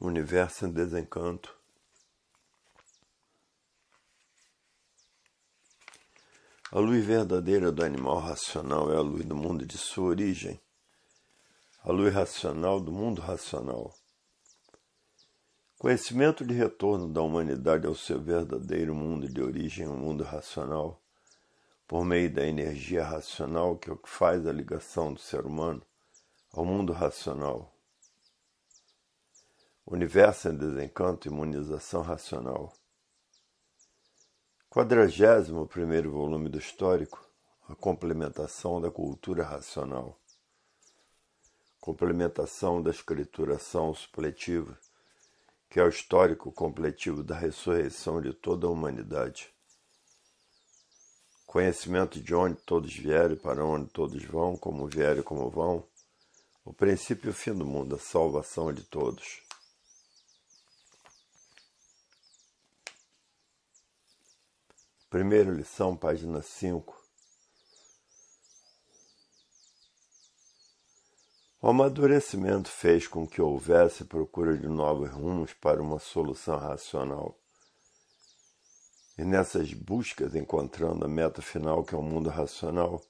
universo em desencanto. A luz verdadeira do animal racional é a luz do mundo de sua origem, a luz racional do mundo racional. Conhecimento de retorno da humanidade ao seu verdadeiro mundo de origem, o mundo racional, por meio da energia racional, que é o que faz a ligação do ser humano ao mundo racional. Universo em Desencanto, Imunização Racional. 41 volume do Histórico, a complementação da cultura racional. Complementação da escrituração supletiva, que é o histórico completivo da ressurreição de toda a humanidade. Conhecimento de onde todos vieram e para onde todos vão, como vieram e como vão, o princípio e o fim do mundo, a salvação de todos. Primeira lição, página 5. O amadurecimento fez com que houvesse procura de novos rumos para uma solução racional. E nessas buscas, encontrando a meta final, que é o mundo racional,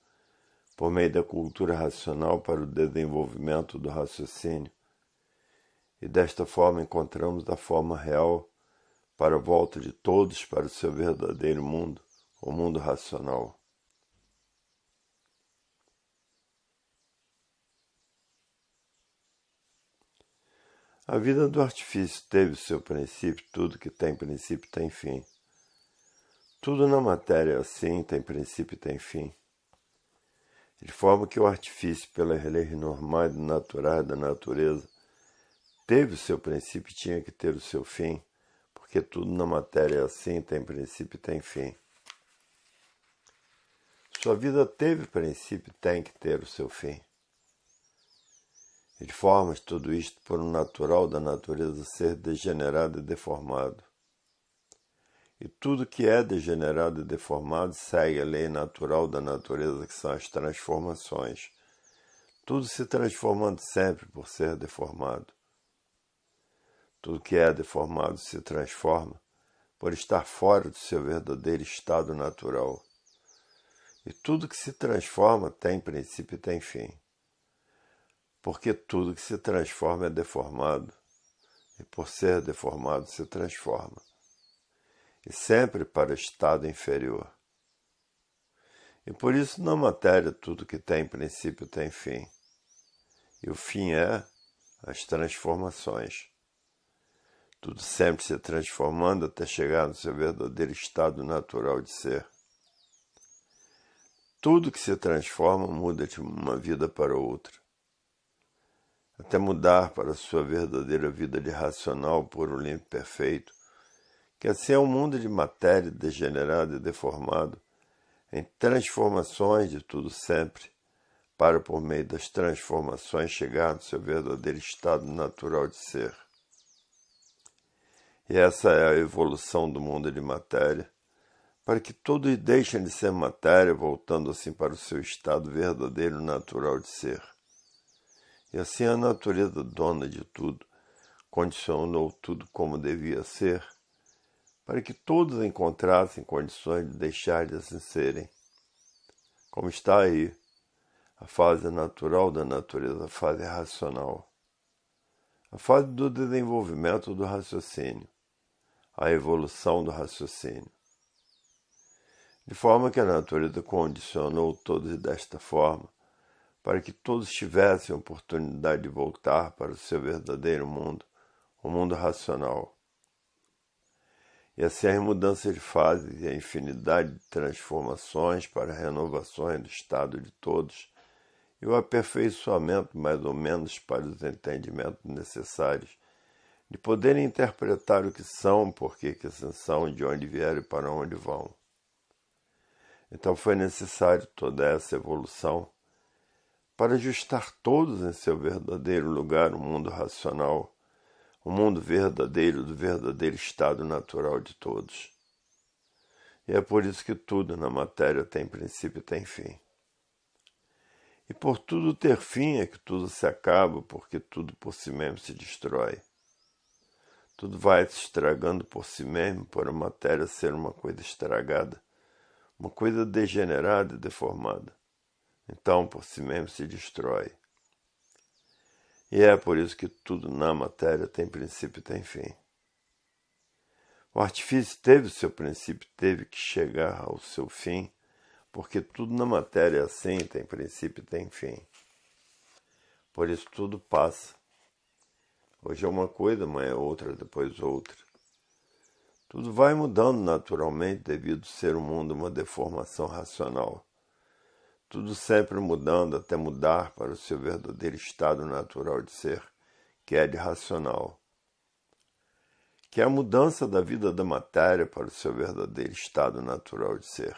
por meio da cultura racional para o desenvolvimento do raciocínio. E desta forma encontramos a forma real para a volta de todos para o seu verdadeiro mundo, o mundo racional. A vida do artifício teve seu princípio, tudo que tem princípio tem fim. Tudo na matéria é assim tem princípio e tem fim. De forma que o artifício, pelas leis normais e natural da natureza, teve o seu princípio e tinha que ter o seu fim porque tudo na matéria é assim, tem princípio e tem fim. Sua vida teve princípio e tem que ter o seu fim. E formas tudo isto por um natural da natureza ser degenerado e deformado. E tudo que é degenerado e deformado segue a lei natural da natureza, que são as transformações. Tudo se transformando sempre por ser deformado. Tudo que é deformado se transforma por estar fora do seu verdadeiro estado natural. E tudo que se transforma tem princípio e tem fim. Porque tudo que se transforma é deformado, e por ser deformado se transforma, e sempre para o estado inferior. E por isso, na matéria, tudo que tem princípio tem fim. E o fim é as transformações tudo sempre se transformando até chegar no seu verdadeiro estado natural de ser. Tudo que se transforma muda de uma vida para outra, até mudar para a sua verdadeira vida de racional por um limpo perfeito, que assim é um mundo de matéria degenerada e deformado, em transformações de tudo sempre, para por meio das transformações chegar no seu verdadeiro estado natural de ser. E essa é a evolução do mundo de matéria, para que todos deixem de ser matéria, voltando assim para o seu estado verdadeiro natural de ser. E assim a natureza dona de tudo condicionou tudo como devia ser, para que todos encontrassem condições de deixar de assim serem. Como está aí a fase natural da natureza, a fase racional, a fase do desenvolvimento do raciocínio a evolução do raciocínio. De forma que a natureza condicionou todos desta forma, para que todos tivessem a oportunidade de voltar para o seu verdadeiro mundo, o mundo racional. E assim as mudanças de fases e a infinidade de transformações para renovações do estado de todos, e o aperfeiçoamento mais ou menos para os entendimentos necessários de poderem interpretar o que são, por que são, de onde vieram e para onde vão. Então foi necessário toda essa evolução para ajustar todos em seu verdadeiro lugar, o um mundo racional, o um mundo verdadeiro do verdadeiro estado natural de todos. E é por isso que tudo na matéria tem princípio e tem fim. E por tudo ter fim é que tudo se acaba, porque tudo por si mesmo se destrói. Tudo vai se estragando por si mesmo, por a matéria ser uma coisa estragada, uma coisa degenerada e deformada. Então, por si mesmo, se destrói. E é por isso que tudo na matéria tem princípio e tem fim. O artifício teve o seu princípio, teve que chegar ao seu fim, porque tudo na matéria é assim, tem princípio e tem fim. Por isso tudo passa, Hoje é uma coisa, amanhã é outra, depois outra. Tudo vai mudando naturalmente devido ao ser mundo uma deformação racional. Tudo sempre mudando até mudar para o seu verdadeiro estado natural de ser, que é de racional. Que é a mudança da vida da matéria para o seu verdadeiro estado natural de ser.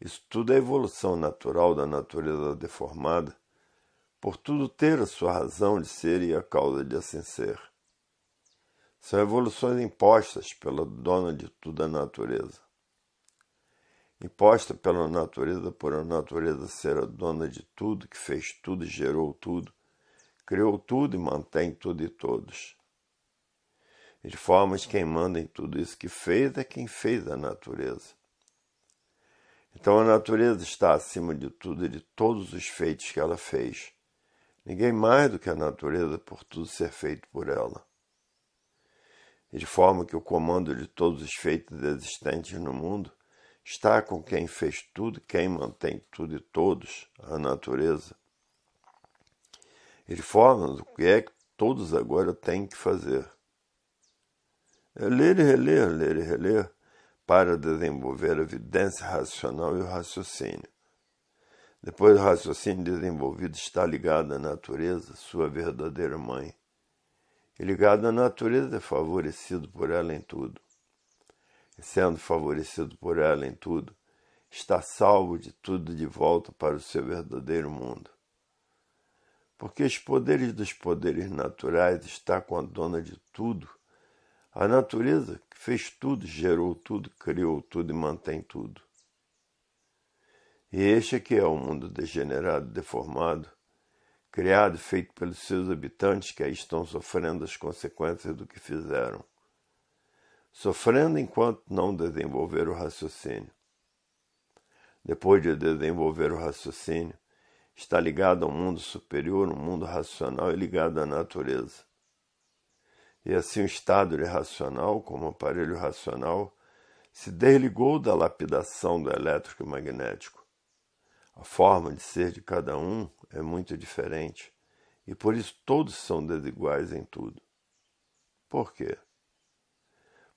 Isso tudo é evolução natural da natureza deformada por tudo ter a sua razão de ser e a causa de assim ser. São evoluções impostas pela dona de tudo a natureza. Imposta pela natureza por a natureza ser a dona de tudo, que fez tudo e gerou tudo, criou tudo e mantém tudo e todos. E de formas quem manda em tudo isso que fez é quem fez a natureza. Então a natureza está acima de tudo e de todos os feitos que ela fez ninguém mais do que a natureza por tudo ser feito por ela. E de forma que o comando de todos os feitos existentes no mundo está com quem fez tudo, quem mantém tudo e todos, a natureza. E de forma o que é que todos agora têm que fazer. É ler e reler, ler e reler, para desenvolver a evidência racional e o raciocínio. Depois, o raciocínio desenvolvido está ligado à natureza, sua verdadeira mãe. E ligado à natureza é favorecido por ela em tudo. E sendo favorecido por ela em tudo, está salvo de tudo de volta para o seu verdadeiro mundo. Porque os poderes dos poderes naturais está com a dona de tudo, a natureza que fez tudo, gerou tudo, criou tudo e mantém tudo. E este que é o mundo degenerado, deformado, criado e feito pelos seus habitantes que aí estão sofrendo as consequências do que fizeram, sofrendo enquanto não desenvolver o raciocínio. Depois de desenvolver o raciocínio, está ligado ao mundo superior, ao mundo racional e ligado à natureza. E assim o estado irracional, como aparelho racional, se desligou da lapidação do elétrico magnético a forma de ser de cada um é muito diferente e por isso todos são desiguais em tudo. Por quê?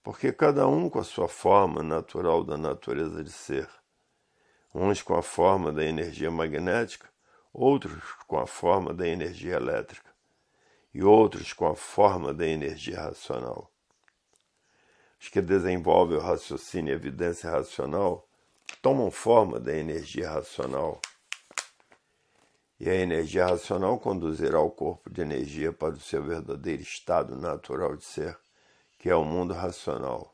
Porque cada um com a sua forma natural da natureza de ser, uns com a forma da energia magnética, outros com a forma da energia elétrica e outros com a forma da energia racional. Os que desenvolvem o raciocínio e a evidência racional tomam forma da energia racional. E a energia racional conduzirá o corpo de energia para o seu verdadeiro estado natural de ser, que é o mundo racional.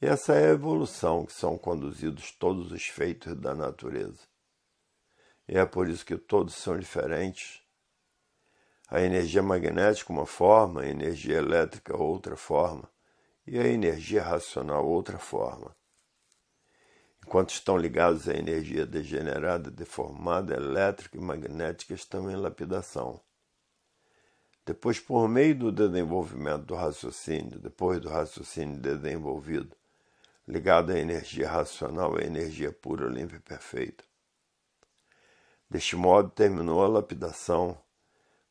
E essa é a evolução que são conduzidos todos os feitos da natureza. E é por isso que todos são diferentes. A energia magnética, uma forma, a energia elétrica, outra forma, e a energia racional, outra forma. Enquanto estão ligados à energia degenerada, deformada, elétrica e magnética, estão em lapidação. Depois, por meio do desenvolvimento do raciocínio, depois do raciocínio desenvolvido, ligado à energia racional, à energia pura, limpa e perfeita. Deste modo, terminou a lapidação,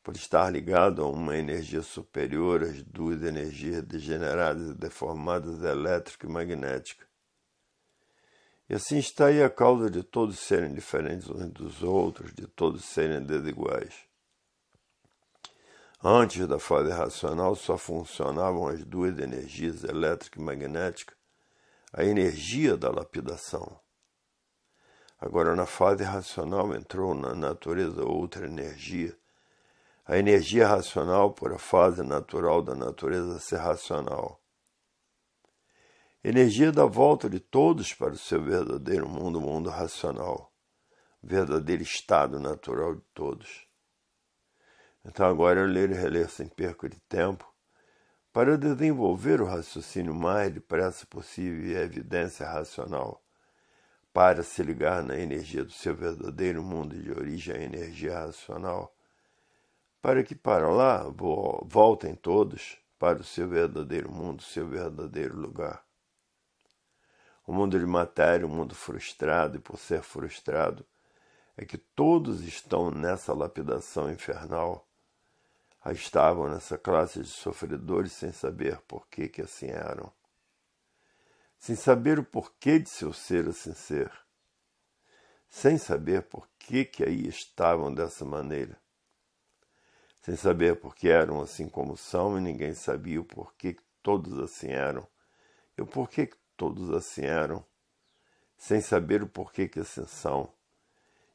por estar ligado a uma energia superior às duas energias degeneradas e deformadas elétrica e magnética e assim está aí a causa de todos serem diferentes uns dos outros, de todos serem desiguais. Antes da fase racional só funcionavam as duas energias, elétrica e magnética, a energia da lapidação. Agora, na fase racional entrou na natureza outra energia, a energia racional por a fase natural da natureza ser racional. Energia da volta de todos para o seu verdadeiro mundo, mundo racional, verdadeiro estado natural de todos. Então agora eu leio e reler sem perco de tempo para desenvolver o raciocínio mais depressa possível e a evidência racional, para se ligar na energia do seu verdadeiro mundo de origem à energia racional, para que para lá voltem todos para o seu verdadeiro mundo, seu verdadeiro lugar. O mundo de matéria, o mundo frustrado, e por ser frustrado, é que todos estão nessa lapidação infernal. Aí estavam nessa classe de sofredores sem saber por que, que assim eram. Sem saber o porquê de seu ser assim ser. Sem saber por que, que aí estavam dessa maneira sem saber por que eram assim como são, e ninguém sabia o porquê que todos assim eram, e o porquê que todos assim eram, sem saber o porquê que assim são,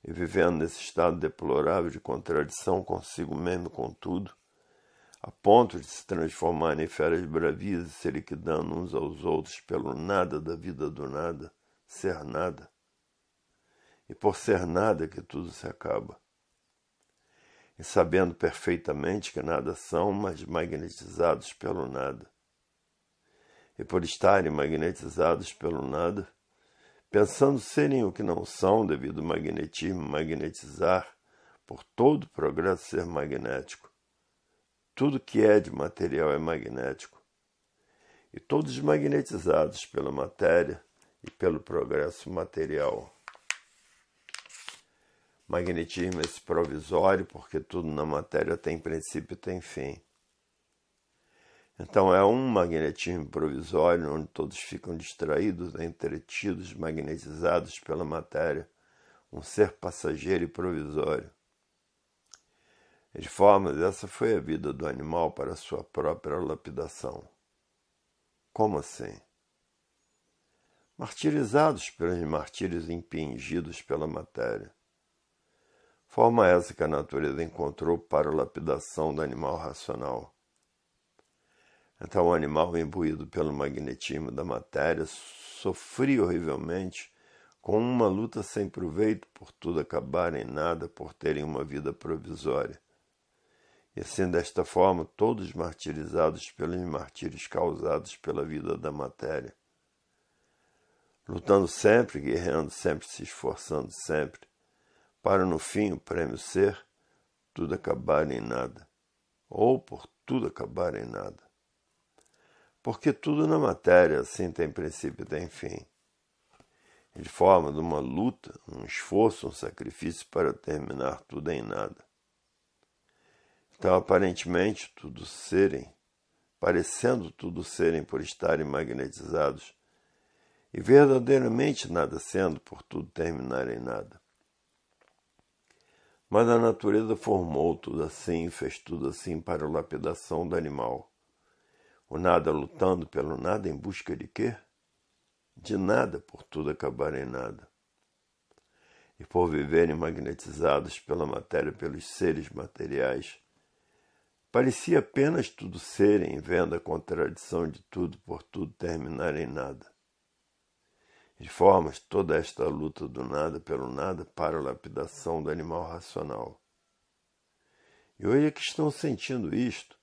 e vivendo nesse estado deplorável de contradição consigo mesmo com tudo, a ponto de se transformar em feras bravias e se liquidando uns aos outros pelo nada da vida do nada, ser nada. E por ser nada que tudo se acaba. E sabendo perfeitamente que nada são, mas magnetizados pelo nada e por estarem magnetizados pelo nada, pensando serem o que não são devido ao magnetismo magnetizar, por todo o progresso ser magnético. Tudo que é de material é magnético. E todos magnetizados pela matéria e pelo progresso material. Magnetismo é esse provisório, porque tudo na matéria tem princípio e tem fim. Então é um magnetismo provisório onde todos ficam distraídos, né, entretidos, magnetizados pela matéria, um ser passageiro e provisório. De forma, essa foi a vida do animal para sua própria lapidação. Como assim? Martirizados pelos martírios impingidos pela matéria. Forma essa que a natureza encontrou para a lapidação do animal racional então, o animal, imbuído pelo magnetismo da matéria, sofria horrivelmente com uma luta sem proveito por tudo acabar em nada, por terem uma vida provisória. E assim, desta forma, todos martirizados pelos martírios causados pela vida da matéria. Lutando sempre, guerreando sempre, se esforçando sempre, para no fim o prêmio ser tudo acabar em nada, ou por tudo acabar em nada porque tudo na matéria assim tem princípio e tem fim. De forma de uma luta, um esforço, um sacrifício para terminar tudo em nada. Então, aparentemente, tudo serem, parecendo tudo serem por estarem magnetizados, e verdadeiramente nada sendo por tudo terminar em nada. Mas a natureza formou tudo assim, fez tudo assim para a lapidação do animal o nada lutando pelo nada em busca de quê? De nada por tudo acabar em nada. E por viverem magnetizados pela matéria, pelos seres materiais, parecia apenas tudo serem, vendo a contradição de tudo por tudo terminar em nada. De formas, toda esta luta do nada pelo nada para a lapidação do animal racional. E hoje é que estão sentindo isto,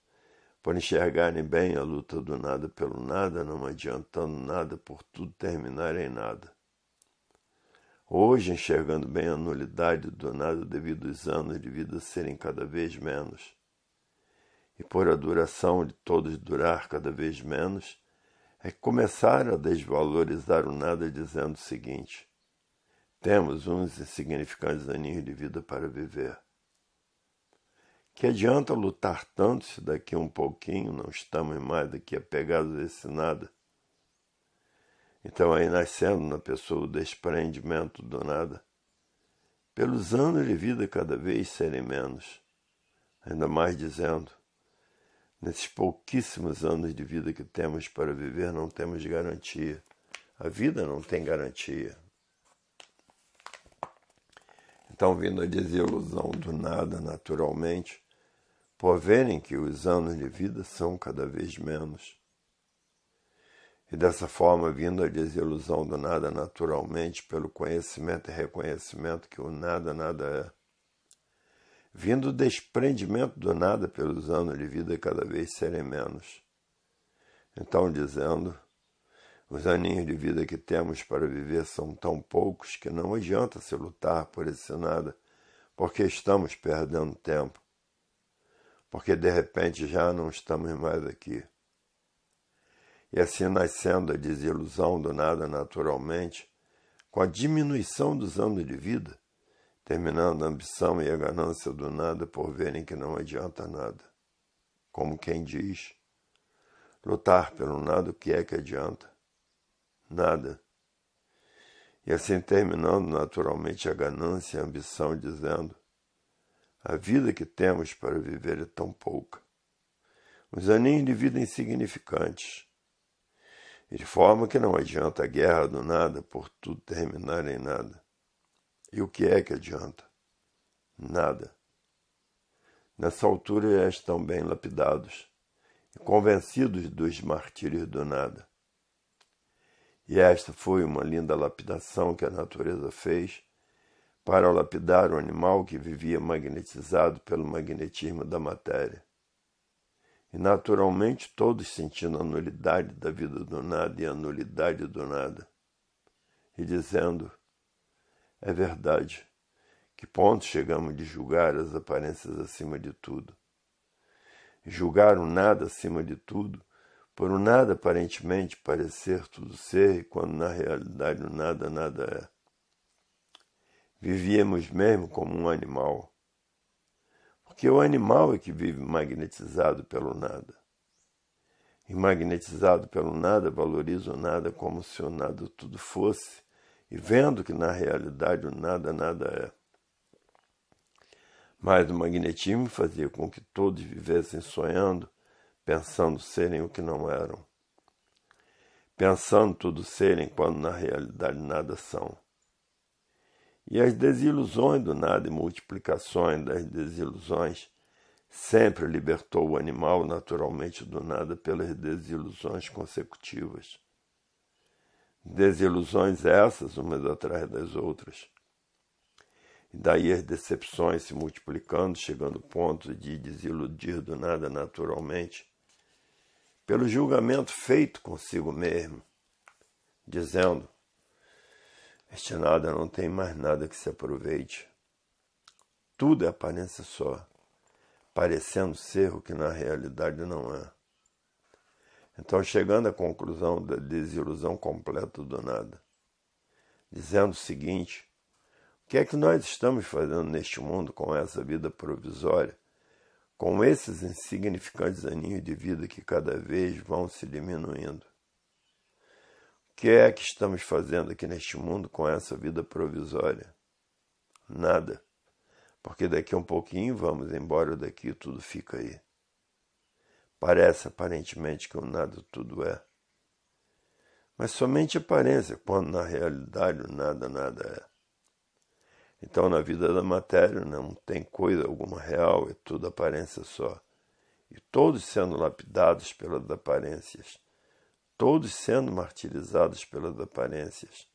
por enxergarem bem a luta do nada pelo nada, não adiantando nada por tudo terminar em nada. Hoje, enxergando bem a nulidade do nada devido aos anos de vida serem cada vez menos, e por a duração de todos durar cada vez menos, é começar a desvalorizar o nada dizendo o seguinte: temos uns insignificantes aninhos de vida para viver. Que adianta lutar tanto se daqui um pouquinho não estamos mais daqui apegados a esse nada? Então aí nascendo na pessoa o desprendimento do nada. Pelos anos de vida cada vez serem menos. Ainda mais dizendo, nesses pouquíssimos anos de vida que temos para viver, não temos garantia. A vida não tem garantia. Então, vindo a desilusão do nada naturalmente, por verem que os anos de vida são cada vez menos. E dessa forma, vindo a desilusão do nada naturalmente pelo conhecimento e reconhecimento que o nada nada é. Vindo o desprendimento do nada pelos anos de vida cada vez serem menos. Então, dizendo, os aninhos de vida que temos para viver são tão poucos que não adianta se lutar por esse nada, porque estamos perdendo tempo porque de repente já não estamos mais aqui. E assim nascendo a desilusão do nada naturalmente, com a diminuição dos anos de vida, terminando a ambição e a ganância do nada por verem que não adianta nada. Como quem diz, lutar pelo nada o que é que adianta? Nada. E assim terminando naturalmente a ganância e a ambição, dizendo: a vida que temos para viver é tão pouca. Os aninhos de vida insignificantes. E de forma que não adianta a guerra do nada por tudo terminar em nada. E o que é que adianta? Nada. Nessa altura já estão bem lapidados e convencidos dos martírios do nada. E esta foi uma linda lapidação que a natureza fez para lapidar o animal que vivia magnetizado pelo magnetismo da matéria. E naturalmente todos sentindo a nulidade da vida do nada e a nulidade do nada, e dizendo: é verdade, que ponto chegamos de julgar as aparências acima de tudo? Julgar o nada acima de tudo, por o nada aparentemente parecer tudo ser, quando na realidade o nada nada é vivíamos mesmo como um animal. Porque o animal é que vive magnetizado pelo nada. E magnetizado pelo nada, valoriza o nada como se o nada tudo fosse, e vendo que na realidade o nada nada é. Mas o magnetismo fazia com que todos vivessem sonhando, pensando serem o que não eram. Pensando tudo serem quando na realidade nada são. E as desilusões do nada e multiplicações das desilusões sempre libertou o animal naturalmente do nada pelas desilusões consecutivas. Desilusões essas, umas atrás das outras. E daí as decepções se multiplicando, chegando ao ponto de desiludir do nada naturalmente, pelo julgamento feito consigo mesmo, dizendo: este nada não tem mais nada que se aproveite. Tudo é aparência só, parecendo ser o que na realidade não é. Então, chegando à conclusão da desilusão completa do nada, dizendo o seguinte: o que é que nós estamos fazendo neste mundo com essa vida provisória, com esses insignificantes aninhos de vida que cada vez vão se diminuindo? que é que estamos fazendo aqui neste mundo com essa vida provisória? Nada. Porque daqui a um pouquinho vamos embora daqui e tudo fica aí. Parece aparentemente que o nada tudo é. Mas somente aparência, quando na realidade o nada nada é. Então, na vida da matéria, não tem coisa alguma real, é tudo aparência só. E todos sendo lapidados pelas aparências todos sendo martirizados pelas aparências,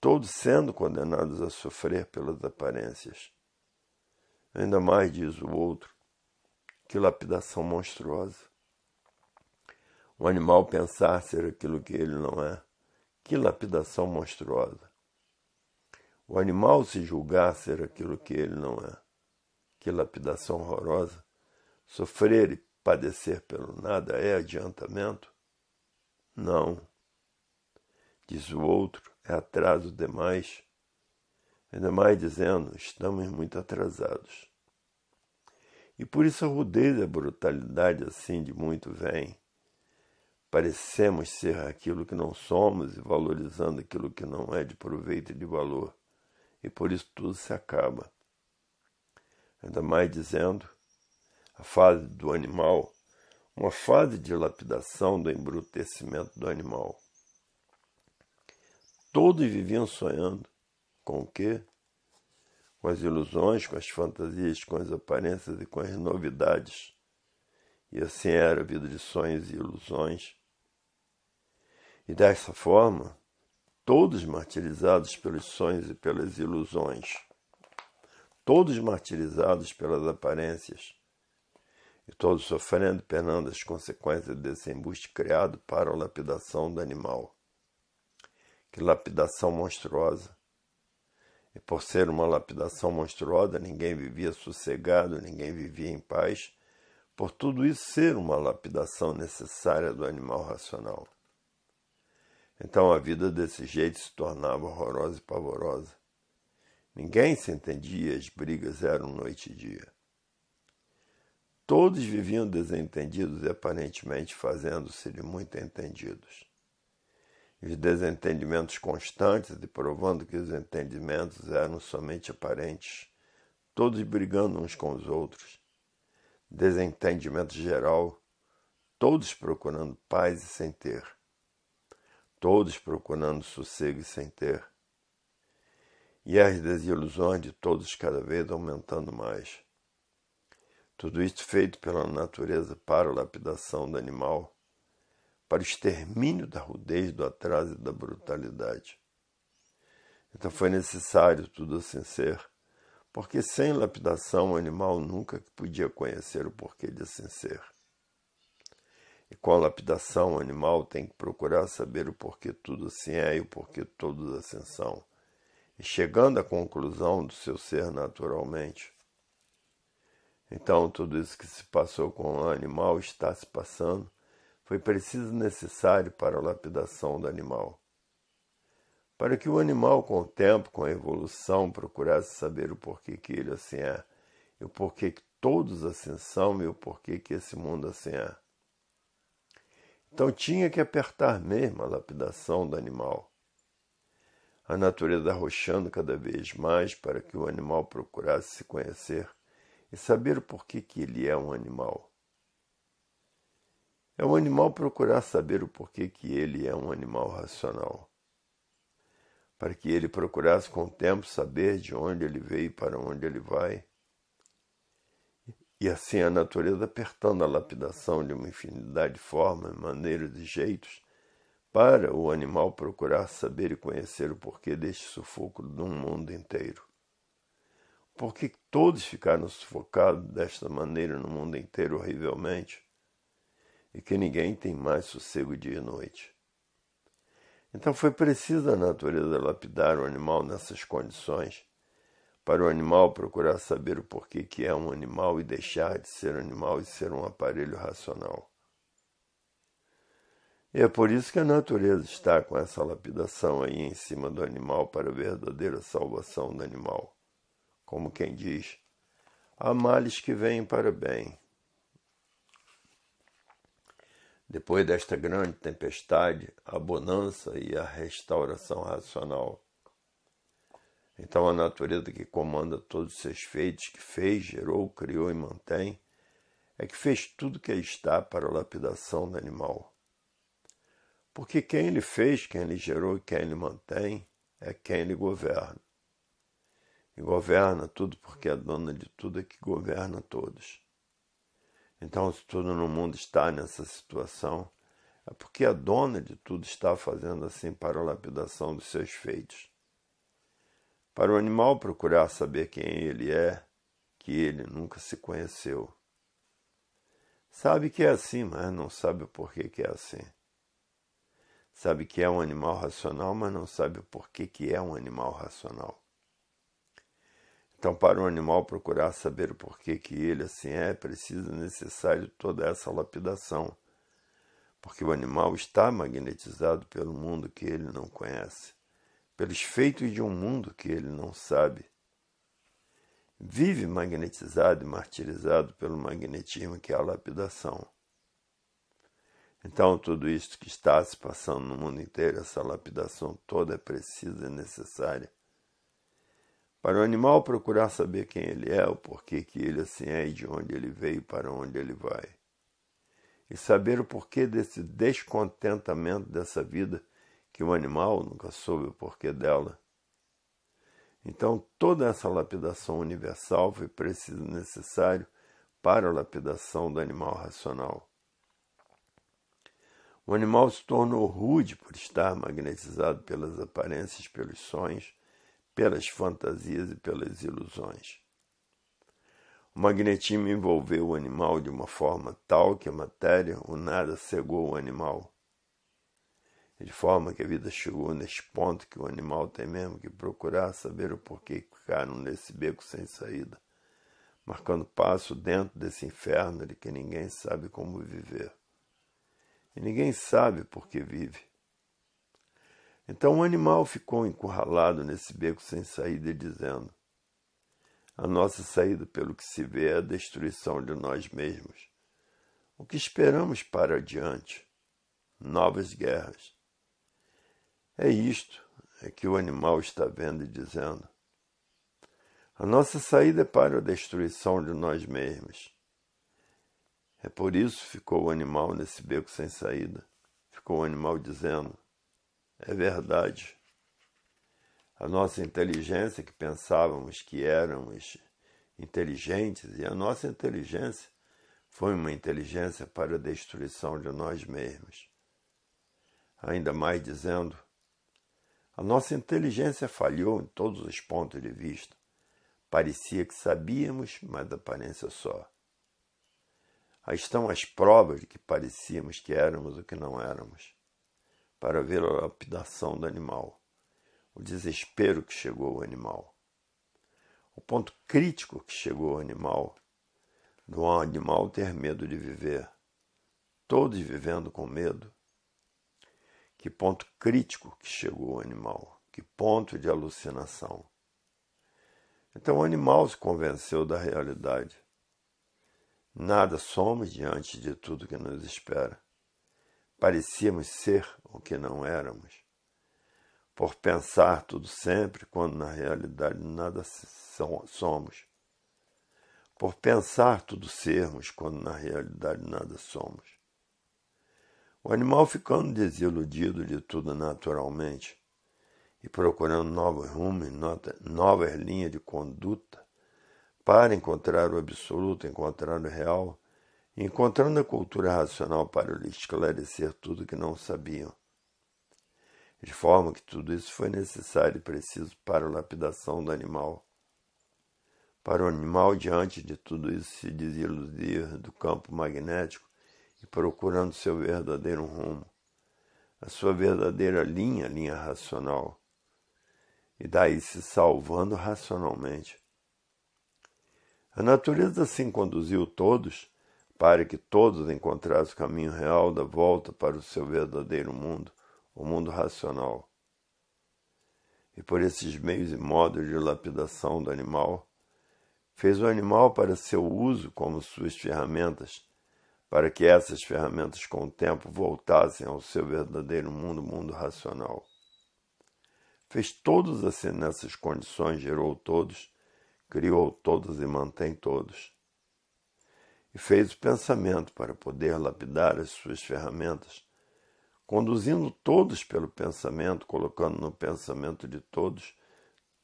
todos sendo condenados a sofrer pelas aparências. Ainda mais, diz o outro, que lapidação monstruosa. O animal pensar ser aquilo que ele não é. Que lapidação monstruosa. O animal se julgar ser aquilo que ele não é. Que lapidação horrorosa. Sofrer e padecer pelo nada é adiantamento não. Diz o outro, é atraso demais. Ainda mais dizendo, estamos muito atrasados. E por isso a rudeza e a brutalidade assim de muito vem. Parecemos ser aquilo que não somos e valorizando aquilo que não é de proveito e de valor. E por isso tudo se acaba. Ainda mais dizendo, a fase do animal uma fase de lapidação do embrutecimento do animal. Todos viviam sonhando com o quê? Com as ilusões, com as fantasias, com as aparências e com as novidades. E assim era a vida de sonhos e ilusões. E dessa forma, todos martirizados pelos sonhos e pelas ilusões, todos martirizados pelas aparências e todos sofrendo penando as consequências desse embuste criado para a lapidação do animal. Que lapidação monstruosa! E por ser uma lapidação monstruosa, ninguém vivia sossegado, ninguém vivia em paz, por tudo isso ser uma lapidação necessária do animal racional. Então a vida desse jeito se tornava horrorosa e pavorosa. Ninguém se entendia, as brigas eram noite e dia todos viviam desentendidos e aparentemente fazendo-se de muito entendidos. os desentendimentos constantes e provando que os entendimentos eram somente aparentes, todos brigando uns com os outros. Desentendimento geral, todos procurando paz e sem ter, todos procurando sossego e sem ter. E as desilusões de todos cada vez aumentando mais tudo isto feito pela natureza para a lapidação do animal, para o extermínio da rudez, do atraso e da brutalidade. Então foi necessário tudo assim ser, porque sem lapidação o animal nunca podia conhecer o porquê de assim ser. E com a lapidação o animal tem que procurar saber o porquê tudo assim é e o porquê todos assim são, e chegando à conclusão do seu ser naturalmente, então, tudo isso que se passou com o animal está se passando, foi preciso necessário para a lapidação do animal. Para que o animal, com o tempo, com a evolução, procurasse saber o porquê que ele assim é, e o porquê que todos assim são, e o porquê que esse mundo assim é. Então tinha que apertar mesmo a lapidação do animal. A natureza arrochando cada vez mais para que o animal procurasse se conhecer e saber o porquê que ele é um animal. É um animal procurar saber o porquê que ele é um animal racional. Para que ele procurasse com o tempo saber de onde ele veio e para onde ele vai. E assim a natureza apertando a lapidação de uma infinidade de formas, maneiras e jeitos, para o animal procurar saber e conhecer o porquê deste sufoco de um mundo inteiro. Por que todos ficaram sufocados desta maneira no mundo inteiro horrivelmente? E que ninguém tem mais sossego dia e noite. Então foi preciso a natureza lapidar o animal nessas condições, para o animal procurar saber o porquê que é um animal e deixar de ser animal e ser um aparelho racional. E é por isso que a natureza está com essa lapidação aí em cima do animal para a verdadeira salvação do animal como quem diz, há males que vêm para bem. Depois desta grande tempestade, a bonança e a restauração racional. Então a natureza que comanda todos os seus feitos, que fez, gerou, criou e mantém, é que fez tudo que está para a lapidação do animal. Porque quem ele fez, quem ele gerou e quem ele mantém, é quem ele governa governa tudo, porque a dona de tudo é que governa todos. Então, se tudo no mundo está nessa situação, é porque a dona de tudo está fazendo assim para a lapidação dos seus feitos. Para o animal procurar saber quem ele é, que ele nunca se conheceu. Sabe que é assim, mas não sabe o porquê que é assim. Sabe que é um animal racional, mas não sabe o porquê que é um animal racional. Então, para o animal procurar saber o porquê que ele assim é, precisa necessária necessário toda essa lapidação, porque o animal está magnetizado pelo mundo que ele não conhece, pelos feitos de um mundo que ele não sabe. Vive magnetizado e martirizado pelo magnetismo que é a lapidação. Então, tudo isto que está se passando no mundo inteiro, essa lapidação toda é precisa e necessária para o animal procurar saber quem ele é, o porquê que ele assim é e de onde ele veio e para onde ele vai. E saber o porquê desse descontentamento dessa vida que o animal nunca soube o porquê dela. Então, toda essa lapidação universal foi preciso necessário para a lapidação do animal racional. O animal se tornou rude por estar magnetizado pelas aparências, pelos sonhos, pelas fantasias e pelas ilusões. O magnetismo envolveu o animal de uma forma tal que a matéria, o nada, cegou o animal, é de forma que a vida chegou nesse ponto que o animal tem mesmo que procurar saber o porquê ficaram nesse beco sem saída, marcando passo dentro desse inferno de que ninguém sabe como viver. E ninguém sabe por que vive. Então o animal ficou encurralado nesse beco sem saída, dizendo: A nossa saída, pelo que se vê, é a destruição de nós mesmos. O que esperamos para adiante? Novas guerras. É isto é que o animal está vendo e dizendo. A nossa saída é para a destruição de nós mesmos. É por isso ficou o animal nesse beco sem saída. Ficou o animal dizendo: é verdade. A nossa inteligência, que pensávamos que éramos inteligentes, e a nossa inteligência foi uma inteligência para a destruição de nós mesmos. Ainda mais dizendo, a nossa inteligência falhou em todos os pontos de vista. Parecia que sabíamos, mas da aparência só. Aí estão as provas de que parecíamos que éramos o que não éramos para ver a lapidação do animal, o desespero que chegou ao animal, o ponto crítico que chegou ao animal, do animal ter medo de viver, todos vivendo com medo. Que ponto crítico que chegou o animal, que ponto de alucinação. Então o animal se convenceu da realidade. Nada somos diante de tudo que nos espera parecíamos ser o que não éramos, por pensar tudo sempre quando na realidade nada somos, por pensar tudo sermos quando na realidade nada somos. O animal ficando desiludido de tudo naturalmente e procurando novos rumos, novas linhas de conduta para encontrar o absoluto, encontrar o real, encontrando a cultura racional para lhe esclarecer tudo que não sabiam. De forma que tudo isso foi necessário e preciso para a lapidação do animal. Para o animal, diante de tudo isso, se desiludir do campo magnético e procurando seu verdadeiro rumo, a sua verdadeira linha, linha racional, e daí se salvando racionalmente. A natureza assim conduziu todos para que todos encontrassem o caminho real da volta para o seu verdadeiro mundo, o mundo racional. E por esses meios e modos de lapidação do animal, fez o animal para seu uso como suas ferramentas, para que essas ferramentas com o tempo voltassem ao seu verdadeiro mundo, mundo racional. Fez todos assim nessas condições, gerou todos, criou todos e mantém todos e fez o pensamento para poder lapidar as suas ferramentas, conduzindo todos pelo pensamento, colocando no pensamento de todos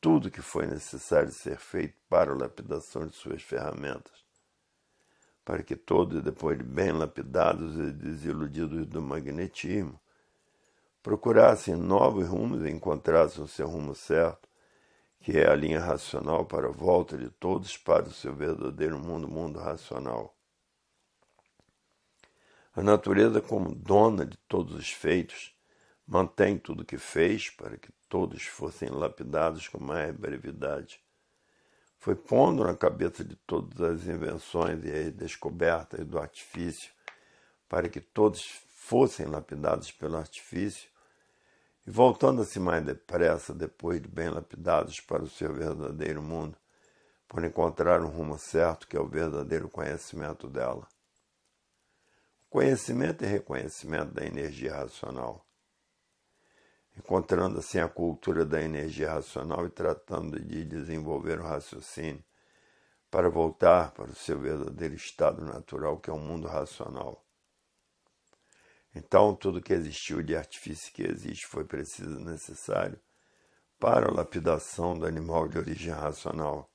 tudo que foi necessário ser feito para a lapidação de suas ferramentas, para que todos, depois de bem lapidados e desiludidos do magnetismo, procurassem novos rumos e encontrassem o seu rumo certo, que é a linha racional para a volta de todos para o seu verdadeiro mundo, mundo racional. A natureza, como dona de todos os feitos, mantém tudo o que fez para que todos fossem lapidados com mais brevidade. Foi pondo na cabeça de todas as invenções e as descobertas do artifício para que todos fossem lapidados pelo artifício e voltando-se mais depressa depois de bem lapidados para o seu verdadeiro mundo, por encontrar um rumo certo que é o verdadeiro conhecimento dela conhecimento e reconhecimento da energia racional, encontrando assim a cultura da energia racional e tratando de desenvolver o raciocínio para voltar para o seu verdadeiro estado natural, que é o um mundo racional. Então, tudo que existiu de artifício que existe foi preciso necessário para a lapidação do animal de origem racional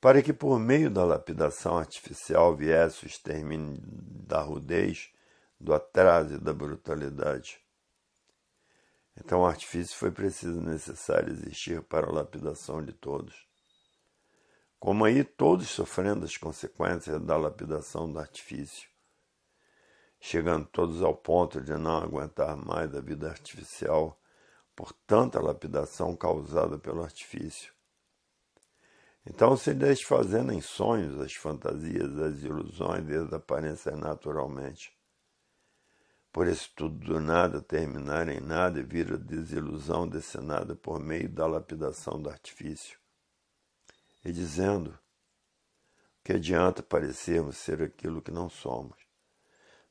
para que por meio da lapidação artificial viesse o extermínio da rudez, do atraso e da brutalidade. Então o artifício foi preciso e necessário existir para a lapidação de todos. Como aí todos sofrendo as consequências da lapidação do artifício, chegando todos ao ponto de não aguentar mais a vida artificial por tanta lapidação causada pelo artifício então se desfazendo em sonhos as fantasias, as ilusões desde aparência naturalmente. Por esse tudo do nada terminar em nada e vir a desilusão desse nada por meio da lapidação do artifício. E dizendo, que adianta parecermos ser aquilo que não somos?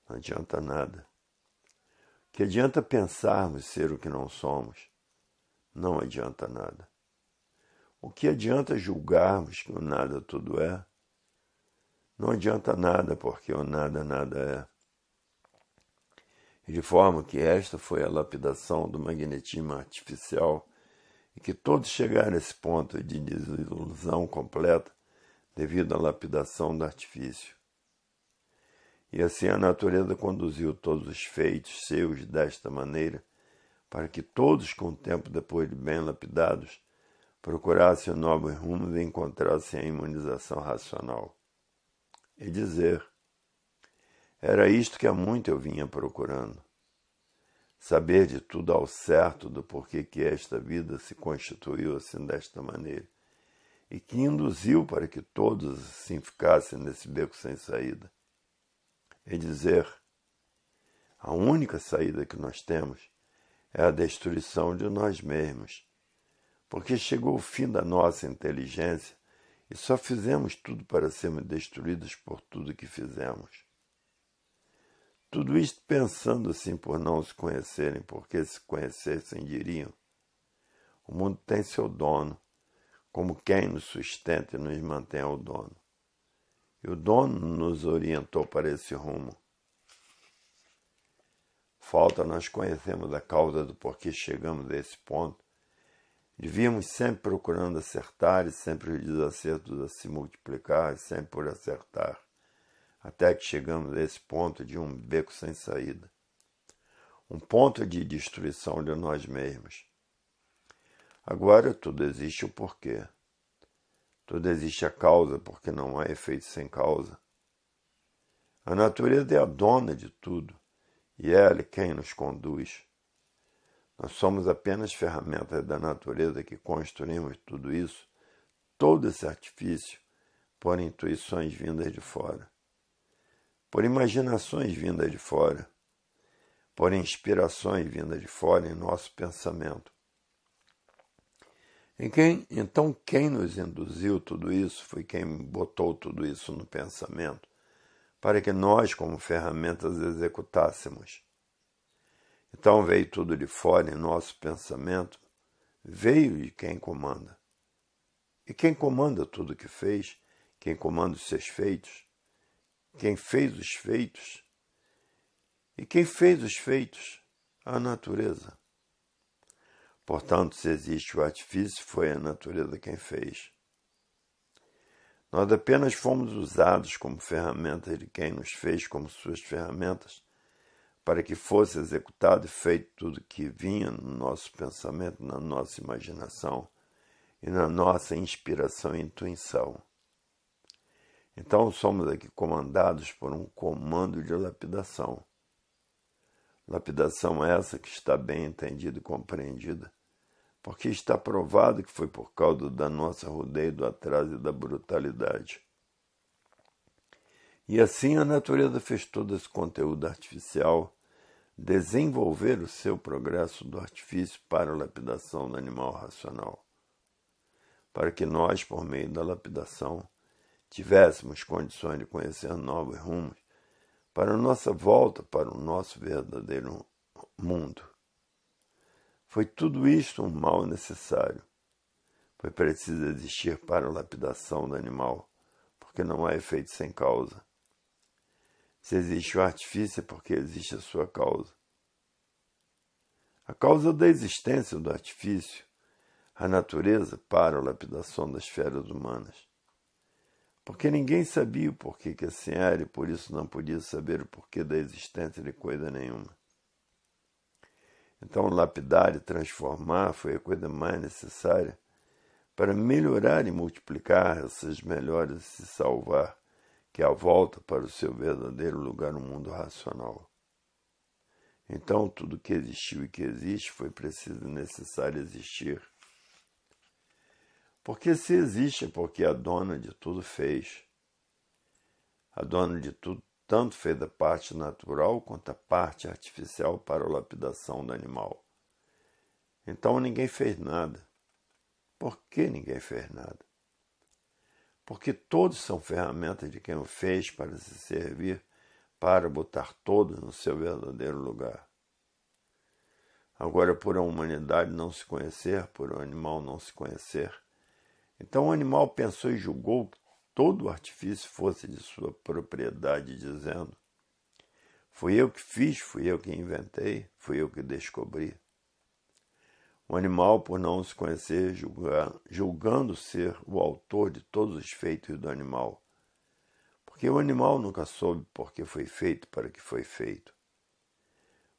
Não adianta nada. Que adianta pensarmos ser o que não somos? Não adianta nada. O que adianta julgarmos que o nada tudo é? Não adianta nada, porque o nada nada é. E de forma que esta foi a lapidação do magnetismo artificial e que todos chegaram a esse ponto de desilusão completa devido à lapidação do artifício. E assim a natureza conduziu todos os feitos seus desta maneira, para que todos, com o tempo depois de bem lapidados, procurasse o nobre rumo e encontrasse a imunização racional. E dizer: Era isto que há muito eu vinha procurando. Saber de tudo ao certo do porquê que esta vida se constituiu assim desta maneira e que induziu para que todos se assim ficassem nesse beco sem saída. E dizer: a única saída que nós temos é a destruição de nós mesmos porque chegou o fim da nossa inteligência e só fizemos tudo para sermos destruídos por tudo que fizemos. Tudo isto pensando assim por não se conhecerem, porque se conhecessem diriam: O mundo tem seu dono, como quem nos sustenta e nos mantém ao dono. E o dono nos orientou para esse rumo. Falta nós conhecermos a causa do porquê chegamos a esse ponto Devíamos sempre procurando acertar e sempre os desacertos a se multiplicar e sempre por acertar, até que chegamos a esse ponto de um beco sem saída, um ponto de destruição de nós mesmos. Agora tudo existe o porquê. Tudo existe a causa, porque não há efeito sem causa. A natureza é a dona de tudo e é ela é quem nos conduz. Nós somos apenas ferramentas da natureza que construímos tudo isso, todo esse artifício, por intuições vindas de fora, por imaginações vindas de fora, por inspirações vindas de fora em nosso pensamento. E quem, então, quem nos induziu tudo isso foi quem botou tudo isso no pensamento, para que nós, como ferramentas, executássemos então veio tudo de fora em nosso pensamento, veio de quem comanda. E quem comanda tudo o que fez, quem comanda os seus feitos, quem fez os feitos, e quem fez os feitos, a natureza. Portanto, se existe o artifício, foi a natureza quem fez. Nós apenas fomos usados como ferramentas de quem nos fez como suas ferramentas para que fosse executado e feito tudo que vinha no nosso pensamento, na nossa imaginação e na nossa inspiração e intuição. Então somos aqui comandados por um comando de lapidação. Lapidação essa que está bem entendida e compreendida, porque está provado que foi por causa da nossa rodeio, do atraso e da brutalidade. E assim a natureza fez todo esse conteúdo artificial desenvolver o seu progresso do artifício para a lapidação do animal racional, para que nós, por meio da lapidação, tivéssemos condições de conhecer novos rumos para a nossa volta para o nosso verdadeiro mundo. Foi tudo isto um mal necessário. Foi preciso existir para a lapidação do animal, porque não há efeito sem causa. Se existe o artifício, é porque existe a sua causa. A causa da existência do artifício, a natureza para a lapidação das feras humanas. Porque ninguém sabia o porquê que assim era e por isso não podia saber o porquê da existência de coisa nenhuma. Então, lapidar e transformar foi a coisa mais necessária para melhorar e multiplicar essas melhores e se salvar que a volta para o seu verdadeiro lugar no mundo racional. Então, tudo que existiu e que existe foi preciso e necessário existir. Porque se existe é porque a dona de tudo fez. A dona de tudo tanto fez a parte natural quanto a parte artificial para a lapidação do animal. Então ninguém fez nada. Por que ninguém fez nada? porque todos são ferramentas de quem o fez para se servir, para botar todos no seu verdadeiro lugar. Agora, por a humanidade não se conhecer, por o animal não se conhecer, então o animal pensou e julgou que todo o artifício fosse de sua propriedade, dizendo: Fui eu que fiz, fui eu que inventei, fui eu que descobri. O animal, por não se conhecer, julgando ser o autor de todos os feitos do animal. Porque o animal nunca soube por que foi feito, para que foi feito.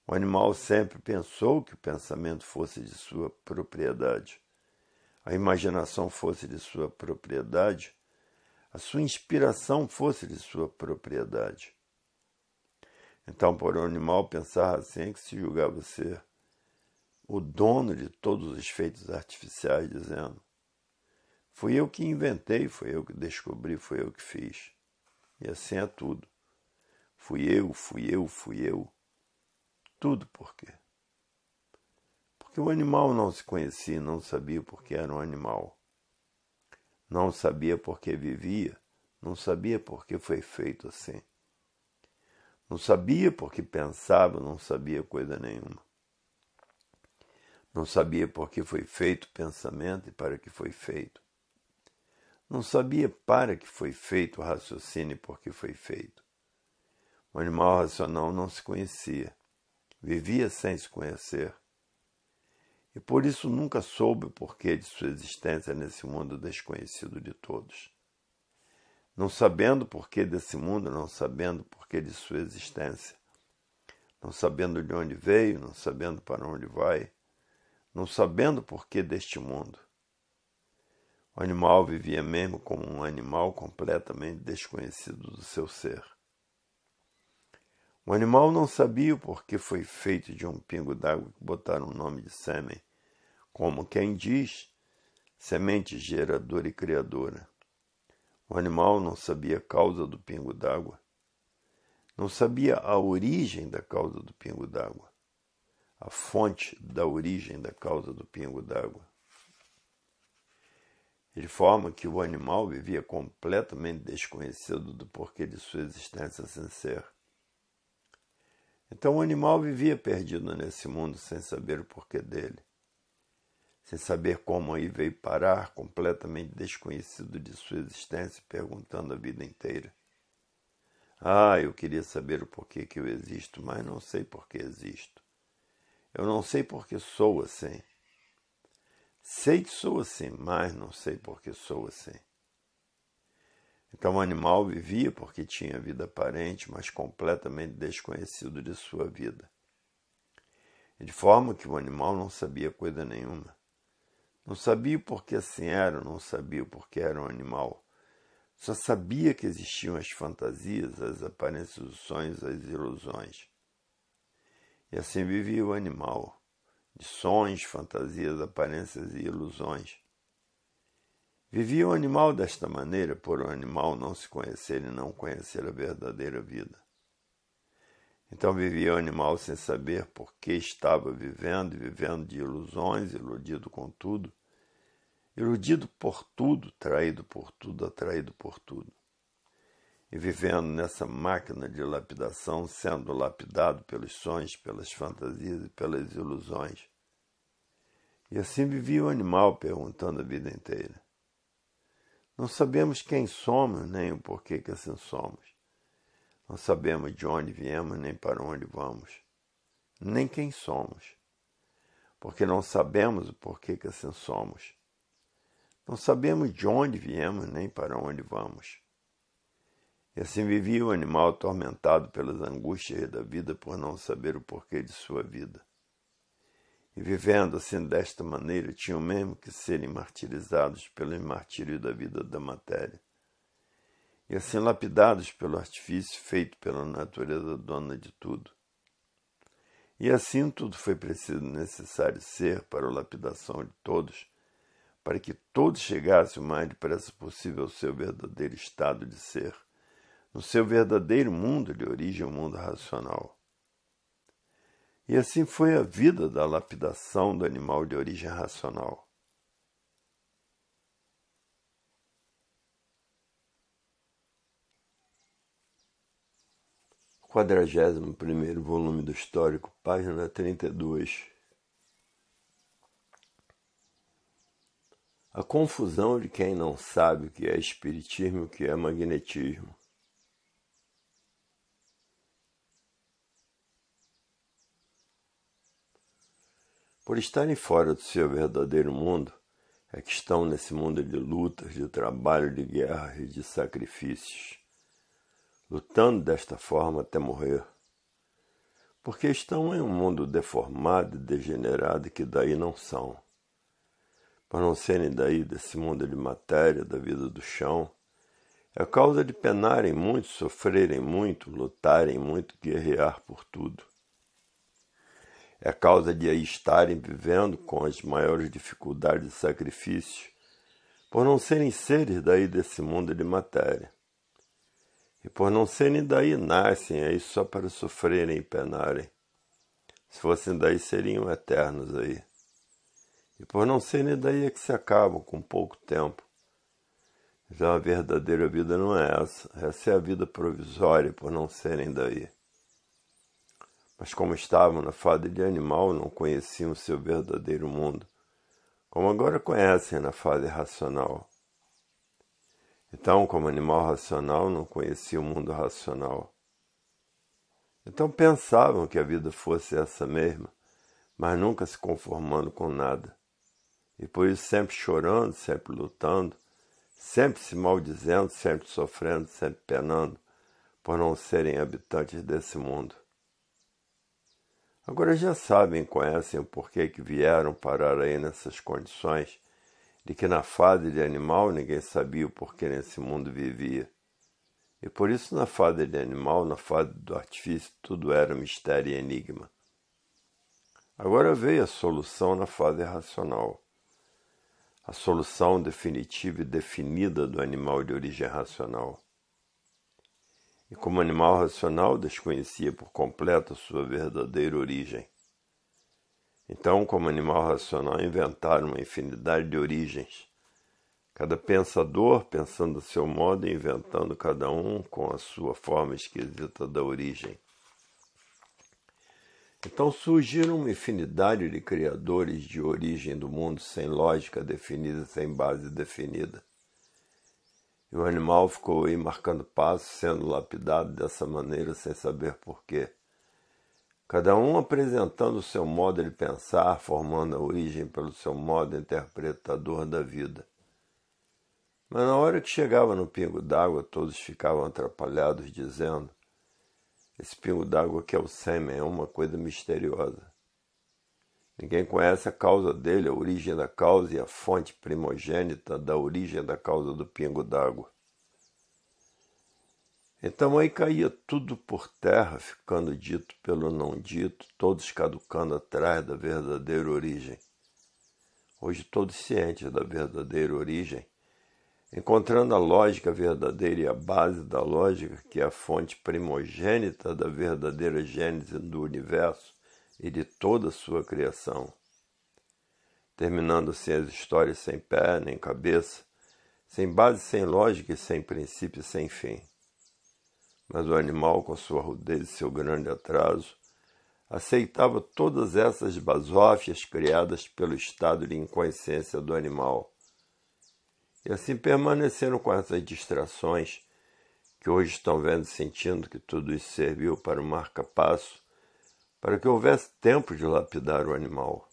O animal sempre pensou que o pensamento fosse de sua propriedade, a imaginação fosse de sua propriedade, a sua inspiração fosse de sua propriedade. Então, por um animal pensar assim é que se julgava ser o dono de todos os feitos artificiais, dizendo: Fui eu que inventei, fui eu que descobri, fui eu que fiz. E assim é tudo. Fui eu, fui eu, fui eu. Tudo por quê? Porque o animal não se conhecia, não sabia por que era um animal. Não sabia por que vivia, não sabia por que foi feito assim. Não sabia por que pensava, não sabia coisa nenhuma. Não sabia por que foi feito o pensamento e para que foi feito. Não sabia para que foi feito o raciocínio e por que foi feito. O animal racional não se conhecia, vivia sem se conhecer. E por isso nunca soube o porquê de sua existência nesse mundo desconhecido de todos. Não sabendo o porquê desse mundo, não sabendo o porquê de sua existência, não sabendo de onde veio, não sabendo para onde vai, não sabendo por que deste mundo. O animal vivia mesmo como um animal completamente desconhecido do seu ser. O animal não sabia o porquê foi feito de um pingo d'água que botaram o nome de sêmen, como quem diz, semente geradora e criadora. O animal não sabia a causa do pingo d'água. Não sabia a origem da causa do pingo d'água a fonte da origem da causa do pingo d'água. De forma que o animal vivia completamente desconhecido do porquê de sua existência sem ser. Então o animal vivia perdido nesse mundo sem saber o porquê dele, sem saber como aí veio parar, completamente desconhecido de sua existência, perguntando a vida inteira. Ah, eu queria saber o porquê que eu existo, mas não sei porquê existo. Eu não sei porque sou assim. Sei que sou assim, mas não sei porque sou assim. Então o animal vivia porque tinha vida aparente, mas completamente desconhecido de sua vida. De forma que o animal não sabia coisa nenhuma. Não sabia porque assim era, não sabia porque era um animal. Só sabia que existiam as fantasias, as aparências, os sonhos, as ilusões. E assim vivia o animal, de sonhos, fantasias, aparências e ilusões. Vivia o animal desta maneira, por o animal não se conhecer e não conhecer a verdadeira vida. Então vivia o animal sem saber por que estava vivendo, vivendo de ilusões, iludido com tudo, iludido por tudo, traído por tudo, atraído por tudo e vivendo nessa máquina de lapidação, sendo lapidado pelos sonhos, pelas fantasias e pelas ilusões. E assim vivia o animal perguntando a vida inteira. Não sabemos quem somos, nem o porquê que assim somos. Não sabemos de onde viemos, nem para onde vamos, nem quem somos, porque não sabemos o porquê que assim somos. Não sabemos de onde viemos, nem para onde vamos e assim vivia o animal atormentado pelas angústias da vida por não saber o porquê de sua vida. E vivendo assim desta maneira, tinham mesmo que serem martirizados pelo martírio da vida da matéria. E assim lapidados pelo artifício feito pela natureza dona de tudo. E assim tudo foi preciso necessário ser para a lapidação de todos, para que todos chegassem o mais depressa possível ao seu verdadeiro estado de ser o seu verdadeiro mundo lhe origem o um mundo racional. E assim foi a vida da lapidação do animal de origem racional. Quadragésimo primeiro volume do Histórico, página 32. A confusão de quem não sabe o que é espiritismo e o que é magnetismo. Por estarem fora do seu verdadeiro mundo, é que estão nesse mundo de lutas, de trabalho, de guerras e de sacrifícios, lutando desta forma até morrer. Porque estão em um mundo deformado e degenerado que daí não são. Por não serem daí desse mundo de matéria, da vida do chão, é causa de penarem muito, sofrerem muito, lutarem muito, guerrear por tudo. É causa de aí estarem vivendo com as maiores dificuldades e sacrifícios, por não serem seres daí desse mundo de matéria. E por não serem daí, nascem aí só para sofrerem e penarem. Se fossem daí, seriam eternos aí. E por não serem daí é que se acabam com pouco tempo. Já a verdadeira vida não é essa, essa é a vida provisória por não serem daí. Mas, como estavam na fada de animal, não conheciam seu verdadeiro mundo, como agora conhecem na fase racional. Então, como animal racional, não conhecia o mundo racional. Então pensavam que a vida fosse essa mesma, mas nunca se conformando com nada. E por isso sempre chorando, sempre lutando, sempre se maldizendo, sempre sofrendo, sempre penando, por não serem habitantes desse mundo. Agora já sabem, conhecem o porquê que vieram parar aí nessas condições, de que na fada de animal ninguém sabia o porquê nesse mundo vivia. E por isso na fada de animal, na fada do artifício, tudo era mistério e enigma. Agora veio a solução na fada racional. A solução definitiva e definida do animal de origem racional e, como animal racional, desconhecia por completo sua verdadeira origem. Então, como animal racional, inventaram uma infinidade de origens. Cada pensador pensando a seu modo e inventando cada um com a sua forma esquisita da origem. Então surgiram uma infinidade de criadores de origem do mundo sem lógica definida, sem base definida. E o animal ficou aí marcando passo, sendo lapidado dessa maneira sem saber porquê. Cada um apresentando o seu modo de pensar, formando a origem pelo seu modo interpretador da vida. Mas na hora que chegava no pingo d'água, todos ficavam atrapalhados, dizendo: Esse pingo d'água que é o sêmen é uma coisa misteriosa. Ninguém conhece a causa dele, a origem da causa e a fonte primogênita da origem da causa do pingo d'água. Então aí caía tudo por terra, ficando dito pelo não dito, todos caducando atrás da verdadeira origem. Hoje todos cientes da verdadeira origem, encontrando a lógica verdadeira e a base da lógica, que é a fonte primogênita da verdadeira gênese do universo, e de toda a sua criação. Terminando assim as histórias sem pé nem cabeça, sem base, sem lógica e sem princípio e sem fim. Mas o animal, com sua rudez e seu grande atraso, aceitava todas essas basófias criadas pelo estado de inconsciência do animal. E assim permaneceram com essas distrações, que hoje estão vendo e sentindo que tudo isso serviu para o marca-passo para que houvesse tempo de lapidar o animal.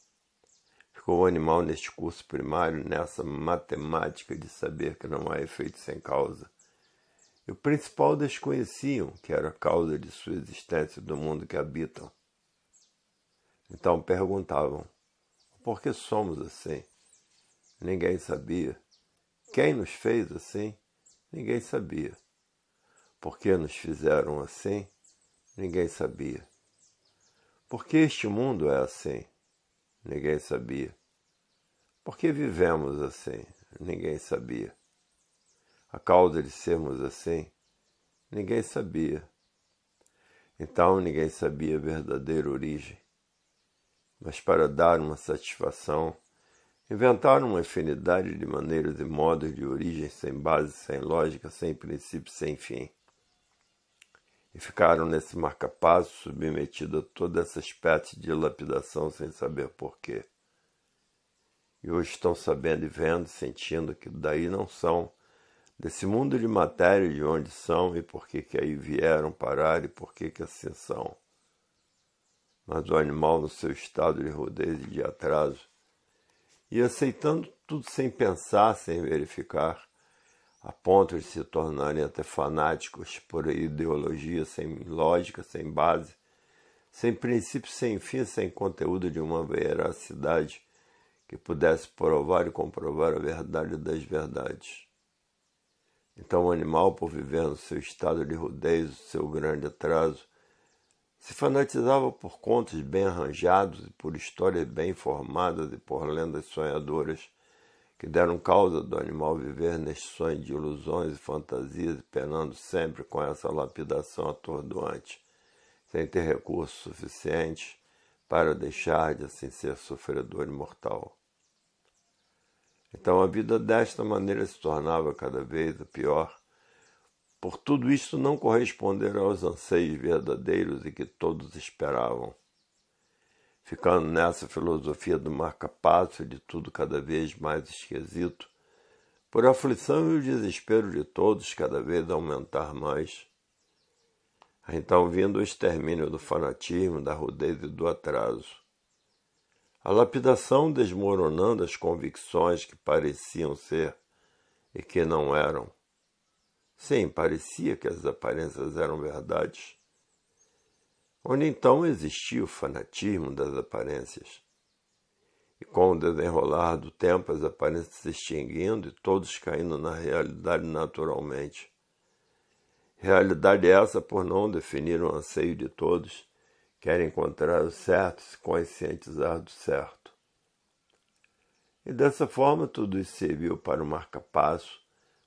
Ficou o animal neste curso primário, nessa matemática de saber que não há efeito sem causa. E o principal desconheciam, que era a causa de sua existência do mundo que habitam. Então perguntavam: por que somos assim? Ninguém sabia. Quem nos fez assim? Ninguém sabia. Por que nos fizeram assim? Ninguém sabia. Porque este mundo é assim? Ninguém sabia. Por que vivemos assim? Ninguém sabia. A causa de sermos assim? Ninguém sabia. Então ninguém sabia a verdadeira origem. Mas para dar uma satisfação, inventaram uma infinidade de maneiras e modos de origem sem base, sem lógica, sem princípio, sem fim e ficaram nesse marca-passo submetido a toda essa espécie de lapidação sem saber porquê. E hoje estão sabendo e vendo, sentindo que daí não são, desse mundo de matéria de onde são e por que que aí vieram parar e por que que assim são. Mas o animal no seu estado de rudeza e de atraso, e aceitando tudo sem pensar, sem verificar, a ponto de se tornarem até fanáticos por ideologia sem lógica, sem base, sem princípio, sem fim, sem conteúdo de uma veracidade que pudesse provar e comprovar a verdade das verdades. Então o animal, por viver no seu estado de no seu grande atraso, se fanatizava por contos bem arranjados e por histórias bem formadas e por lendas sonhadoras que deram causa do animal viver neste sonho de ilusões e fantasias, penando sempre com essa lapidação atordoante, sem ter recursos suficientes para deixar de assim ser sofredor imortal. Então a vida desta maneira se tornava cada vez pior, por tudo isto não corresponder aos anseios verdadeiros e que todos esperavam ficando nessa filosofia do marca-passo de tudo cada vez mais esquisito, por a aflição e o desespero de todos cada vez aumentar mais. Então vindo o extermínio do fanatismo, da rudez e do atraso. A lapidação desmoronando as convicções que pareciam ser e que não eram. Sim, parecia que as aparências eram verdades onde então existia o fanatismo das aparências. E com o desenrolar do tempo, as aparências se extinguindo e todos caindo na realidade naturalmente. Realidade essa por não definir o anseio de todos, quer encontrar o certo, se conscientizar do certo. E dessa forma tudo isso serviu para o marca-passo,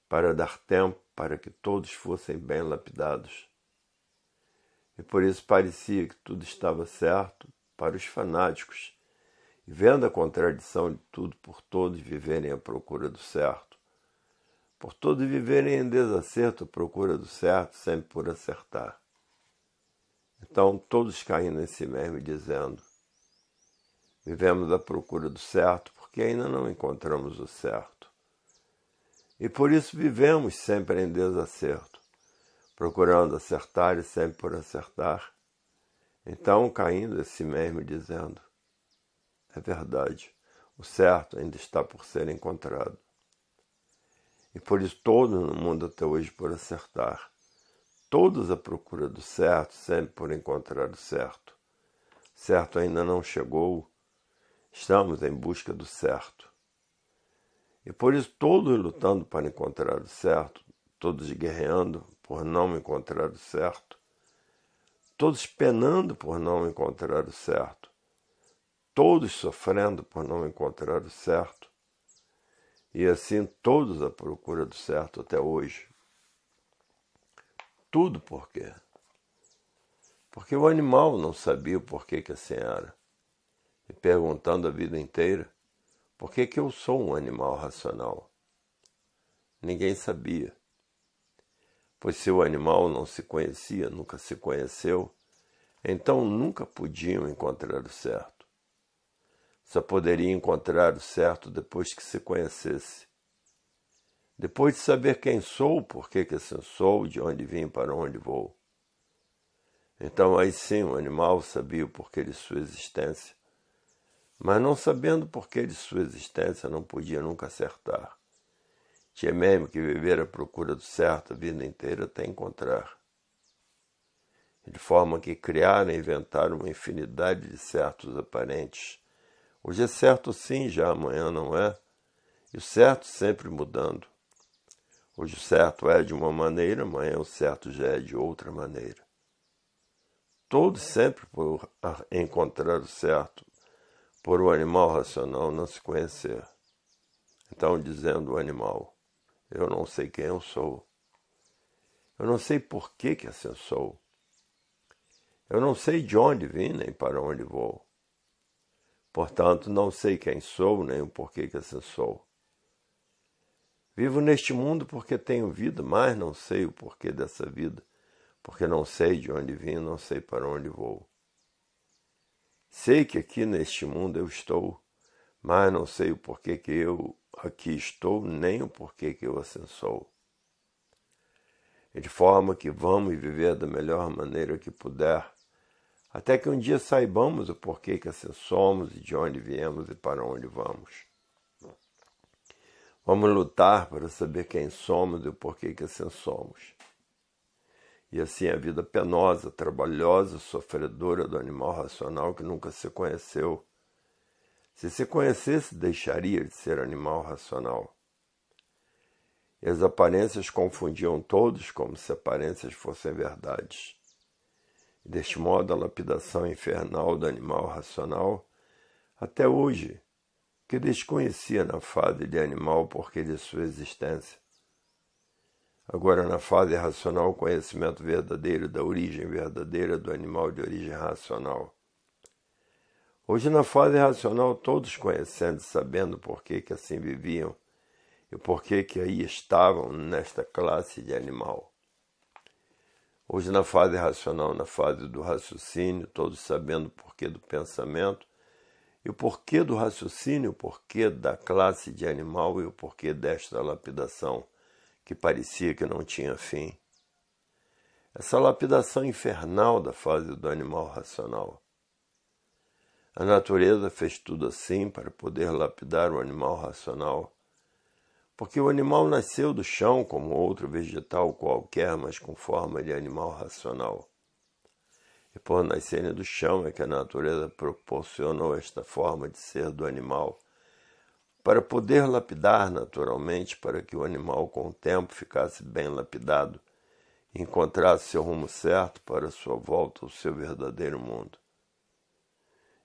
para dar tempo para que todos fossem bem lapidados e por isso parecia que tudo estava certo para os fanáticos. E vendo a contradição de tudo por todos viverem à procura do certo, por todos viverem em desacerto à procura do certo, sempre por acertar. Então todos si nesse e dizendo: Vivemos à procura do certo porque ainda não encontramos o certo. E por isso vivemos sempre em desacerto procurando acertar e sempre por acertar. Então, caindo em si mesmo, dizendo: É verdade, o certo ainda está por ser encontrado. E por isso, todos no mundo até hoje por acertar, todos à procura do certo, sempre por encontrar o certo. Certo ainda não chegou, estamos em busca do certo. E por isso, todos lutando para encontrar o certo, todos guerreando por não encontrar o certo, todos penando por não encontrar o certo, todos sofrendo por não encontrar o certo, e assim todos à procura do certo até hoje. Tudo por quê? Porque o animal não sabia o porquê que assim era, e perguntando a vida inteira por que, que eu sou um animal racional. Ninguém sabia pois seu animal não se conhecia, nunca se conheceu, então nunca podiam encontrar o certo. Só poderia encontrar o certo depois que se conhecesse. Depois de saber quem sou, por que assim sou, de onde vim, para onde vou. Então aí sim o animal sabia o porquê de sua existência, mas não sabendo o porquê de sua existência não podia nunca acertar. Tinha mesmo que viver à procura do certo a vida inteira até encontrar. De forma que criaram e inventaram uma infinidade de certos aparentes. Hoje é certo sim, já amanhã não é. E o certo sempre mudando. Hoje o certo é de uma maneira, amanhã o certo já é de outra maneira. Todos sempre por encontrar o certo, por o um animal racional não se conhecer. Então, dizendo o animal, eu não sei quem eu sou. Eu não sei por que, que assim sou. Eu não sei de onde vim nem para onde vou. Portanto, não sei quem sou nem o porquê que assim sou. Vivo neste mundo porque tenho vida, mas não sei o porquê dessa vida, porque não sei de onde vim, não sei para onde vou. Sei que aqui neste mundo eu estou, mas não sei o porquê que eu aqui estou, nem o porquê que eu ascensou de forma que vamos viver da melhor maneira que puder, até que um dia saibamos o porquê que assim somos e de onde viemos e para onde vamos. Vamos lutar para saber quem somos e o porquê que assim somos. E assim a vida penosa, trabalhosa, sofredora do animal racional que nunca se conheceu se se conhecesse, deixaria de ser animal racional. E as aparências confundiam todos como se aparências fossem verdades. E deste modo, a lapidação infernal do animal racional, até hoje, que desconhecia na fase de animal porque de sua existência. Agora, na fase racional, o conhecimento verdadeiro da origem verdadeira do animal de origem racional. Hoje, na fase racional, todos conhecendo e sabendo por que, que assim viviam e por que, que aí estavam nesta classe de animal. Hoje, na fase racional, na fase do raciocínio, todos sabendo o porquê do pensamento, e o porquê do raciocínio, o porquê da classe de animal e o porquê desta lapidação, que parecia que não tinha fim. Essa lapidação infernal da fase do animal racional a natureza fez tudo assim para poder lapidar o animal racional. Porque o animal nasceu do chão como outro vegetal qualquer, mas com forma de animal racional. E por nascerem do chão é que a natureza proporcionou esta forma de ser do animal, para poder lapidar naturalmente, para que o animal com o tempo ficasse bem lapidado, encontrasse seu rumo certo para sua volta ao seu verdadeiro mundo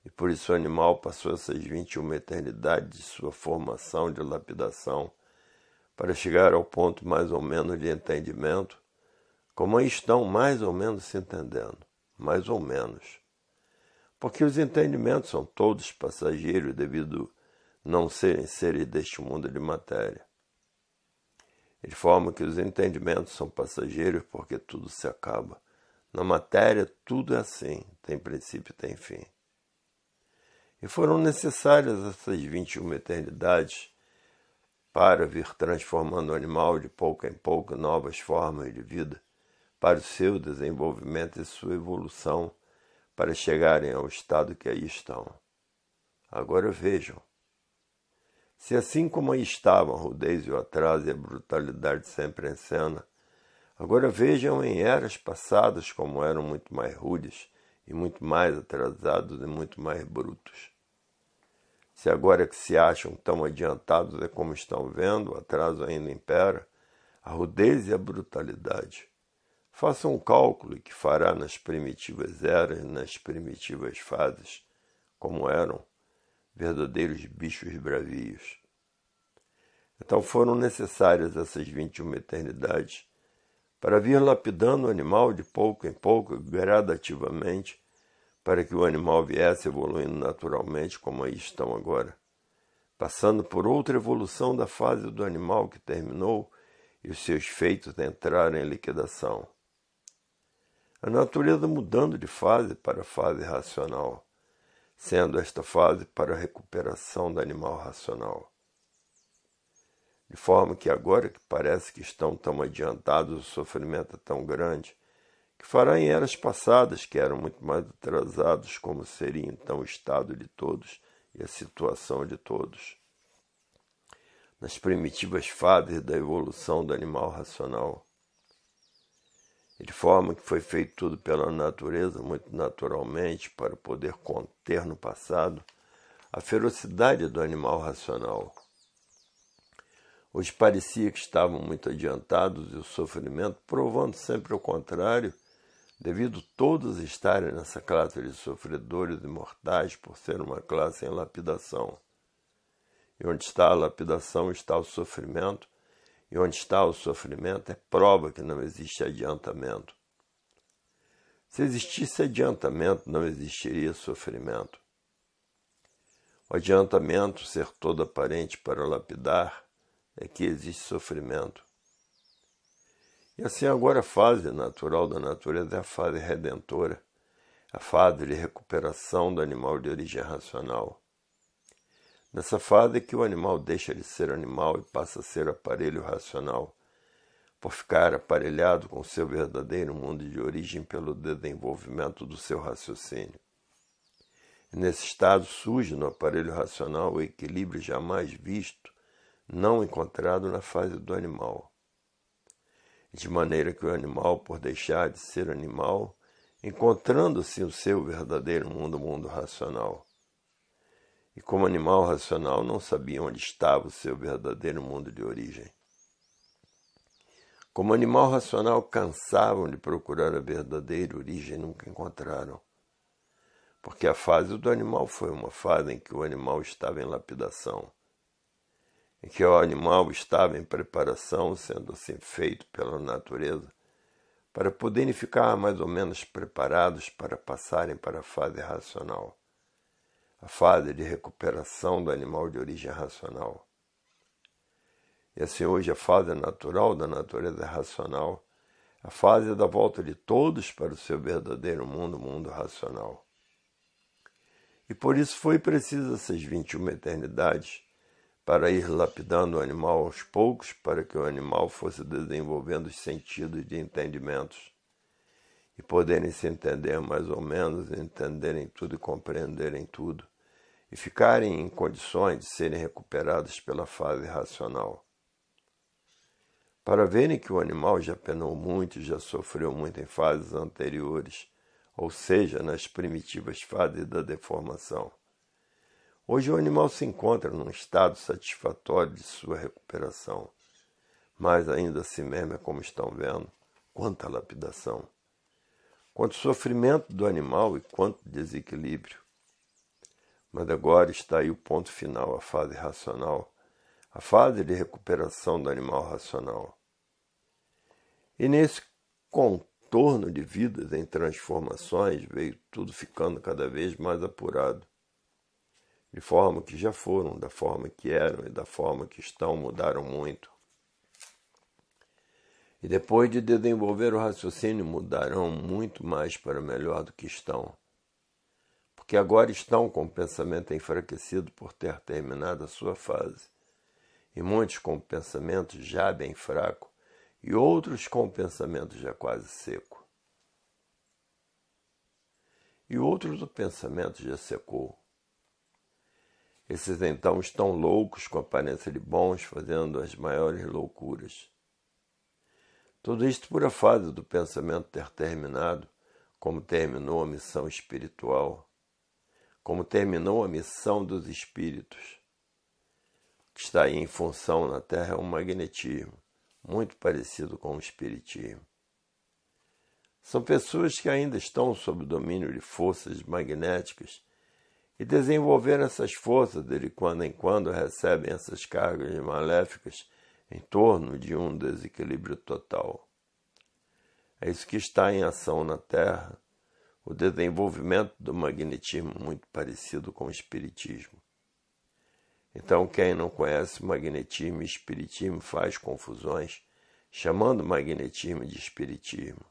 e por isso o animal passou essas 21 eternidades de sua formação de lapidação para chegar ao ponto mais ou menos de entendimento, como estão mais ou menos se entendendo, mais ou menos. Porque os entendimentos são todos passageiros devido não serem seres deste mundo de matéria. De forma que os entendimentos são passageiros porque tudo se acaba. Na matéria tudo é assim, tem princípio e tem fim. E foram necessárias essas 21 eternidades para vir transformando o animal de pouco em pouco novas formas de vida, para o seu desenvolvimento e sua evolução, para chegarem ao estado que aí estão. Agora vejam. Se assim como aí estavam a rudez e o atraso e a brutalidade sempre em cena, agora vejam em eras passadas como eram muito mais rudes e muito mais atrasados e muito mais brutos. Se agora que se acham tão adiantados é como estão vendo, o atraso ainda impera, a rudez e a brutalidade. Faça um cálculo que fará nas primitivas eras, nas primitivas fases, como eram verdadeiros bichos bravios. Então foram necessárias essas 21 eternidades para vir lapidando o animal de pouco em pouco, gradativamente, para que o animal viesse evoluindo naturalmente, como aí estão agora, passando por outra evolução da fase do animal que terminou e os seus feitos entraram em liquidação. A natureza mudando de fase para a fase racional, sendo esta fase para a recuperação do animal racional. De forma que agora que parece que estão tão adiantados, o sofrimento é tão grande, que fará em eras passadas, que eram muito mais atrasados, como seria então o estado de todos e a situação de todos. Nas primitivas fases da evolução do animal racional, de forma que foi feito tudo pela natureza, muito naturalmente, para poder conter no passado a ferocidade do animal racional. Hoje parecia que estavam muito adiantados e o sofrimento, provando sempre o contrário, Devido todos estarem nessa classe de sofredores e mortais por ser uma classe em lapidação. E onde está a lapidação está o sofrimento, e onde está o sofrimento é prova que não existe adiantamento. Se existisse adiantamento, não existiria sofrimento. O adiantamento, ser todo aparente para lapidar, é que existe sofrimento. E assim agora a fase natural da natureza é a fase redentora, a fase de recuperação do animal de origem racional. Nessa fase é que o animal deixa de ser animal e passa a ser aparelho racional, por ficar aparelhado com seu verdadeiro mundo de origem pelo desenvolvimento do seu raciocínio. nesse estado surge no aparelho racional o equilíbrio jamais visto, não encontrado na fase do animal de maneira que o animal, por deixar de ser animal, encontrando-se o seu verdadeiro mundo, o mundo racional. E como animal racional, não sabia onde estava o seu verdadeiro mundo de origem. Como animal racional, cansavam de procurar a verdadeira origem e nunca encontraram. Porque a fase do animal foi uma fase em que o animal estava em lapidação em que o animal estava em preparação, sendo assim feito pela natureza, para poderem ficar mais ou menos preparados para passarem para a fase racional, a fase de recuperação do animal de origem racional. E assim é hoje a fase natural da natureza racional, a fase da volta de todos para o seu verdadeiro mundo, mundo racional. E por isso foi preciso essas 21 eternidades para ir lapidando o animal aos poucos, para que o animal fosse desenvolvendo os sentidos de entendimentos e poderem se entender mais ou menos, entenderem tudo e compreenderem tudo, e ficarem em condições de serem recuperados pela fase racional. Para verem que o animal já penou muito, já sofreu muito em fases anteriores, ou seja, nas primitivas fases da deformação. Hoje o animal se encontra num estado satisfatório de sua recuperação, mas ainda assim mesmo é como estão vendo, quanta lapidação, quanto sofrimento do animal e quanto desequilíbrio. Mas agora está aí o ponto final, a fase racional, a fase de recuperação do animal racional. E nesse contorno de vidas em transformações veio tudo ficando cada vez mais apurado de forma que já foram, da forma que eram e da forma que estão mudaram muito. E depois de desenvolver o raciocínio, mudarão muito mais para melhor do que estão. Porque agora estão com o pensamento enfraquecido por ter terminado a sua fase, e muitos com o pensamento já bem fraco, e outros com o pensamento já quase seco. E outros o pensamento já secou esses então estão loucos com a aparência de bons, fazendo as maiores loucuras. Tudo isto por fase do pensamento ter terminado, como terminou a missão espiritual, como terminou a missão dos espíritos, que está aí em função na Terra é um magnetismo, muito parecido com o espiritismo. São pessoas que ainda estão sob o domínio de forças magnéticas e desenvolver essas forças de quando em quando recebem essas cargas maléficas em torno de um desequilíbrio total. É isso que está em ação na Terra, o desenvolvimento do magnetismo muito parecido com o espiritismo. Então, quem não conhece magnetismo e espiritismo faz confusões, chamando magnetismo de espiritismo.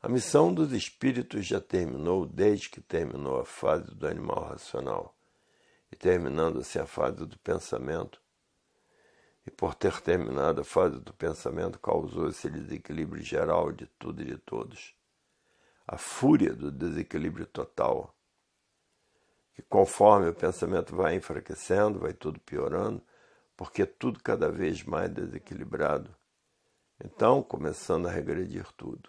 A missão dos espíritos já terminou desde que terminou a fase do animal racional e terminando-se a fase do pensamento. E por ter terminado a fase do pensamento, causou esse desequilíbrio geral de tudo e de todos. A fúria do desequilíbrio total. Que conforme o pensamento vai enfraquecendo, vai tudo piorando, porque é tudo cada vez mais desequilibrado. Então, começando a regredir tudo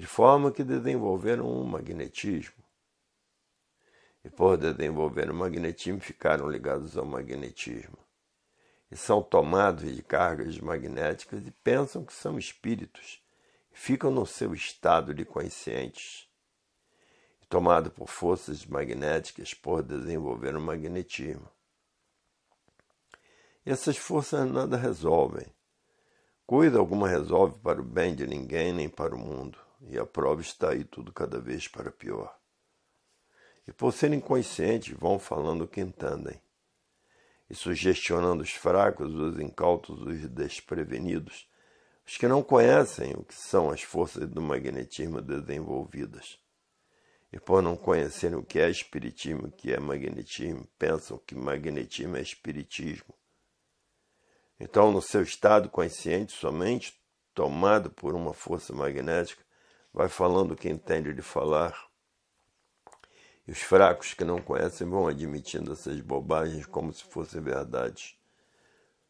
de forma que desenvolveram um magnetismo. E por desenvolver o magnetismo, ficaram ligados ao magnetismo. E são tomados de cargas magnéticas e pensam que são espíritos, e ficam no seu estado de conscientes. E tomado por forças magnéticas por desenvolver o magnetismo. E essas forças nada resolvem. Coisa alguma resolve para o bem de ninguém nem para o mundo. E a prova está aí tudo cada vez para pior. E por serem inconscientes, vão falando o que entendem. E sugestionando os fracos, os incautos, os desprevenidos, os que não conhecem o que são as forças do magnetismo desenvolvidas. E por não conhecerem o que é espiritismo, o que é magnetismo, pensam que magnetismo é espiritismo. Então, no seu estado consciente, somente tomado por uma força magnética, vai falando o que entende de falar. E os fracos que não conhecem vão admitindo essas bobagens como se fossem verdades.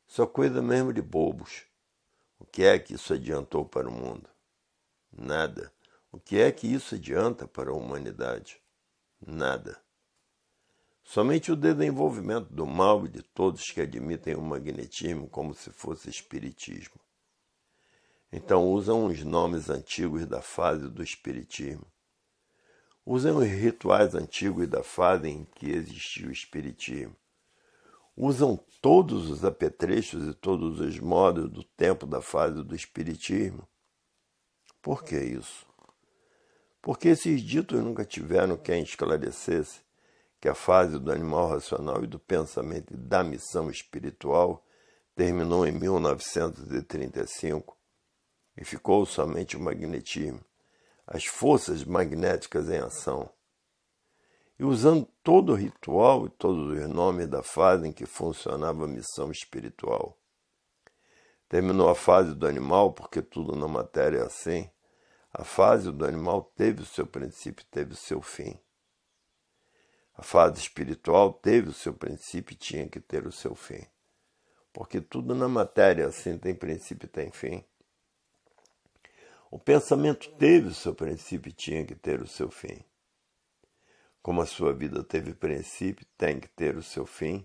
Só cuida mesmo de bobos. O que é que isso adiantou para o mundo? Nada. O que é que isso adianta para a humanidade? Nada. Somente o desenvolvimento do mal e de todos que admitem o magnetismo como se fosse espiritismo. Então usam os nomes antigos da fase do espiritismo. Usam os rituais antigos da fase em que existiu o espiritismo. Usam todos os apetrechos e todos os modos do tempo da fase do espiritismo. Por que isso? Porque esses ditos nunca tiveram quem esclarecesse que a fase do animal racional e do pensamento e da missão espiritual terminou em 1935, e ficou somente o magnetismo, as forças magnéticas em ação. E usando todo o ritual e todos os nomes da fase em que funcionava a missão espiritual. Terminou a fase do animal, porque tudo na matéria é assim. A fase do animal teve o seu princípio, teve o seu fim. A fase espiritual teve o seu princípio e tinha que ter o seu fim. Porque tudo na matéria é assim tem princípio e tem fim. O pensamento teve o seu princípio e tinha que ter o seu fim. Como a sua vida teve princípio, tem que ter o seu fim,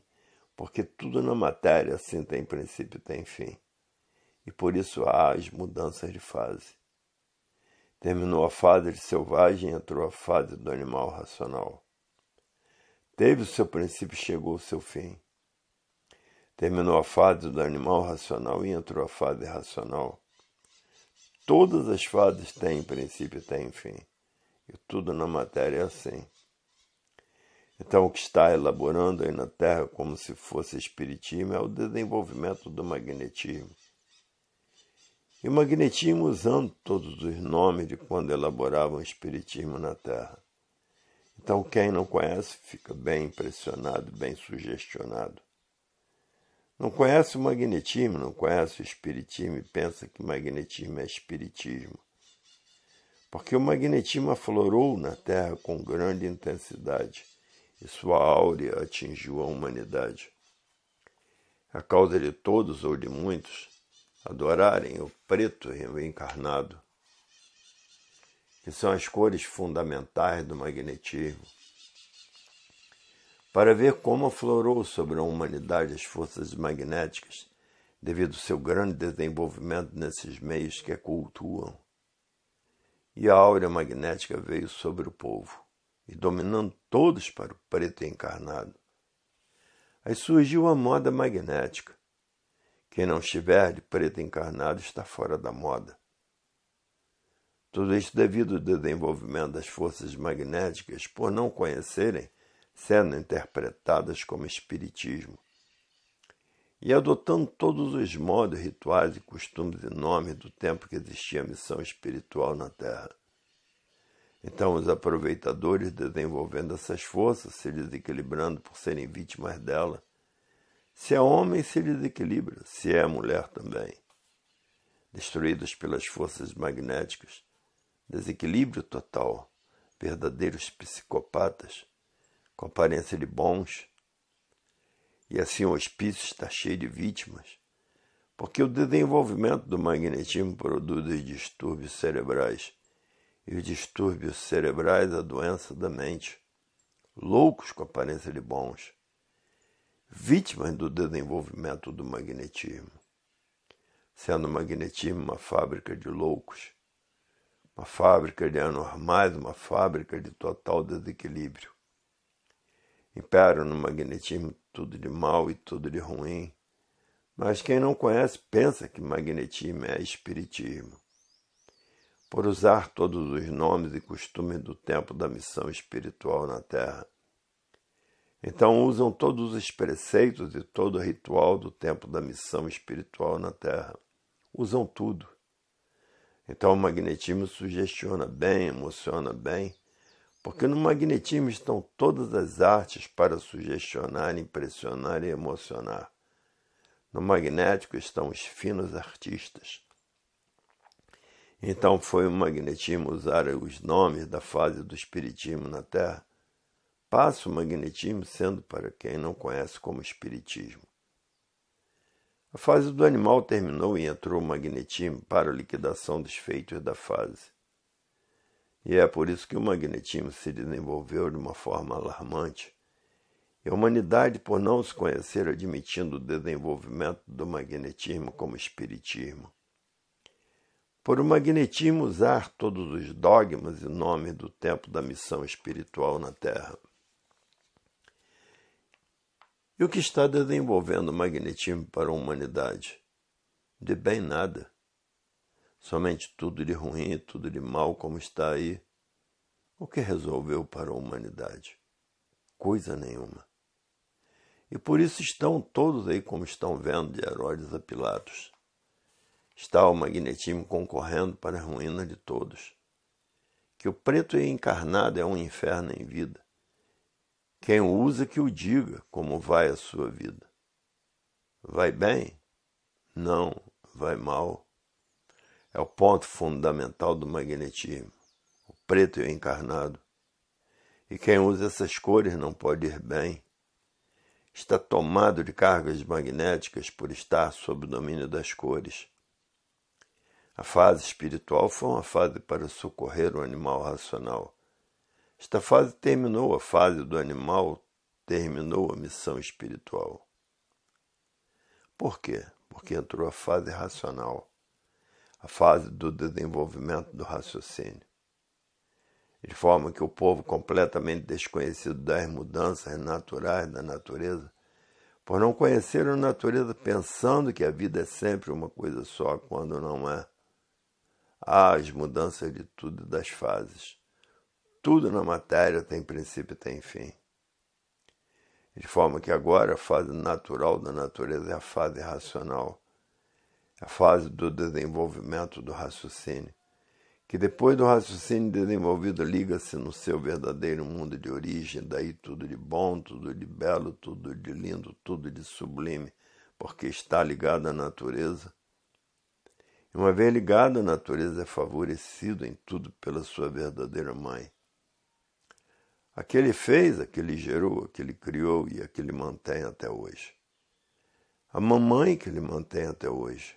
porque tudo na matéria assim tem princípio e tem fim. E por isso há as mudanças de fase. Terminou a fase de selvagem, entrou a fase do animal racional. Teve o seu princípio, chegou ao seu fim. Terminou a fase do animal racional e entrou a fase racional. Todas as fases têm princípio, têm fim. E tudo na matéria é assim. Então, o que está elaborando aí na Terra como se fosse espiritismo é o desenvolvimento do magnetismo. E o magnetismo usando todos os nomes de quando elaboravam o espiritismo na Terra. Então, quem não conhece fica bem impressionado, bem sugestionado. Não conhece o magnetismo, não conhece o espiritismo e pensa que magnetismo é espiritismo. Porque o magnetismo aflorou na Terra com grande intensidade e sua áurea atingiu a humanidade. A causa de todos ou de muitos adorarem o preto reencarnado, que são as cores fundamentais do magnetismo para ver como aflorou sobre a humanidade as forças magnéticas, devido ao seu grande desenvolvimento nesses meios que a cultuam. E a aura magnética veio sobre o povo, e dominando todos para o preto encarnado. Aí surgiu a moda magnética. Quem não estiver de preto encarnado está fora da moda. Tudo isso devido ao desenvolvimento das forças magnéticas, por não conhecerem sendo interpretadas como espiritismo, e adotando todos os modos, rituais e costumes e nomes do tempo que existia a missão espiritual na Terra. Então, os aproveitadores, desenvolvendo essas forças, se desequilibrando por serem vítimas dela. Se é homem, se desequilibra, se é mulher também. Destruídos pelas forças magnéticas, desequilíbrio total, verdadeiros psicopatas com aparência de bons, e assim o hospício está cheio de vítimas, porque o desenvolvimento do magnetismo produz distúrbios cerebrais, e os distúrbios cerebrais a doença da mente, loucos com aparência de bons, vítimas do desenvolvimento do magnetismo, sendo o magnetismo uma fábrica de loucos, uma fábrica de anormais, uma fábrica de total desequilíbrio imperam no magnetismo tudo de mal e tudo de ruim. Mas quem não conhece pensa que magnetismo é espiritismo. Por usar todos os nomes e costumes do tempo da missão espiritual na Terra. Então usam todos os preceitos e todo o ritual do tempo da missão espiritual na Terra. Usam tudo. Então o magnetismo sugestiona bem, emociona bem porque no magnetismo estão todas as artes para sugestionar, impressionar e emocionar. No magnético estão os finos artistas. Então foi o magnetismo usar os nomes da fase do espiritismo na Terra? Passa o magnetismo sendo para quem não conhece como espiritismo. A fase do animal terminou e entrou o magnetismo para a liquidação dos feitos da fase. E é por isso que o magnetismo se desenvolveu de uma forma alarmante. E a humanidade, por não se conhecer, admitindo o desenvolvimento do magnetismo como espiritismo. Por o magnetismo usar todos os dogmas e nomes do tempo da missão espiritual na Terra. E o que está desenvolvendo o magnetismo para a humanidade? De bem nada somente tudo de ruim, tudo de mal como está aí. O que resolveu para a humanidade? Coisa nenhuma. E por isso estão todos aí como estão vendo de Herodes a Pilatos. Está o magnetismo concorrendo para a ruína de todos. Que o preto encarnado é um inferno em vida. Quem o usa que o diga como vai a sua vida. Vai bem? Não, vai mal é o ponto fundamental do magnetismo, o preto e o encarnado. E quem usa essas cores não pode ir bem. Está tomado de cargas magnéticas por estar sob o domínio das cores. A fase espiritual foi uma fase para socorrer o animal racional. Esta fase terminou, a fase do animal terminou a missão espiritual. Por quê? Porque entrou a fase racional a fase do desenvolvimento do raciocínio. De forma que o povo completamente desconhecido das mudanças naturais da natureza, por não conhecer a natureza pensando que a vida é sempre uma coisa só quando não é, há as mudanças de tudo e das fases. Tudo na matéria tem princípio e tem fim. De forma que agora a fase natural da natureza é a fase racional a fase do desenvolvimento do raciocínio, que depois do raciocínio desenvolvido liga-se no seu verdadeiro mundo de origem, daí tudo de bom, tudo de belo, tudo de lindo, tudo de sublime, porque está ligado à natureza. E uma vez ligado à natureza, é favorecido em tudo pela sua verdadeira mãe. Aquele fez, aquele gerou, aquele criou e aquele mantém até hoje. A mamãe que ele mantém até hoje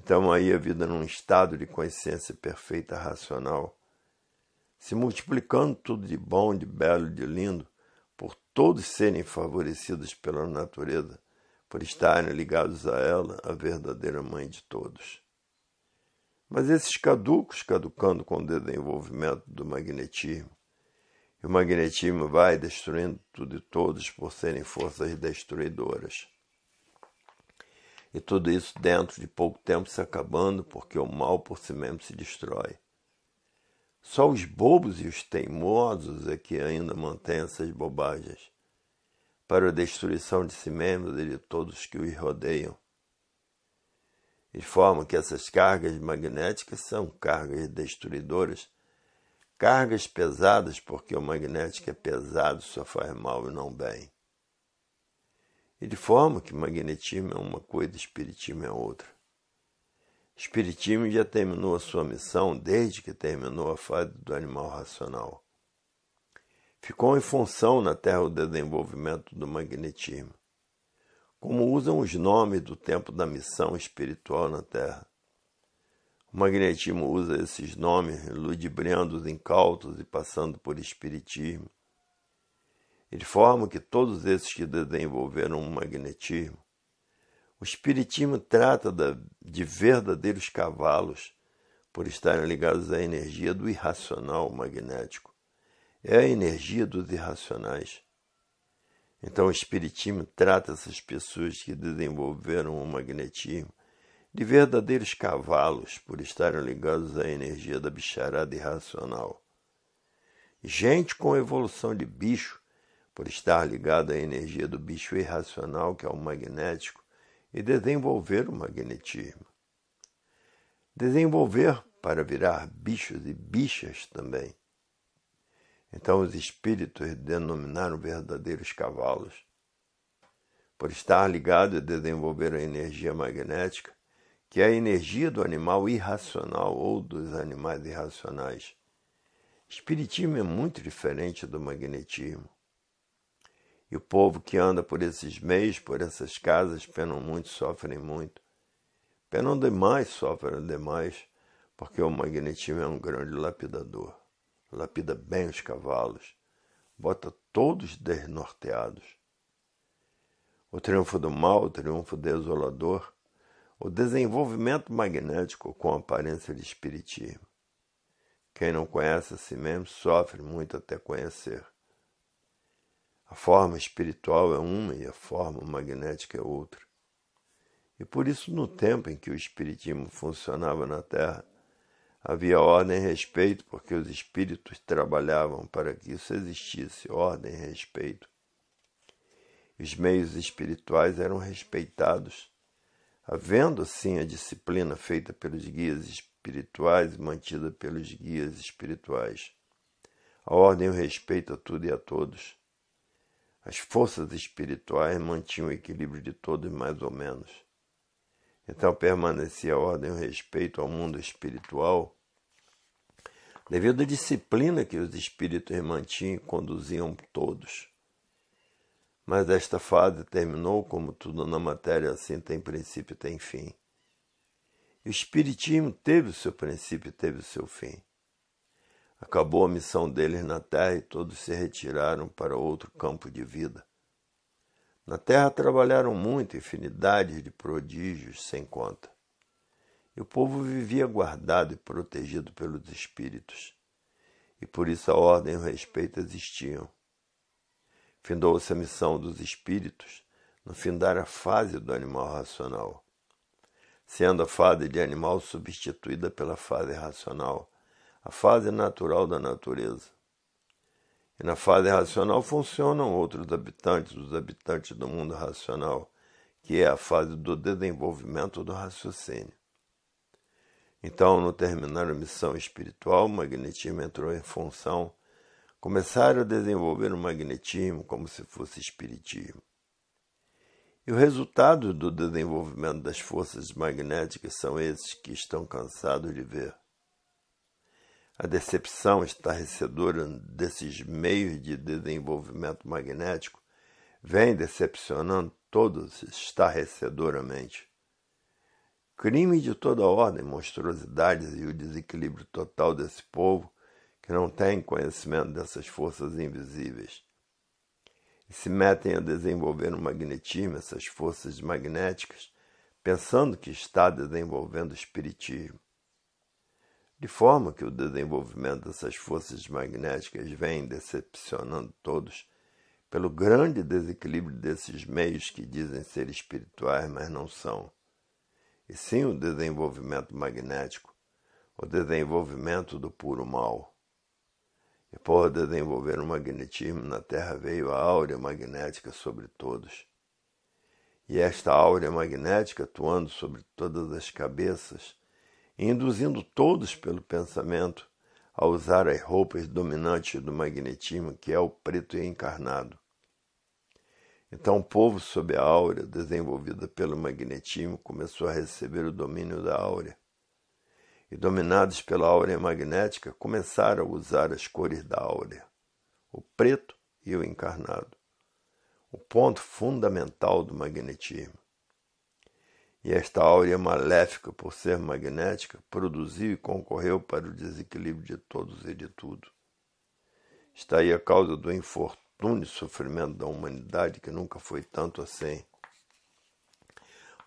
então aí a vida num estado de consciência perfeita racional, se multiplicando tudo de bom, de belo, de lindo, por todos serem favorecidos pela natureza, por estarem ligados a ela, a verdadeira mãe de todos. Mas esses caducos, caducando com o desenvolvimento do magnetismo, e o magnetismo vai destruindo tudo e todos por serem forças destruidoras. E tudo isso dentro de pouco tempo se acabando, porque o mal por si mesmo se destrói. Só os bobos e os teimosos é que ainda mantêm essas bobagens, para a destruição de si mesmos e de todos que os rodeiam. De forma que essas cargas magnéticas são cargas destruidoras, cargas pesadas, porque o magnético é pesado, só faz mal e não bem. E de forma que magnetismo é uma coisa, e espiritismo é outra. Espiritismo já terminou a sua missão desde que terminou a fase do animal racional. Ficou em função na Terra o desenvolvimento do magnetismo, como usam os nomes do tempo da missão espiritual na Terra. O magnetismo usa esses nomes, ludibriando os incautos e passando por espiritismo, de forma que todos esses que desenvolveram o magnetismo. O Espiritismo trata de verdadeiros cavalos por estarem ligados à energia do irracional magnético. É a energia dos irracionais. Então, o Espiritismo trata essas pessoas que desenvolveram o magnetismo de verdadeiros cavalos por estarem ligados à energia da bicharada irracional. Gente com evolução de bicho por estar ligado à energia do bicho irracional, que é o magnético, e desenvolver o magnetismo. Desenvolver para virar bichos e bichas também. Então os espíritos denominaram verdadeiros cavalos. Por estar ligado e desenvolver a energia magnética, que é a energia do animal irracional ou dos animais irracionais. Espiritismo é muito diferente do magnetismo. E o povo que anda por esses meios, por essas casas, penam muito, sofrem muito. Penam demais, sofrem demais, porque o magnetismo é um grande lapidador. Lapida bem os cavalos, bota todos desnorteados. O triunfo do mal, o triunfo desolador, o desenvolvimento magnético com aparência de espiritismo. Quem não conhece a si mesmo sofre muito até conhecer. A forma espiritual é uma e a forma magnética é outra. E por isso, no tempo em que o espiritismo funcionava na Terra, havia ordem e respeito, porque os espíritos trabalhavam para que isso existisse ordem e respeito. Os meios espirituais eram respeitados, havendo sim a disciplina feita pelos guias espirituais e mantida pelos guias espirituais. A ordem e o respeito a tudo e a todos. As forças espirituais mantinham o equilíbrio de todos mais ou menos. Então permanecia a ordem e o respeito ao mundo espiritual, devido à disciplina que os espíritos mantinham e conduziam todos. Mas esta fase terminou, como tudo na matéria assim tem princípio e tem fim. O Espiritismo teve o seu princípio e teve o seu fim. Acabou a missão deles na terra e todos se retiraram para outro campo de vida. Na terra trabalharam muito, infinidades de prodígios sem conta. E o povo vivia guardado e protegido pelos espíritos. E por isso a ordem e o respeito existiam. Findou-se a missão dos espíritos no findar a fase do animal racional, sendo a fase de animal substituída pela fase racional a fase natural da natureza. E na fase racional funcionam outros habitantes, os habitantes do mundo racional, que é a fase do desenvolvimento do raciocínio. Então, no terminar a missão espiritual, o magnetismo entrou em função. Começaram a desenvolver o magnetismo como se fosse espiritismo. E o resultado do desenvolvimento das forças magnéticas são esses que estão cansados de ver. A decepção estarrecedora desses meios de desenvolvimento magnético vem decepcionando todos estarrecedoramente. Crime de toda ordem, monstruosidades e o desequilíbrio total desse povo que não tem conhecimento dessas forças invisíveis. E se metem a desenvolver o magnetismo essas forças magnéticas, pensando que está desenvolvendo o espiritismo. De forma que o desenvolvimento dessas forças magnéticas vem decepcionando todos pelo grande desequilíbrio desses meios que dizem ser espirituais, mas não são. E sim o desenvolvimento magnético, o desenvolvimento do puro mal. E por desenvolver o magnetismo na Terra veio a áurea magnética sobre todos. E esta áurea magnética, atuando sobre todas as cabeças, induzindo todos pelo pensamento a usar as roupas dominantes do magnetismo, que é o preto e encarnado. Então, o povo sob a áurea, desenvolvida pelo magnetismo, começou a receber o domínio da áurea. E dominados pela áurea magnética, começaram a usar as cores da áurea, o preto e o encarnado, o ponto fundamental do magnetismo e esta áurea é maléfica, por ser magnética, produziu e concorreu para o desequilíbrio de todos e de tudo. Está aí a causa do infortúnio e sofrimento da humanidade que nunca foi tanto assim.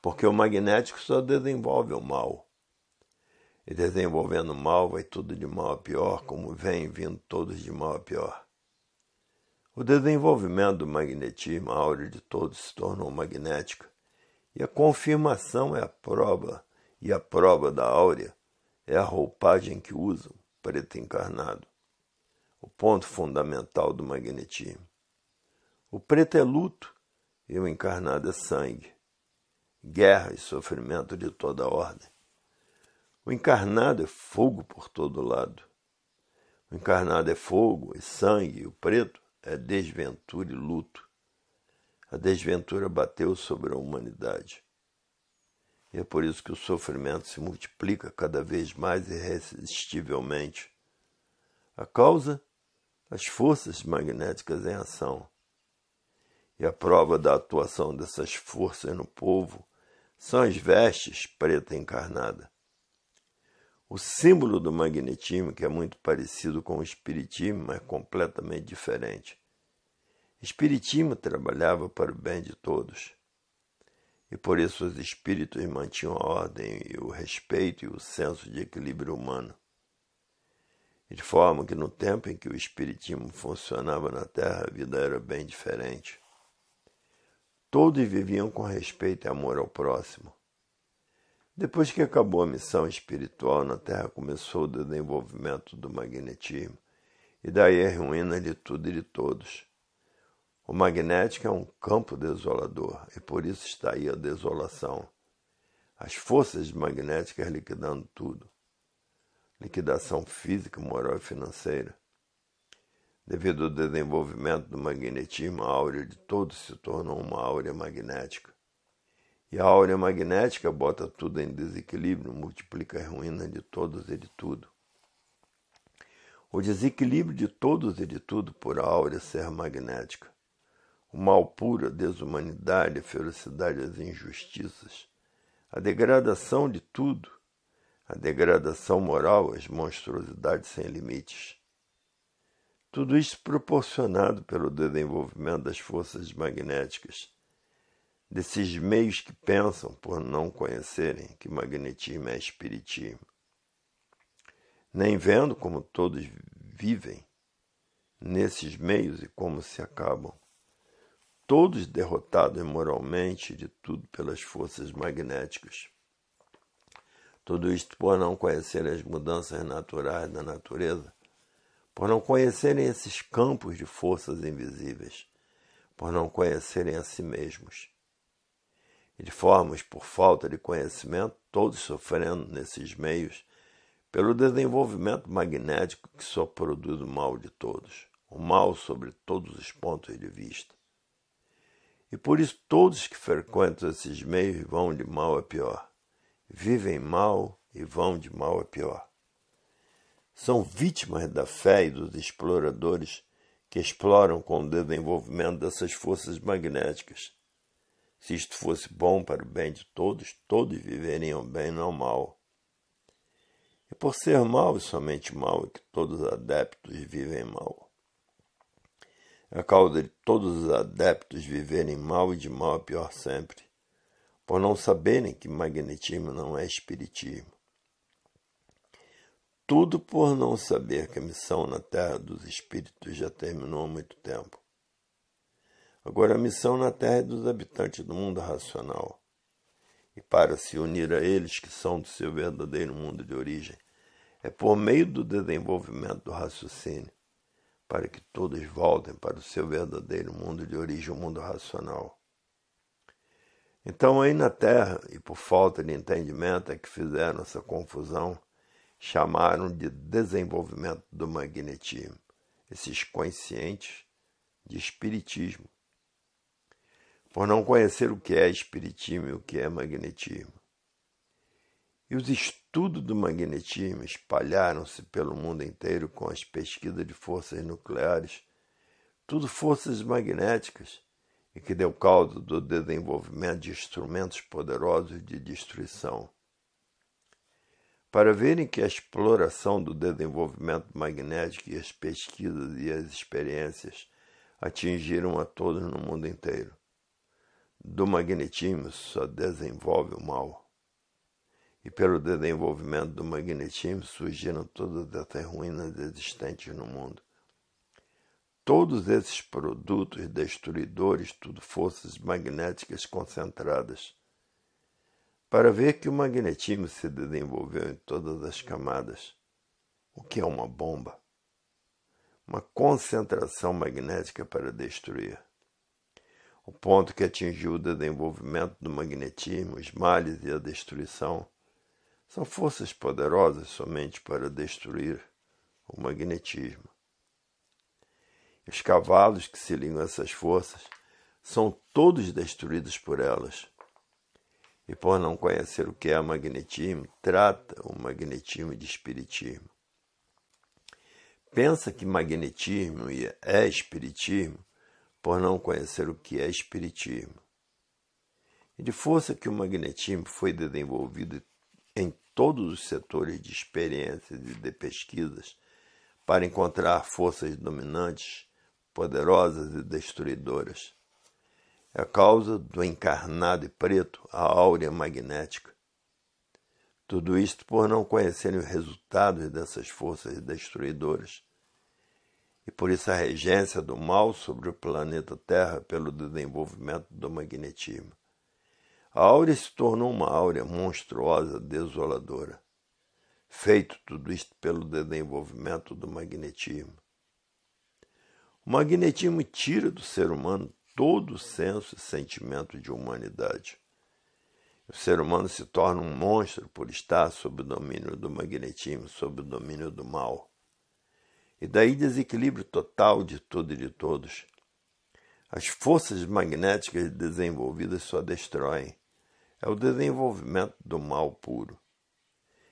Porque o magnético só desenvolve o mal. E desenvolvendo o mal, vai tudo de mal a pior, como vem vindo todos de mal a pior. O desenvolvimento do magnetismo, a áurea de todos se tornou magnética e a confirmação é a prova, e a prova da áurea é a roupagem que usam, preto encarnado. O ponto fundamental do magnetismo. O preto é luto e o encarnado é sangue, guerra e sofrimento de toda ordem. O encarnado é fogo por todo lado. O encarnado é fogo e sangue, e o preto é desventura e luto a desventura bateu sobre a humanidade. E é por isso que o sofrimento se multiplica cada vez mais irresistivelmente. A causa? As forças magnéticas em ação. E a prova da atuação dessas forças no povo são as vestes preta encarnada. O símbolo do magnetismo, que é muito parecido com o espiritismo, mas completamente diferente. Espiritismo trabalhava para o bem de todos. E por isso os espíritos mantinham a ordem e o respeito e o senso de equilíbrio humano. de forma que no tempo em que o espiritismo funcionava na Terra, a vida era bem diferente. Todos viviam com respeito e amor ao próximo. Depois que acabou a missão espiritual na Terra, começou o desenvolvimento do magnetismo, e daí a ruína de tudo e de todos. O magnético é um campo desolador e por isso está aí a desolação. As forças magnéticas liquidando tudo. Liquidação física, moral e financeira. Devido ao desenvolvimento do magnetismo, a áurea de todos se torna uma áurea magnética. E a áurea magnética bota tudo em desequilíbrio, multiplica a ruína de todos e de tudo. O desequilíbrio de todos e de tudo por a áurea ser magnética o mal puro, a desumanidade, a ferocidade, as injustiças, a degradação de tudo, a degradação moral, as monstruosidades sem limites. Tudo isso proporcionado pelo desenvolvimento das forças magnéticas, desses meios que pensam por não conhecerem que magnetismo é espiritismo. Nem vendo como todos vivem nesses meios e como se acabam todos derrotados moralmente de tudo pelas forças magnéticas. Tudo isto por não conhecerem as mudanças naturais da natureza, por não conhecerem esses campos de forças invisíveis, por não conhecerem a si mesmos. E de formas por falta de conhecimento, todos sofrendo nesses meios pelo desenvolvimento magnético que só produz o mal de todos, o mal sobre todos os pontos de vista. E por isso todos que frequentam esses meios vão de mal a pior, vivem mal e vão de mal a pior. São vítimas da fé e dos exploradores que exploram com o desenvolvimento dessas forças magnéticas. Se isto fosse bom para o bem de todos, todos viveriam bem, não mal. E por ser mal e somente mal é que todos os adeptos vivem mal a causa de todos os adeptos viverem mal e de mal a é pior sempre, por não saberem que magnetismo não é espiritismo. Tudo por não saber que a missão na Terra dos Espíritos já terminou há muito tempo. Agora a missão na Terra é dos habitantes do mundo racional e para se unir a eles que são do seu verdadeiro mundo de origem, é por meio do desenvolvimento do raciocínio para que todos voltem para o seu verdadeiro mundo de origem, o mundo racional. Então, aí na Terra, e por falta de entendimento é que fizeram essa confusão, chamaram de desenvolvimento do magnetismo, esses conscientes de espiritismo, por não conhecer o que é espiritismo e o que é magnetismo. E os estudos estudo do magnetismo espalharam-se pelo mundo inteiro com as pesquisas de forças nucleares, tudo forças magnéticas, e que deu causa do desenvolvimento de instrumentos poderosos de destruição. Para verem que a exploração do desenvolvimento magnético e as pesquisas e as experiências atingiram a todos no mundo inteiro. Do magnetismo só desenvolve o mal e pelo desenvolvimento do magnetismo surgiram todas essas ruínas existentes no mundo. Todos esses produtos destruidores, tudo forças magnéticas concentradas. Para ver que o magnetismo se desenvolveu em todas as camadas. O que é uma bomba? Uma concentração magnética para destruir. O ponto que atingiu o desenvolvimento do magnetismo, os males e a destruição são forças poderosas somente para destruir o magnetismo. Os cavalos que se ligam a essas forças são todos destruídos por elas. E por não conhecer o que é magnetismo, trata o magnetismo de espiritismo. Pensa que magnetismo é espiritismo por não conhecer o que é espiritismo. E de força que o magnetismo foi desenvolvido em todos os setores de experiências e de pesquisas para encontrar forças dominantes, poderosas e destruidoras. É a causa do encarnado e preto, a áurea magnética. Tudo isto por não conhecerem os resultados dessas forças destruidoras. E por isso a regência do mal sobre o planeta Terra pelo desenvolvimento do magnetismo. A áurea se tornou uma áurea monstruosa, desoladora, feito tudo isto pelo desenvolvimento do magnetismo. O magnetismo tira do ser humano todo o senso e sentimento de humanidade. O ser humano se torna um monstro por estar sob o domínio do magnetismo, sob o domínio do mal. E daí desequilíbrio total de tudo e de todos. As forças magnéticas desenvolvidas só destroem é o desenvolvimento do mal puro.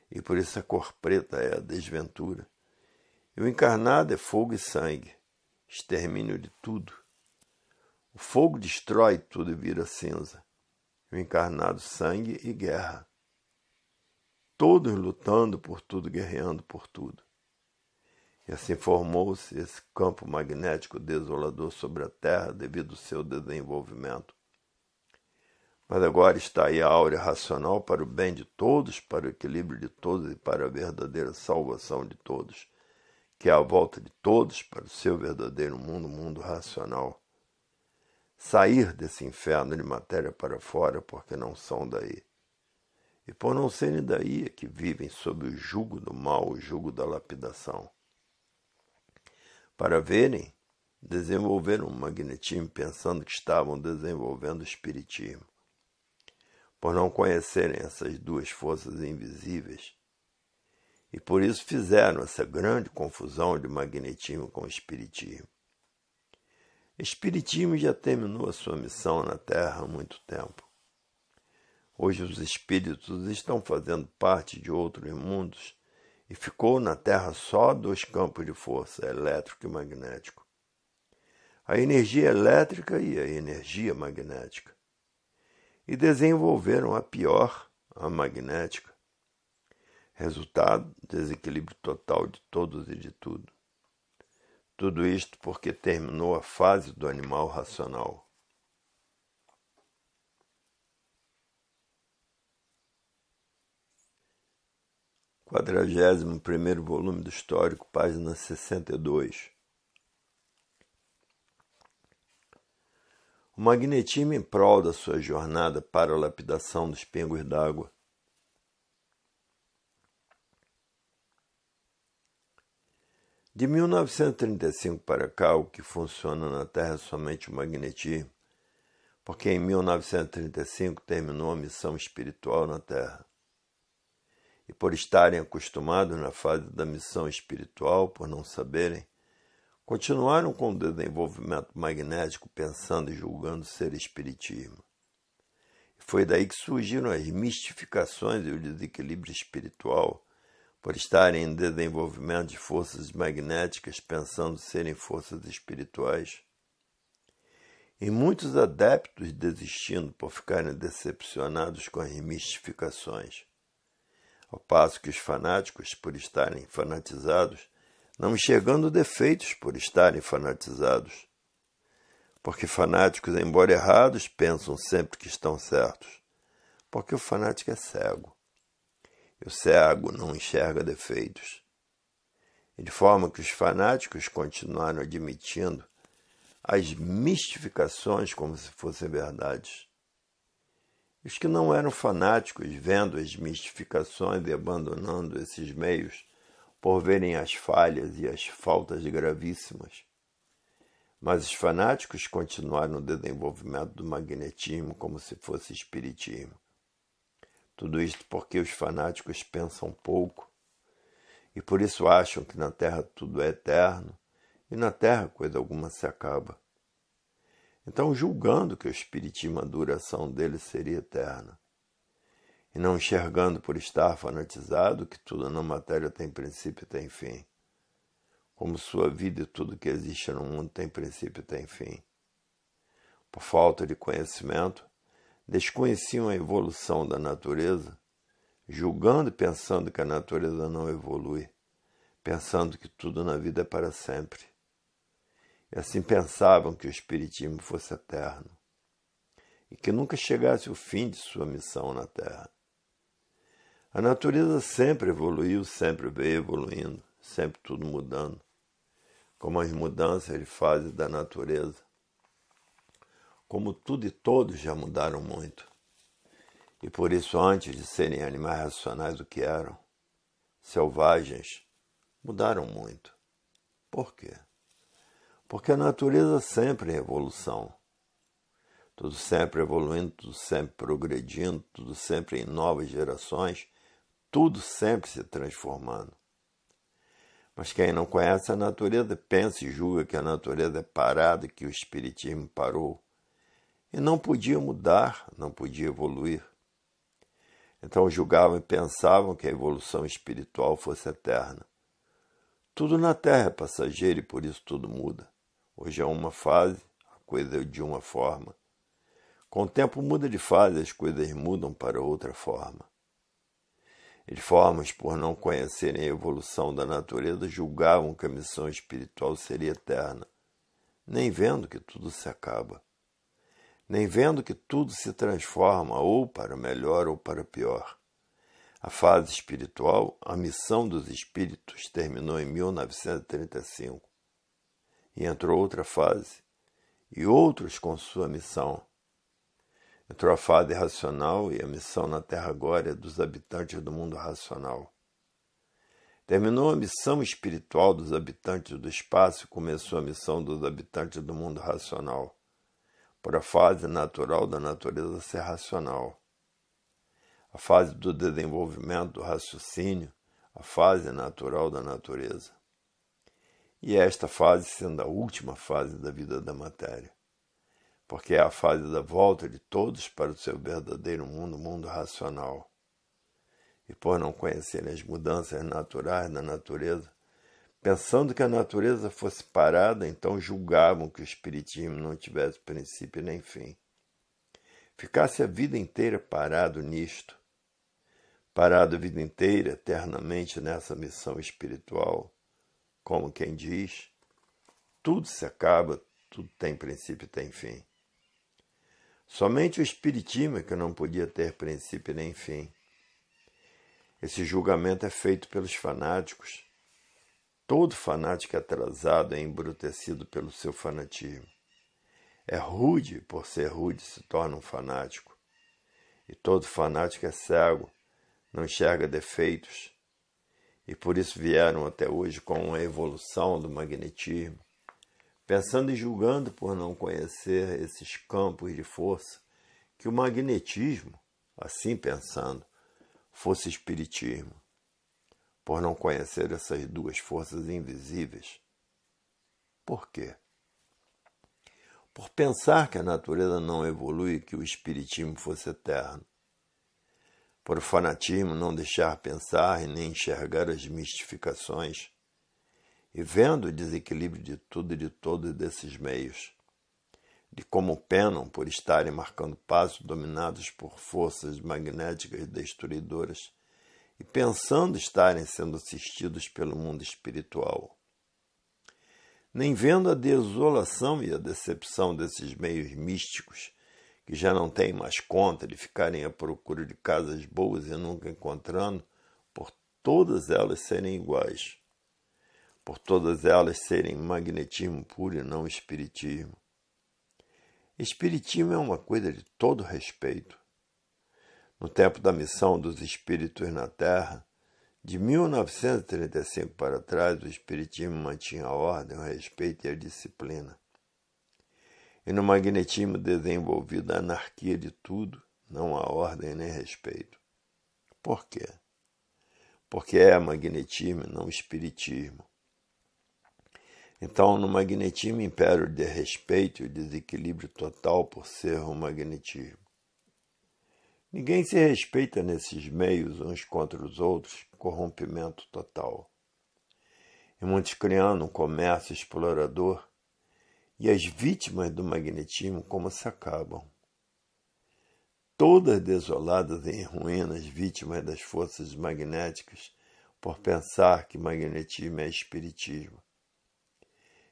E por isso a cor preta é a desventura. E o encarnado é fogo e sangue, extermínio de tudo. O fogo destrói tudo e vira cinza. O encarnado, sangue e guerra. Todos lutando por tudo, guerreando por tudo. E assim formou-se esse campo magnético desolador sobre a Terra devido ao seu desenvolvimento mas agora está aí a áurea racional para o bem de todos, para o equilíbrio de todos e para a verdadeira salvação de todos, que é a volta de todos para o seu verdadeiro mundo, mundo racional. Sair desse inferno de matéria para fora, porque não são daí. E por não serem daí é que vivem sob o jugo do mal, o jugo da lapidação. Para verem, desenvolveram um magnetismo pensando que estavam desenvolvendo o espiritismo por não conhecerem essas duas forças invisíveis, e por isso fizeram essa grande confusão de magnetismo com espiritismo. Espiritismo já terminou a sua missão na Terra há muito tempo. Hoje os espíritos estão fazendo parte de outros mundos e ficou na Terra só dois campos de força, elétrico e magnético. A energia elétrica e a energia magnética e desenvolveram a pior, a magnética. Resultado: desequilíbrio total de todos e de tudo. Tudo isto porque terminou a fase do animal racional. Quadragésimo primeiro volume do Histórico, página 62. o magnetismo em prol da sua jornada para a lapidação dos pingos d'água. De 1935 para cá, o que funciona na Terra é somente o magnetismo, porque em 1935 terminou a missão espiritual na Terra. E por estarem acostumados na fase da missão espiritual, por não saberem, continuaram com o desenvolvimento magnético pensando e julgando ser espiritismo. Foi daí que surgiram as mistificações e o desequilíbrio espiritual, por estarem em desenvolvimento de forças magnéticas pensando serem forças espirituais. E muitos adeptos desistindo por ficarem decepcionados com as mistificações. Ao passo que os fanáticos, por estarem fanatizados, não enxergando defeitos por estarem fanatizados. Porque fanáticos, embora errados, pensam sempre que estão certos. Porque o fanático é cego. E o cego não enxerga defeitos. E de forma que os fanáticos continuaram admitindo as mistificações como se fossem verdades. Os que não eram fanáticos, vendo as mistificações e abandonando esses meios, por verem as falhas e as faltas gravíssimas. Mas os fanáticos continuaram o desenvolvimento do magnetismo como se fosse espiritismo. Tudo isto porque os fanáticos pensam pouco e por isso acham que na Terra tudo é eterno e na Terra coisa alguma se acaba. Então, julgando que o espiritismo, a duração dele seria eterna, não enxergando por estar fanatizado que tudo na matéria tem princípio e tem fim. Como sua vida e tudo que existe no mundo tem princípio e tem fim. Por falta de conhecimento, desconheciam a evolução da natureza, julgando e pensando que a natureza não evolui, pensando que tudo na vida é para sempre. E assim pensavam que o Espiritismo fosse eterno e que nunca chegasse o fim de sua missão na Terra. A natureza sempre evoluiu, sempre veio evoluindo, sempre tudo mudando, como as mudanças de fase da natureza. Como tudo e todos já mudaram muito. E por isso, antes de serem animais racionais do que eram, selvagens, mudaram muito. Por quê? Porque a natureza sempre é evolução. Tudo sempre evoluindo, tudo sempre progredindo, tudo sempre em novas gerações, tudo sempre se transformando. Mas quem não conhece a natureza pensa e julga que a natureza é parada, que o Espiritismo parou. E não podia mudar, não podia evoluir. Então julgavam e pensavam que a evolução espiritual fosse eterna. Tudo na Terra é passageiro e por isso tudo muda. Hoje é uma fase, a coisa é de uma forma. Com o tempo muda de fase, as coisas mudam para outra forma formas por não conhecerem a evolução da natureza, julgavam que a missão espiritual seria eterna, nem vendo que tudo se acaba, nem vendo que tudo se transforma ou para melhor ou para pior. A fase espiritual, a missão dos espíritos, terminou em 1935 e entrou outra fase, e outros com sua missão, a trofada irracional racional e a missão na Terra agora é dos habitantes do mundo racional. Terminou a missão espiritual dos habitantes do espaço e começou a missão dos habitantes do mundo racional, por a fase natural da natureza ser racional. A fase do desenvolvimento do raciocínio, a fase natural da natureza. E esta fase sendo a última fase da vida da matéria porque é a fase da volta de todos para o seu verdadeiro mundo, mundo racional. E por não conhecerem as mudanças naturais da natureza, pensando que a natureza fosse parada, então julgavam que o espiritismo não tivesse princípio nem fim. Ficasse a vida inteira parado nisto, parado a vida inteira eternamente nessa missão espiritual, como quem diz, tudo se acaba, tudo tem princípio e tem fim. Somente o Espiritismo é que não podia ter princípio nem fim. Esse julgamento é feito pelos fanáticos. Todo fanático é atrasado é embrutecido pelo seu fanatismo. É rude, por ser rude, se torna um fanático. E todo fanático é cego, não enxerga defeitos. E por isso vieram até hoje com a evolução do magnetismo, pensando e julgando por não conhecer esses campos de força, que o magnetismo, assim pensando, fosse espiritismo, por não conhecer essas duas forças invisíveis. Por quê? Por pensar que a natureza não evolui e que o espiritismo fosse eterno. Por o fanatismo não deixar pensar e nem enxergar as mistificações e vendo o desequilíbrio de tudo e de todo desses meios, de como penam por estarem marcando passos dominados por forças magnéticas destruidoras e pensando estarem sendo assistidos pelo mundo espiritual. Nem vendo a desolação e a decepção desses meios místicos, que já não têm mais conta de ficarem à procura de casas boas e nunca encontrando, por todas elas serem iguais por todas elas serem magnetismo puro e não espiritismo. Espiritismo é uma coisa de todo respeito. No tempo da missão dos espíritos na Terra, de 1935 para trás, o Espiritismo mantinha a ordem, o respeito e a disciplina. E no magnetismo desenvolvido, a anarquia de tudo, não há ordem nem respeito. Por quê? Porque é magnetismo, não espiritismo. Então, no magnetismo impera o desrespeito e o desequilíbrio total por ser o magnetismo. Ninguém se respeita nesses meios uns contra os outros, corrompimento total. E muitos criando um comércio explorador e as vítimas do magnetismo como se acabam. Todas desoladas em ruínas, vítimas das forças magnéticas, por pensar que magnetismo é espiritismo